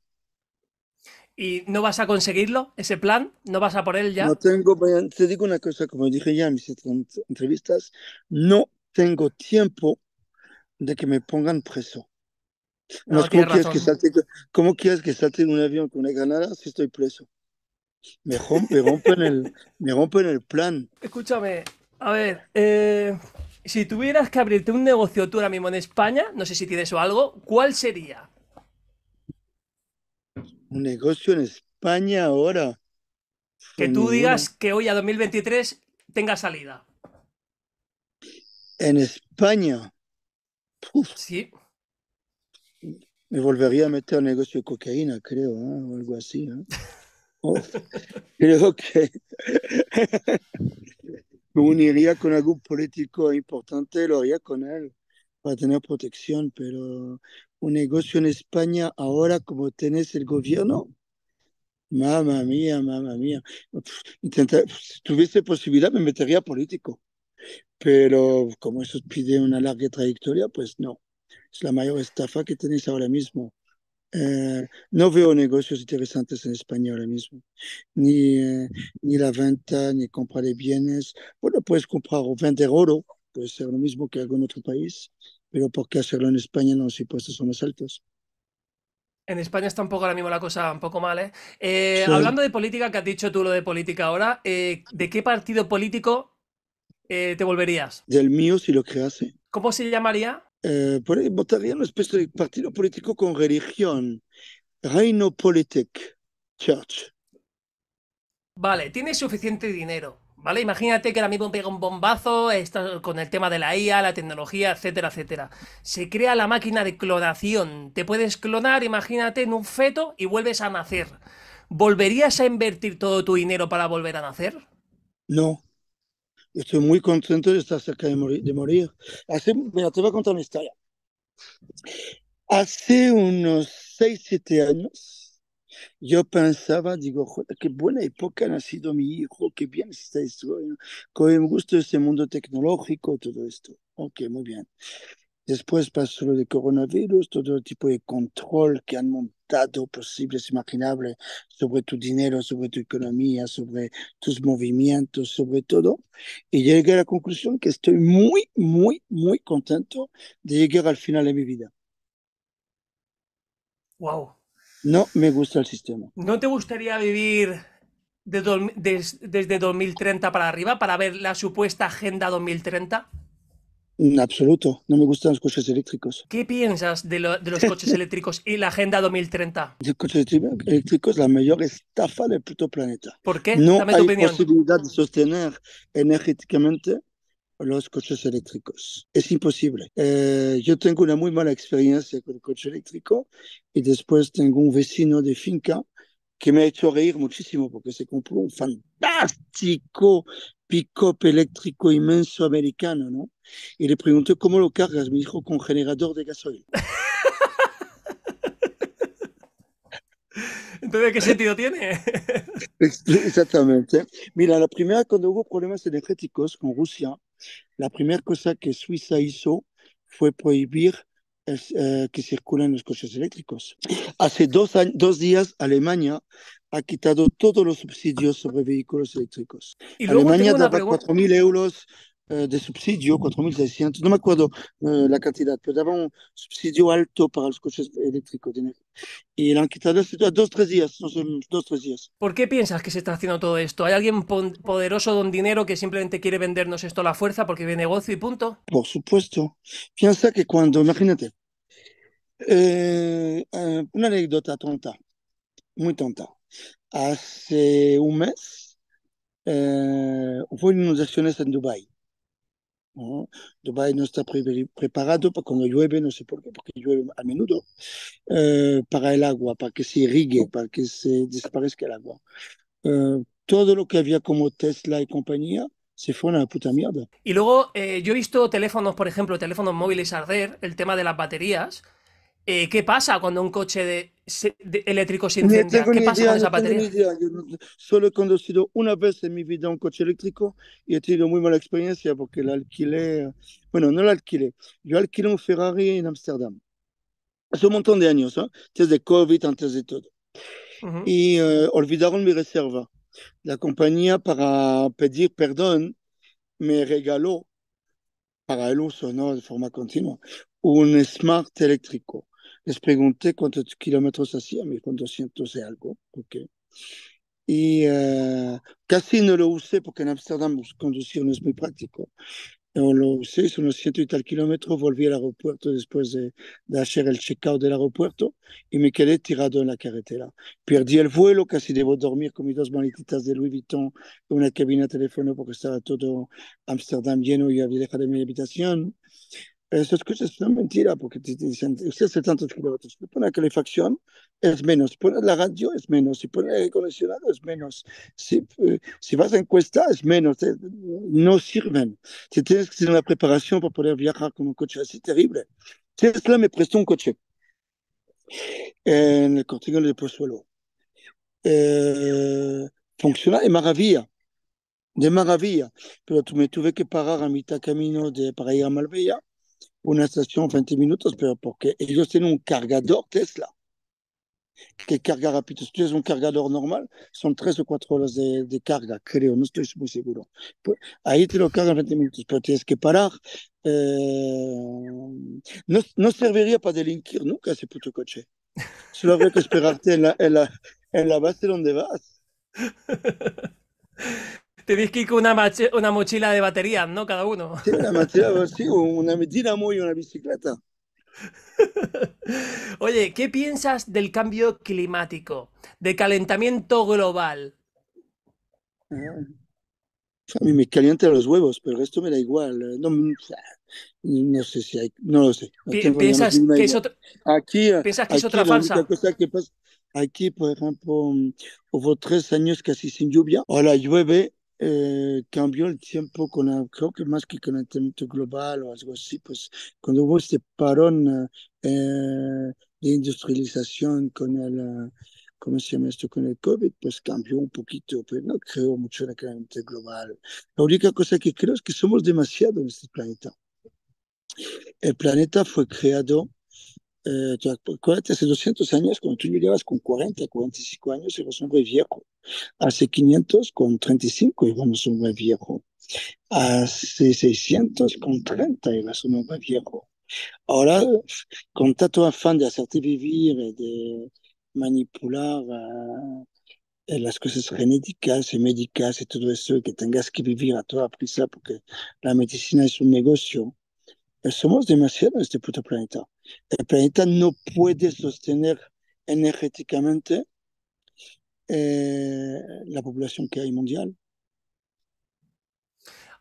Speaker 1: ¿Y no vas a conseguirlo, ese plan? ¿No vas a por él ya? No
Speaker 2: tengo, te digo una cosa, como dije ya en mis entrevistas, no tengo tiempo de que me pongan preso.
Speaker 1: ¿cómo, quieres que
Speaker 2: salte, ¿Cómo quieres que salte en un avión con una granada si estoy preso? Me rompo en el, me el plan.
Speaker 1: Escúchame, a ver, eh, si tuvieras que abrirte un negocio tú ahora mismo en España, no sé si tienes o algo, ¿cuál sería?
Speaker 2: Un negocio en España ahora. Que tú digas
Speaker 1: que hoy a 2023 tenga salida.
Speaker 2: En España. Sí. Me volvería a meter un negocio de cocaína, creo, ¿eh? o algo así. ¿no? Creo que me uniría con algún político importante, lo haría con él para tener protección, pero un negocio en España ahora como tenés el gobierno, mamá mía, mamá mía. Intenta, si tuviese posibilidad me metería político, pero como eso pide una larga trayectoria, pues no. Es la mayor estafa que tenés ahora mismo. Eh, no veo negocios interesantes en España ahora mismo, ni, eh, ni la venta, ni comprar de bienes. Bueno, puedes comprar o vender oro, puede ser lo mismo que algún otro país, pero ¿por qué hacerlo en España no los impuestos son más altos?
Speaker 1: En España está un poco ahora mismo la cosa un poco mal, ¿eh? eh hablando de política, que has dicho tú lo de política ahora, ¿de qué partido político te volverías?
Speaker 2: Del mío, si lo crease. ¿Cómo se llamaría? Eh, votaría en una especie de partido político con religión, Reino Politic Church.
Speaker 1: Vale, tienes suficiente dinero. ¿Vale? Imagínate que ahora mismo pega un bombazo con el tema de la IA, la tecnología, etcétera, etcétera. Se crea la máquina de clonación. Te puedes clonar, imagínate, en un feto y vuelves a nacer. ¿Volverías a invertir todo tu dinero para volver a nacer?
Speaker 2: No. Estoy muy contento de estar cerca de morir. Hace, mira, te voy a contar una historia. Hace unos 6, 7 años, yo pensaba, digo, qué buena época ha nacido mi hijo, qué bien está esto, con me gusta este mundo tecnológico, todo esto. Ok, muy bien. Después pasó lo de coronavirus, todo tipo de control que han montado posibles, imaginables, sobre tu dinero, sobre tu economía, sobre tus movimientos, sobre todo. Y llegué a la conclusión que estoy muy, muy, muy contento de llegar al final de mi vida. Wow. No me gusta el sistema.
Speaker 1: ¿No te gustaría vivir desde 2030 para arriba para ver la supuesta Agenda 2030?
Speaker 2: Absoluto, no me gustan los coches eléctricos.
Speaker 1: ¿Qué piensas de, los coches eléctricos y la Agenda 2030?
Speaker 2: Los coches eléctricos es la mayor estafa del puto planeta. ¿Por qué? No hay posibilidad de sostener energéticamente los coches eléctricos. Es imposible. Eh, yo tengo una muy mala experiencia con el coche eléctrico y después tengo un vecino de finca que me ha hecho reír muchísimo porque se compró un fantástico pick-up eléctrico inmenso americano, ¿no? Y le pregunté cómo lo cargas, me dijo con generador de gasoil.
Speaker 1: Entonces, ¿qué sentido tiene?
Speaker 2: Exactamente. Mira, la primera, cuando hubo problemas energéticos con Rusia, la primera cosa que Suiza hizo fue prohibir eh, que circulan los coches eléctricos. Hace dos, dos días Alemania ha quitado todos los subsidios sobre vehículos eléctricos. Alemania daba 4.000 euros eh, de subsidio, 4.600, no me acuerdo eh, la cantidad, pero daba un subsidio alto para los coches eléctricos. Y la han quitado a dos, tres días, no dos, tres días.
Speaker 1: ¿Por qué piensas que se está haciendo todo esto? ¿Hay alguien poderoso don dinero que simplemente quiere vendernos esto a la fuerza porque ve negocio y punto?
Speaker 2: Por supuesto. Piensa que cuando, imagínate, eh, una anécdota tonta, muy tonta. Hace un mes, hubo acciones en Dubái ¿no? Dubái no está preparado para cuando llueve, no sé por qué, porque llueve a menudo, eh, para el agua, para que se irrigue, para que se desaparezca el agua. Eh, todo lo que había como Tesla y compañía se fue a la puta mierda.
Speaker 1: Y luego eh, yo he visto teléfonos, por ejemplo, teléfonos móviles arder, el tema de las baterías. Eh, ¿Qué pasa cuando un coche de, de eléctrico se incendia? ¿Qué pasa idea, con esa batería?
Speaker 2: No Yo no, solo he conducido una vez en mi vida un coche eléctrico y he tenido muy mala experiencia porque la alquilé. Bueno, no la alquilé. Yo alquilé un Ferrari en Ámsterdam. Hace un montón de años, ¿eh? de COVID, antes de todo. Uh -huh. Y eh, olvidaron mi reserva. La compañía, para pedir perdón, me regaló, para el uso, ¿no? De forma continua, un smart eléctrico. les pregunté cuántos kilómetros hacía, me dijo 200 y algo, eh, Y casi no lo usé porque en Amsterdam conducir no es muy práctico. lo usé, hice unos ciento y tal kilómetros, volví al aeropuerto después de, hacer el check-out del aeropuerto y me quedé tirado en la carretera. Perdí el vuelo, casi debo dormir con mis dos maletitas de Louis Vuitton en una cabina de teléfono porque estaba todo Amsterdam lleno y había dejado mi habitación. Esas cosas son mentira, porque te dicen, usted hace tantos kilómetros, si pone la calefacción es menos, pone la radio es menos, si pone el aire acondicionado es menos, si, eh, si vas a encuesta es menos, eh, no sirven. Si tienes que hacer la preparación para poder viajar con un coche así, terrible. Tesla me prestó un coche en el Cortigón de Pozuelo. Eh, funciona de maravilla, de maravilla, pero tú me tuve que parar a mitad camino de, para ir a Malvella una estación 20 minutos, pero porque ellos tienen un cargador Tesla que carga rápido. Si tienes un cargador normal, son tres o cuatro horas de, de carga, creo, no estoy muy seguro. Pues ahí te lo cargan 20 minutos, pero tienes que parar. Eh, no, no, serviría para delinquir nunca ese puto coche. Solo habría que esperarte en la, en la, en la base donde vas.
Speaker 1: Tenéis que con una, una mochila de batería, ¿no? Cada uno. Sí, una mochila,
Speaker 2: sí, una dinamo y una bicicleta.
Speaker 1: Oye, ¿qué piensas del cambio climático, de calentamiento global?
Speaker 2: Ah, a mí me calienta los huevos, pero esto me da igual. Eh, no, sé si hay, no lo sé. Ah, ¿Piensas, que es otra, aquí, otra falsa? aquí, por ejemplo, mm, hubo tres años casi sin lluvia. la llueve eh, cambió el tiempo con, creo que más que el con calentamiento global o algo así, pues cuando hubo este parón eh, de industrialización con el, eh, ¿cómo se llama esto? Con el COVID, pues cambió un poquito, pero no creo mucho en el calentamiento global. La única cosa que creo es que somos demasiado en este planeta. El planeta fue creado eh, hace 200 años, cuando tú llegabas con 40, 45 años, eras un hombre viejo. Hace 500, con 35, eras un hombre viejo. Hace 600, con 30, eras un hombre viejo. Ahora, con tanto afán de hacerte vivir, de manipular ah, eh, las cosas genéticas y médicas y todo eso, que tengas que vivir a toda prisa, porque la medicina es un negocio somos demasiado en este puto planeta. El planeta no puede sostener energéticamente eh, la población que hay mundial.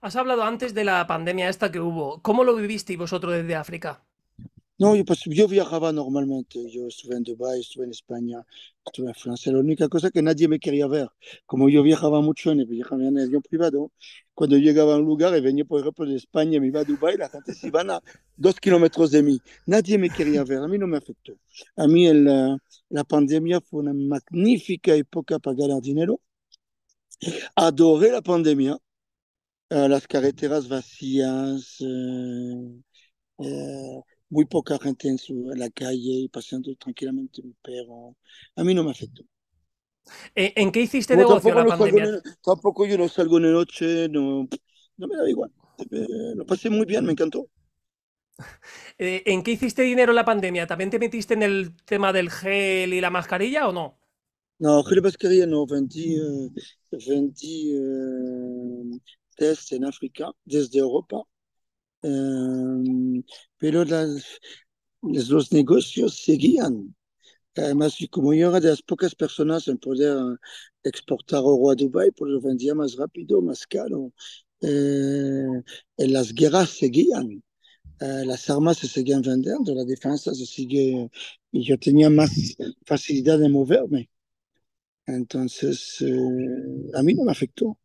Speaker 1: Has hablado antes de la pandemia esta que hubo. ¿Cómo lo vivisteis vosotros desde África?
Speaker 2: Non, je, voyageais je voyageais normalement. Je suis venu en Dubaï, je suis venu en Espagne, je suis venu en France. la seule chose que nadie me voulait voir. Comme je voyageais beaucoup, je voyageais en avion privé. Quand je à un endroit, et venais pour exemple Espagne, je vais à Dubaï, la gente s'y va à 2 km de moi. Nadie me queria voir. A ça ne me pas. A moi, eh, la pandémie a été une magnifique époque à pagar el dinero. Adoré la pandémie. Eh, Les carreteras vacillantes. Eh, muy poca gente en, su, en la calle y paseando tranquilamente pero perro. A mí no me afectó.
Speaker 1: ¿E, ¿En qué hiciste negocio tampoco la pandemia?
Speaker 2: tampoco yo no salgo la noche, no, no me da igual. Eh, lo pasé muy bien, me encantó.
Speaker 1: Eh, ¿En qué hiciste dinero en la pandemia? ¿También te metiste en el tema
Speaker 2: del gel y la mascarilla o no? No, gel y mascarilla no. Vendí, eh, vendí test en África desde Europa Em, pero las, los negocios seguían. Además, como yo era de las pocas personas en poder eh, exportar oro a Dubái, pues lo vendía más rápido, más caro. Eh, las guerras seguían, eh, las armas se seguían vendiendo, la defensa se sigue, yo tenía más facilidad de moverme. Entonces, eh, a mí no me afectó.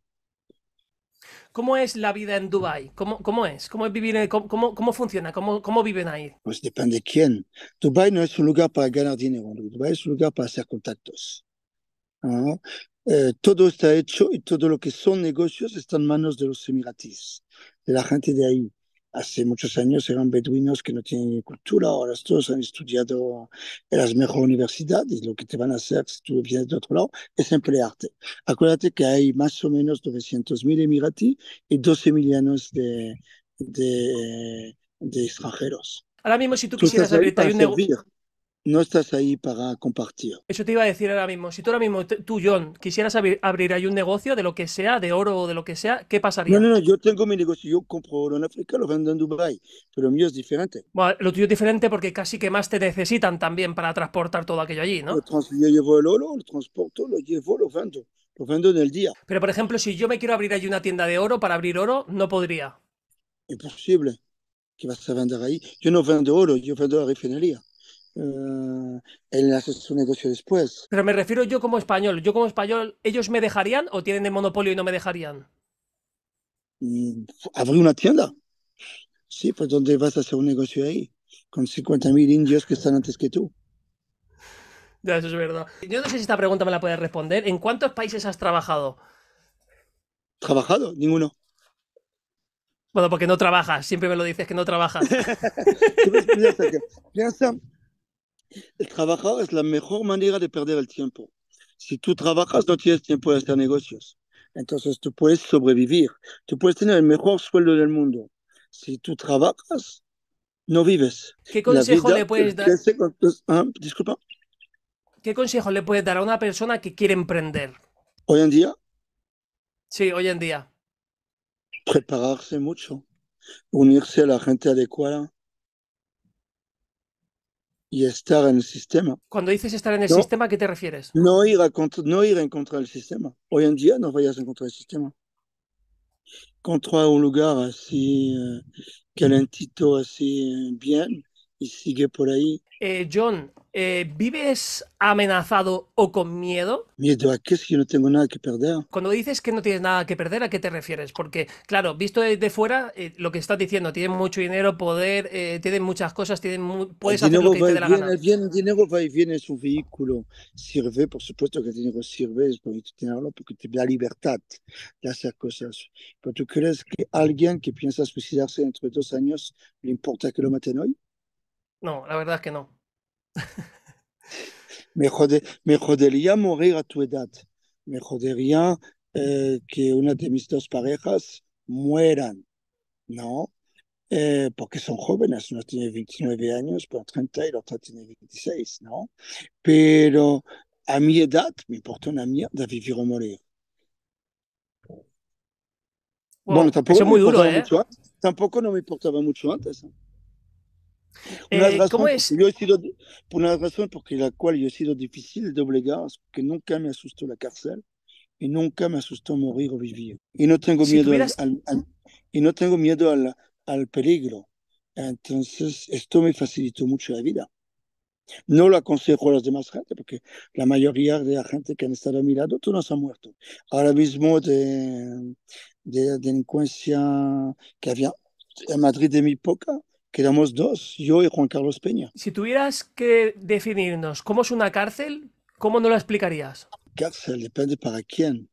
Speaker 1: ¿Cómo es la vida en Dubai? ¿Cómo, ¿Cómo, es? ¿Cómo, es vivir, cómo, funciona? ¿Cómo, ¿Cómo viven ahí?
Speaker 2: Pues depende de quién. Dubai no es un lugar para ganar dinero. Dubái es un lugar para hacer contactos. Eh, todo está hecho y todo lo que son negocios está en manos de los emiratis, de la gente de ahí hace muchos años eran beduinos que no tienen cultura, ahora todos han estudiado en las mejores universidades y lo que te van a hacer si tú vienes de otro lado es emplearte. Acuérdate que hay más o menos 900.000 emiratíes y 12 millones de, de, extranjeros.
Speaker 1: Ahora mismo, si tú, quisieras abrirte un negocio
Speaker 2: no estás ahí para compartir.
Speaker 1: Eso te iba a decir ahora mismo. Si tú ahora mismo, tú, John, quisieras abrir, ahí un negocio de lo que sea, de oro o de lo que sea, ¿qué pasaría? No, no,
Speaker 2: no, yo tengo mi negocio. Yo compro oro en África, lo vendo en Dubái, pero lo mío es diferente.
Speaker 1: Bueno, lo tuyo es diferente porque casi que más te necesitan también para transportar todo
Speaker 2: aquello allí, ¿no? Yo llevo el oro, lo transporto, lo llevo, lo vendo. Lo vendo en el día.
Speaker 1: Pero, por ejemplo, si yo me quiero abrir ahí una tienda de oro para abrir oro, no podría.
Speaker 2: Imposible. que vas a vender ahí? Yo no vendo oro, yo vendo la refinería. Eh, él hace su negocio después.
Speaker 1: Pero me refiero yo como español. Yo como español, ¿ellos me dejarían o tienen el monopolio y no me dejarían?
Speaker 2: abrir una tienda. Sí, pues ¿dónde vas a hacer un negocio ahí? Con 50.000 indios que están antes que tú.
Speaker 1: eso es verdad. Yo no sé si esta pregunta me la puedes responder. ¿En cuántos países has trabajado?
Speaker 2: ¿Trabajado? Ninguno.
Speaker 1: Bueno, porque no trabajas. Siempre me lo dices que no trabajas.
Speaker 2: piensa, el trabajar es la mejor manera de perder el tiempo. Si tú trabajas, no tienes tiempo de hacer negocios. Entonces tú puedes sobrevivir, tú puedes tener el mejor sueldo del mundo. Si tú trabajas, no vives.
Speaker 1: ¿Qué consejo le puedes dar? Ah, ¿Qué consejo le puedes dar a una persona que quiere emprender? ¿Hoy en día? Sí, hoy en día.
Speaker 2: Prepararse mucho, unirse a la gente adecuada, y estar en el sistema.
Speaker 1: Cuando dices estar en el sistema, ¿a qué te refieres?
Speaker 2: No ir, a contra, no ir en contra del sistema. Hoy en día no vayas en contra del sistema. Contra un lugar así eh, calentito, así eh, bien, y sigue por ahí.
Speaker 1: Eh, John, eh, ¿Vives amenazado o con miedo?
Speaker 2: ¿Miedo a qué? es yo no tengo nada que perder.
Speaker 1: Cuando dices que no tienes nada que perder, ¿a qué te refieres? Porque, claro, visto desde fuera, eh, lo que estás diciendo, tienes mucho dinero, poder, eh, tienen muchas cosas, puedes hacer lo que te dé la bien, gana.
Speaker 2: El, dinero va y viene, es un vehículo. Sirve, por supuesto que el dinero sirve, es porque te da libertad de hacer cosas. Pero tú crees que alguien que piensa suicidarse entre dos años, ¿le importa que lo maten hoy?
Speaker 1: No, la verdad es que no.
Speaker 2: me jodería morir a tu edad. Me jodería que una de mis dos parejas mueran, ¿no? Eh, porque son jóvenes, uno tiene 29 años, pero 30 y el otro tiene 26, ¿no? Pero a mi edad me importa una mierda vivir o morir. Wow, bueno, tampoco, eso es muy mucho, tampoco no me importaba mucho antes. Una, eh, razón es? Yo he sido, una razón por la cual yo he sido difícil de obligar es que nunca me asustó la cárcel y nunca me asustó morir o vivir. Y no tengo miedo, al, y no tengo miedo al, al peligro. Entonces, esto me facilitó mucho la vida. No lo aconsejo a las demás gente, porque la mayoría de la gente que han estado a mi lado, todos han muerto. Ahora mismo de, de delincuencia que había en Madrid de mi época, quedamos dos, yo y Juan Carlos Peña.
Speaker 1: Si tuvieras que definirnos cómo es una cárcel, ¿cómo nos la explicarías?
Speaker 2: Cárcel depende para quién.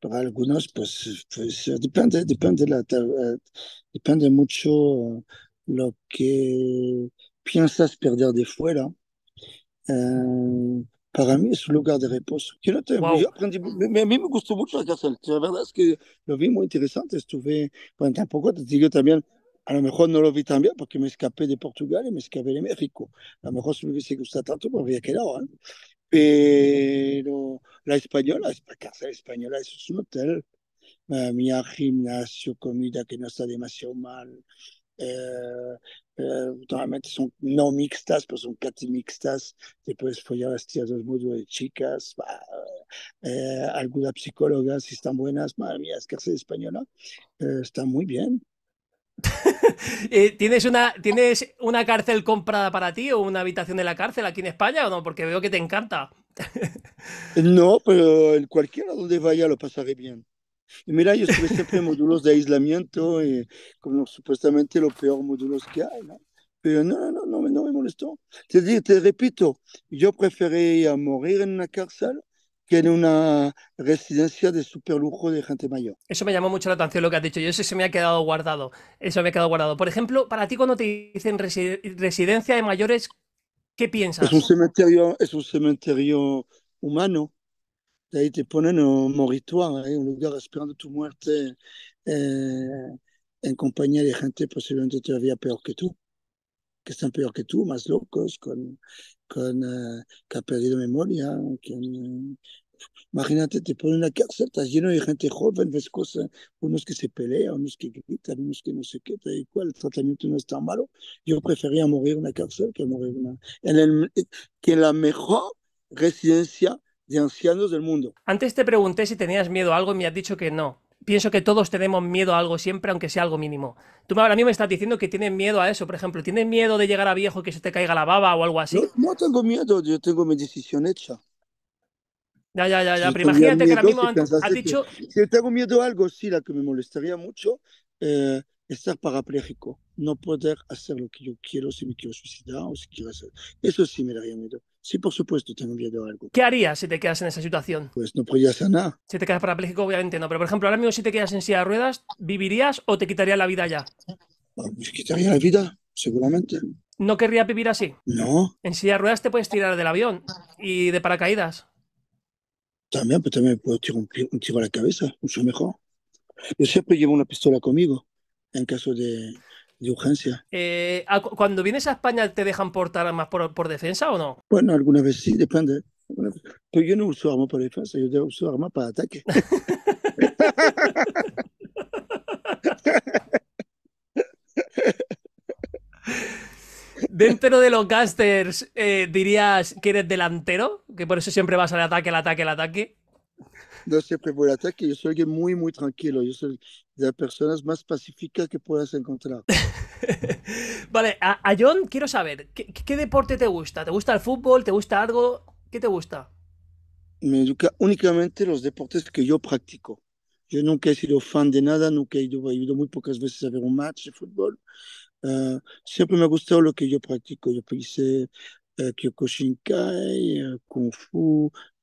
Speaker 2: Para algunos, pues, pues depende, depende, eh, depende mucho lo que piensas perder de fuera. Eh, para mí es un lugar de reposo. me, a mí me gustó mucho la cárcel. La verdad es que lo vi muy interesante. Estuve, bueno, tampoco te digo también, a lo mejor no lo vi tan bien porque me escapé de Portugal y me escapé de México. A lo mejor si me hubiese gustado tanto me habría quedado. ¿eh? Pero la española es casa, española es un hotel. mi gimnasio, comida que no está demasiado mal. Eh, eh, normalmente son no mixtas, pero pues son casi mixtas. Te puedes follar las tías del mundo de chicas, eh, algunas psicólogas, si están buenas, madre mía, que española, está muy bien.
Speaker 1: Eh, ¿Tienes, una, ¿Tienes una cárcel comprada para ti o una habitación de la cárcel aquí en España o no? Porque veo que te encanta.
Speaker 2: no, pero cualquiera donde vaya lo pasaré bien. Y mira, yo estuve siempre en módulos de aislamiento, como supuestamente los peores módulos que hay, Pero no, no, no, me molestó. Te, te repito, yo preferiría morir en una cárcel tiene una residencia de super lujo de gente mayor.
Speaker 1: Eso me llamó mucho la atención lo que has dicho. Yo eso se me ha quedado guardado. Eso me ha quedado guardado. Por ejemplo, para ti cuando te dicen residencia de mayores, ¿qué piensas? Es un
Speaker 2: cementerio, es un cementerio humano. De ahí te ponen un morituario, ¿eh? un lugar esperando tu muerte eh, en compañía de gente posiblemente todavía peor que tú, que están peor que tú, más locos, con con, eh, que ha perdido memoria. imagínate, te ponen una cárcel, estás lleno de gente joven, ves cosas, unos que se pelean, unos que gritan, unos que no sé qué, tal cual, el tratamiento no es tan malo. Yo prefería morir en la cárcel que morir una, en, que en la mejor residencia de ancianos del mundo.
Speaker 1: Antes te pregunté si tenías miedo a algo y me has dicho que no pienso que todos tenemos miedo a algo siempre, aunque sea algo mínimo. Tú ahora mismo me estás diciendo que tienes miedo a eso, por ejemplo. ¿Tienes miedo de llegar a viejo y que se te caiga la baba o algo así?
Speaker 2: No, tengo miedo, yo tengo mi decisión hecha. Ya, ya, ya, ya. pero imagínate que ahora mismo has, dicho... si tengo miedo a algo, sí, la que me molestaría mucho, eh, estar parapléjico, no poder hacer lo que yo quiero, si me quiero suicidar o si quiero hacer... Eso sí me daría miedo. Sí, por supuesto, tengo miedo a algo.
Speaker 1: ¿Qué harías si te quedas en esa situación?
Speaker 2: Pues no podría hacer nada.
Speaker 1: Si te quedas parapléjico, obviamente no. Pero, por ejemplo, ahora mismo si te quedas en silla de ruedas, ¿vivirías o te quitaría la vida ya? Pues me
Speaker 2: quitaría la vida, seguramente.
Speaker 1: ¿No querrías vivir así? No. En silla de ruedas te puedes tirar del avión y de paracaídas.
Speaker 2: También, pues también puedo tirar un, un tiro a la cabeza, mucho mejor. Yo siempre llevo una pistola conmigo en caso de, de urgencia.
Speaker 1: Eh, ah, cuando vienes a España, ¿te dejan portar armas por, defensa o no?
Speaker 2: Bueno, algunas veces sí, depende. Pero yo no uso armas por defensa, yo uso armas para ataque.
Speaker 1: Dentro de los casters eh, ¿dirías que eres delantero? Que por eso siempre vas al ataque, al ataque, al ataque.
Speaker 2: No siempre por el ataque, yo soy alguien muy, muy tranquilo, yo soy de las personas más pacíficas que puedas encontrar.
Speaker 1: vale, a, John quiero saber, ¿qué, deporte te gusta? ¿Te gusta el fútbol? ¿Te gusta algo? ¿Qué te gusta?
Speaker 2: Me educa únicamente los deportes que yo practico. Yo nunca he sido fan de nada, nunca he ido, he ido muy pocas veces a ver un match de fútbol. Ah, siempre me ha gustado lo que yo practico. Yo hice uh, eh, Kyokushinkai, eh, Kung Fu,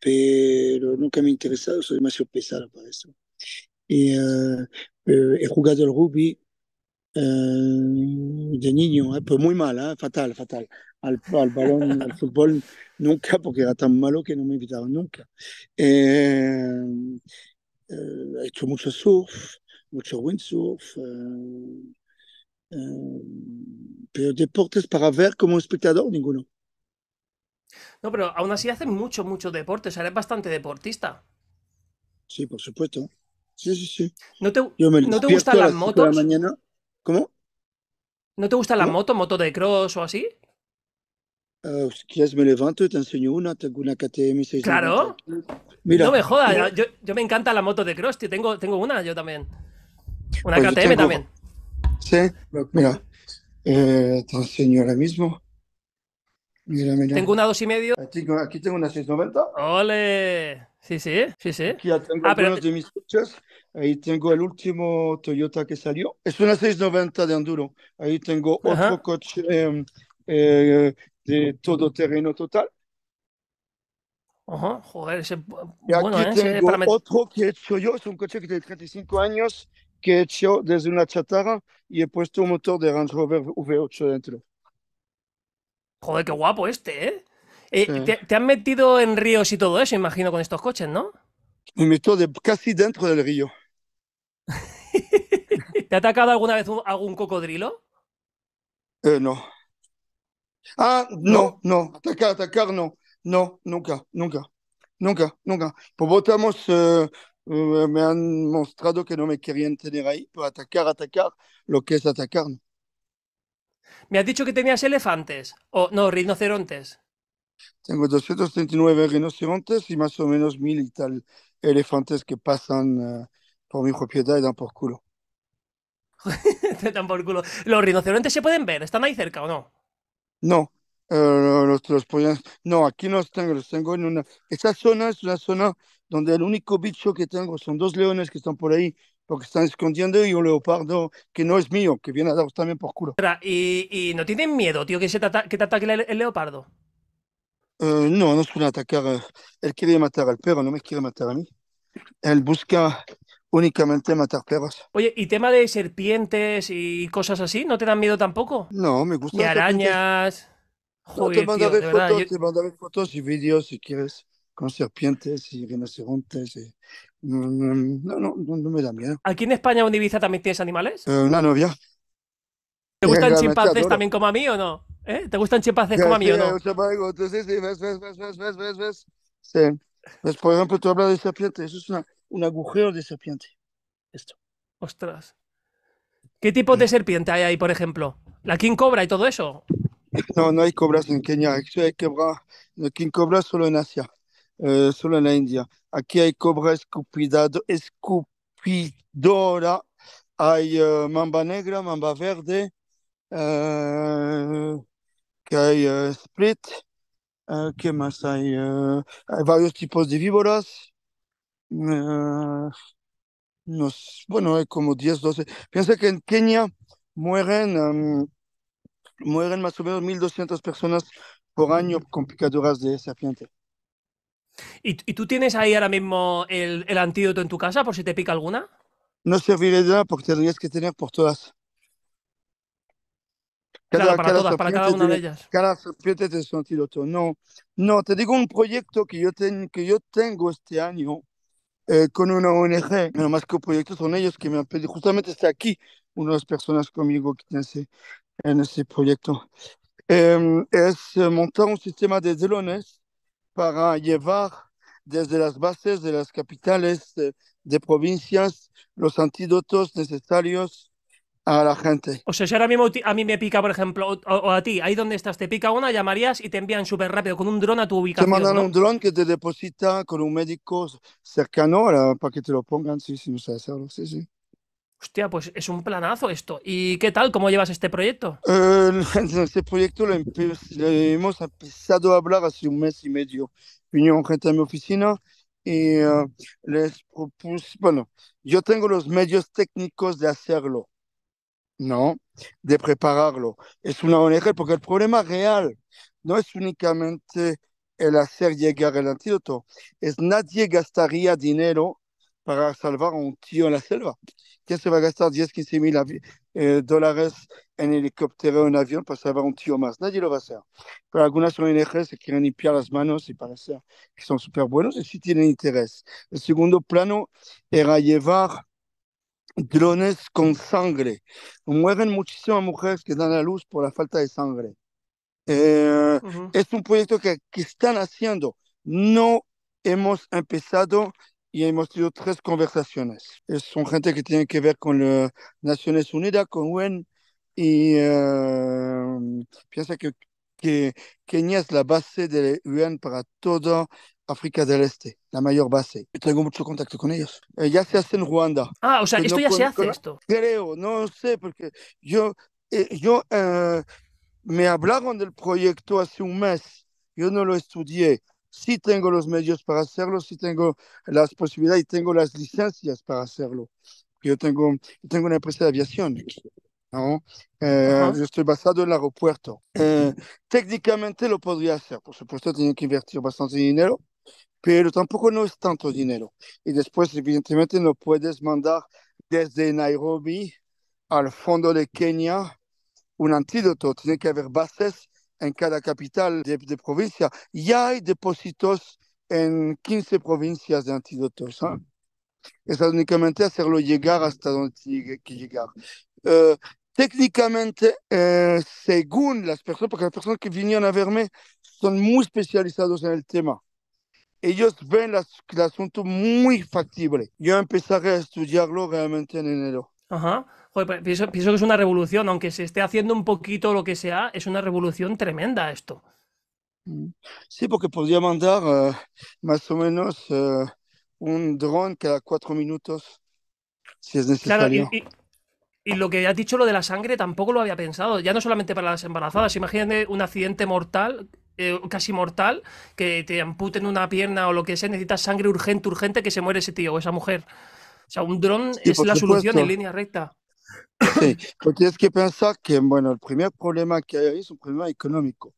Speaker 2: pero nunca me interesaba interesado, soy demasiado pesado para eso. Y, eh, eh, he jugado al rugby eh, de niño, ¿eh? Pues muy mal, fatal, fatal. Al, balón, al fútbol, nunca, porque era tan malo que no me invitaron nunca. he hecho mucho surf, mucho windsurf, pero deportes para ver como espectador, ninguno.
Speaker 1: No, pero aún así hace mucho, mucho deporte, o sea, eres bastante deportista.
Speaker 2: Sí, por supuesto. Sí, sí, sí. ¿No te, gustan las, motos? mañana. ¿Cómo?
Speaker 1: ¿No te gusta la moto? moto de cross o así?
Speaker 2: quieres oh, me levanto y te enseño una, tengo una KTM Claro. no me jodas,
Speaker 1: yo, me encanta la moto de cross, tío. Tengo, tengo una yo también.
Speaker 2: Una pues KTM también. Sí, mira, eh, te enseño ahora mismo. Tengo
Speaker 1: una dos y medio.
Speaker 2: Aquí, tengo una 690.
Speaker 1: ¡Ole!
Speaker 2: Sí, sí, sí, sí. Aquí ya tengo ah, de mis coches. Ahí tengo el último Toyota que salió. Es una 690 de Enduro. Ahí tengo otro coche em, eh, todo de todoterreno total. Ajá, joder, ese. Y aquí ¿eh? tengo otro que he hecho yo. Es un coche que tiene 35 años que he hecho desde una chatarra y he puesto un motor de Range Rover V8 dentro.
Speaker 1: Joder, qué guapo este, ¿eh? eh te, han metido en ríos y todo eso, imagino, con estos coches, ¿no?
Speaker 2: Me meto de, casi dentro del río.
Speaker 1: ¿Te ha atacado alguna vez algún cocodrilo?
Speaker 2: Eh, no. Ah, no, no, Atacar, atacar, no. No, nunca, nunca. Nunca, nunca. Por votamos, eh, eh, me han mostrado que no me querían tener ahí. Pero atacar, atacar, lo que es atacar, no.
Speaker 1: Me has dicho que tenías elefantes. O no, rinocerontes.
Speaker 2: Tengo 239 rinocerontes y más o menos mil y tal elefantes que pasan eh, por mi propiedad y dan por culo.
Speaker 1: por culo. ¿Los rinocerontes se pueden ver? ¿Están ahí cerca o no?
Speaker 2: No. Eh, los, los, no, aquí no los tengo, los tengo en una... Esa zona es una zona donde el único bicho que tengo son dos leones que están por ahí porque están escondiendo y un leopardo que no es mío, que viene a daros también por culo.
Speaker 1: ¿Y, y no tienen miedo, tío, que, se te, que te ataque el, leopardo?
Speaker 2: Eh, no, no suele atacar. Él quiere matar al perro, no me quiere matar a mí. Él busca únicamente matar perros.
Speaker 1: Oye, ¿y tema de serpientes y cosas así? ¿No te dan miedo tampoco?
Speaker 2: No, me gusta. Y
Speaker 1: arañas. te mandaré fotos,
Speaker 2: te fotos y vídeos si quieres con serpientes y rinocerontes y Mm, no, no, me da miedo.
Speaker 1: ¿Aquí en España o en Ibiza también tienes animales?
Speaker 2: Eh, una novia. ¿Te gustan chimpancés también
Speaker 1: como a mí o no? ¿Eh?
Speaker 2: ¿Te gustan chimpancés como a mí o no? Sí,
Speaker 1: sí, sí, ves, ves, ves,
Speaker 2: ves, ves, ves. Sí. Pues, por ejemplo, tú hablas de serpiente, eso es un agujero de serpiente.
Speaker 1: Esto. Ostras. ¿Qué tipo de serpiente hay ahí, por ejemplo? ¿La King Cobra y todo eso?
Speaker 2: No, no hay cobras en Kenia. Hay quebra. no King Cobra solo en Asia. Eh, solo en la India. Aquí hay cobra escupidora, hay eh, mamba negra, mamba verde, eh, que hay split, ¿qué más hay? hay varios tipos de víboras. Nos, bueno, hay como 10, 12. Piensa que en Kenia mueren, em, mueren más o menos 1.200 personas por año con picaduras de serpiente.
Speaker 1: ¿Y, tú tienes ahí ahora mismo el, antídoto en tu casa por si te pica
Speaker 2: alguna? No serviré de nada porque tendrías que tener por todas. claro, para todas, para cada una de ellas. Cada serpiente tiene su antídoto. No, no, te digo un proyecto que yo, que yo tengo este año eh, con una ONG. nada más que un proyecto son ellos que me han pedido. Justamente está aquí una de las personas conmigo que tiene ese, en ese proyecto. Em, es eh, montar un sistema de drones para llevar desde las bases de las capitales de, provincias los antídotos necesarios a la gente.
Speaker 1: O sea, si ahora mismo a mí me pica, por ejemplo, o, a ti, ahí donde estás, te pica una, llamarías y te envían súper rápido con un dron a tu ubicación. Te mandan un
Speaker 2: dron que te deposita con un médico cercano para que te lo pongan, sí, no sabes hacerlo, sí, sí.
Speaker 1: Hostia, pues es un planazo esto. ¿Y qué tal? ¿Cómo llevas este proyecto?
Speaker 2: Eh, este proyecto lo, hemos empezado a hablar hace un mes y medio. Vinieron gente a mi oficina y eh, les propuse, bueno, yo tengo los medios técnicos de hacerlo, ¿no? De prepararlo. Es una ONG porque el problema real no es únicamente el hacer llegar el antídoto, es nadie gastaría dinero para salvar un tío en la selva. ¿qué se va euh, a gastar 10, 15 mil eh, dólares en helicóptero o en avión para salvar un tío más? Nadie lo va a hacer. Pero algunas ONG se quieren limpiar las manos y parecer que son súper buenos y sí tienen interés. El segundo plano era llevar drones con sangre. Mueren muchísimas mujeres que dan a luz por la falta de sangre. Eh, uh -huh. Es un proyecto que, que están haciendo. No hemos empezado y hemos tenido tres conversaciones. son gente que tiene que ver con las Naciones Unidas, con UN, y eh, piensa que, que Kenia es la base de la UN para toda África del Este, la mayor base. Yo tengo mucho contacto con ellos. Eh, ya se hace en Ruanda. Ah, o sea, esto ya se hace, esto. Creo, no sé, porque yo, eh, yo me hablaron del proyecto hace un mes. Yo no lo estudié si tengo los medios para hacerlo, sí tengo las posibilidades y tengo las licencias para hacerlo. Yo tengo, tengo una empresa de aviación ¿no? Eh, yo estoy basado en el aeropuerto. Eh, técnicamente lo podría hacer, por supuesto, tiene que invertir bastante dinero, pero tampoco no es tanto dinero. Y después, evidentemente, no puedes mandar desde Nairobi al fondo de Kenia un antídoto. Tiene que haber bases en cada capital de, provincia. Ya hay depósitos en 15 provincias de antídotos. Ah. Es únicamente hacerlo llegar hasta donde tiene que llegar. Eh, técnicamente, eh, según las personas, porque las personas que vinieron a verme son muy especializados en el tema. Ellos ven el asunto muy factible. Yo empezaré a estudiarlo realmente en enero.
Speaker 1: Ajá. pienso, que es una revolución, aunque se esté haciendo un poquito lo que sea, es una revolución tremenda esto.
Speaker 2: Mm. Sí, porque podría mandar eh, más o menos eh, un dron cada cuatro minutos, si es necesario.
Speaker 1: Claro, y, lo que has dicho, lo de la sangre, tampoco lo había pensado. Ya no solamente para las embarazadas, imagínate un accidente mortal, eh, casi mortal, que te amputen una pierna o lo que sea, necesitas sangre urgente, urgente, que se muere ese tío o esa mujer. O sea, un dron es la solución en línea recta.
Speaker 2: Sí, pero tienes que pensar que, bueno, el primer problema que hay ahí es un problema económico.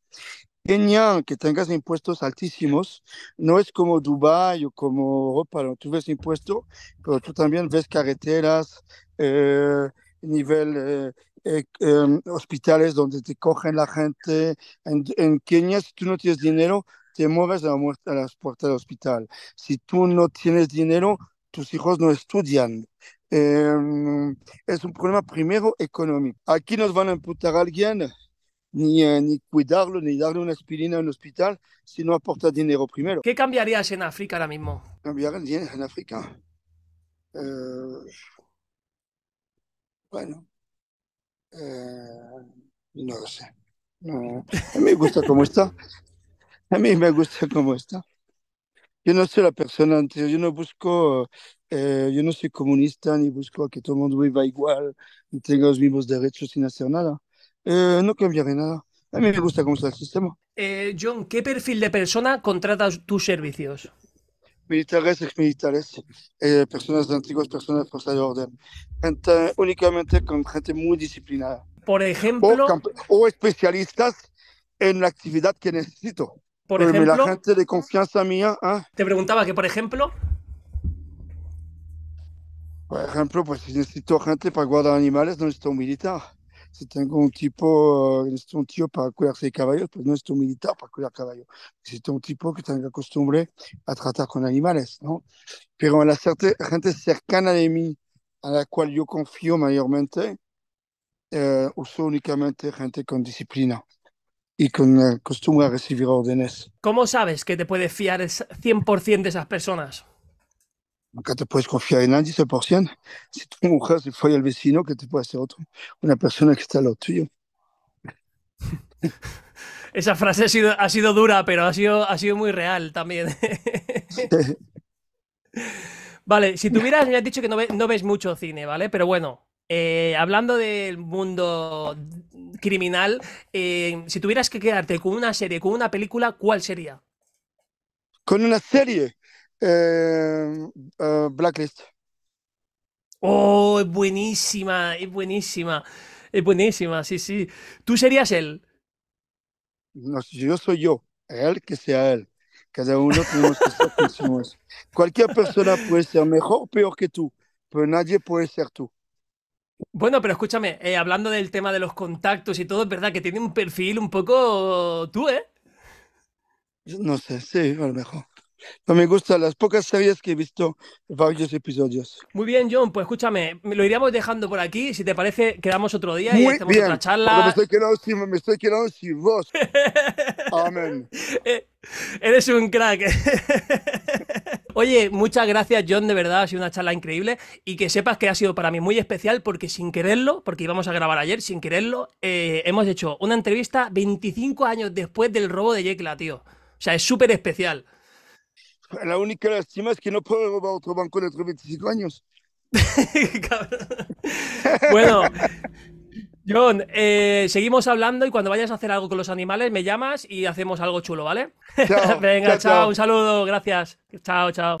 Speaker 2: Kenia, que tengas impuestos altísimos, no es como Dubái o como Europa, donde tú ves impuestos, pero tú también ves carreteras, eh, nivel eh, eh, em, hospitales donde te cogen la gente. En, Kenia, si tú no tienes dinero, te mueves a las puertas a del hospital. Si tú no tienes dinero, tus hijos no estudian. Em, es un problema primero económico. Aquí nos van a imputar a alguien, ni, eh, ni cuidarlo, ni darle una aspirina en un hospital, si no aporta dinero primero.
Speaker 1: ¿Qué cambiarías en África ahora mismo?
Speaker 2: bien en África. Eh, bueno, eh, no lo sé. a mí me gusta cómo está. A mí me gusta cómo está yo no soy la persona anterior, yo no busco, eh, yo no soy comunista ni busco que todo el mundo viva igual y tenga los mismos derechos sin hacer nada. Eh, no cambiaré nada. A mí me gusta cómo está el sistema.
Speaker 1: Eh, John, ¿qué perfil de persona contrata tus servicios?
Speaker 2: Militares, exmilitares, personas de antiguas, personas de fuerza de orden. únicamente con gente muy disciplinada. Por ejemplo. o especialistas en la actividad que necesito por ejemplo. La gente de confianza
Speaker 1: mía. Ah. Te preguntaba que, por ejemplo.
Speaker 2: Por ejemplo, pues si necesito gente para guardar animales, no necesito un militar. Si tengo un tipo, necesito un tío para cuidarse de caballos, pues no necesito un militar para cuidar caballos. Necesito un tipo que tenga costumbre a tratar con animales, ¿no? Pero la gente cercana de mí, a la cual yo confío mayormente, eh, uso únicamente gente con disciplina y con costumbre a recibir órdenes. ¿Cómo sabes que te puedes
Speaker 1: fiar 100% de esas personas?
Speaker 2: Nunca te puedes confiar en nadie 100%. Si tu mujer se fue al vecino, que te puede hacer otro? Una persona que está al lado tuyo.
Speaker 1: Esa frase ha sido, dura, pero ha sido, muy real también. vale, si tuvieras, me has dicho que no ves mucho cine, ¿vale? Pero bueno, eh, hablando del mundo criminal, eh, si tuvieras que quedarte con una serie, con una película, ¿cuál sería?
Speaker 2: Con una serie. Em, eh, Blacklist.
Speaker 1: Oh, es buenísima, es buenísima, es buenísima, sí, sí. ¿Tú serías él?
Speaker 2: No, yo soy yo, él que sea él. Cada uno tenemos que ser Cualquier persona puede ser mejor o peor que tú, pero nadie puede ser tú.
Speaker 1: Bueno, pero escúchame, eh, hablando del tema de los contactos y todo, es verdad que tiene un perfil un poco tú, ¿eh?
Speaker 2: No sé, sí, a lo mejor. No me gustan las pocas series que he visto varios episodios. Muy
Speaker 1: bien, John, pues escúchame, lo iríamos dejando por aquí. Si te parece, quedamos otro día y hacemos otra charla. Me estoy
Speaker 2: quedando sin, me estoy quedando sin vos. Amén. Eh, eres un crack.
Speaker 1: Oye, muchas gracias John, de verdad ha sido una charla increíble y que sepas que ha sido para mí muy especial porque sin quererlo, porque íbamos a grabar ayer, sin quererlo, eh, hemos hecho una entrevista 25 años después del robo de Jekyll, tío. O sea, es súper especial
Speaker 2: la única lástima es que no puedo robar otro banco de otros 25 años. bueno, John, eh, seguimos
Speaker 1: hablando y cuando vayas a hacer algo con los animales me llamas y hacemos algo chulo, ¿vale? Venga, chao, un saludo, gracias. Chao, chao.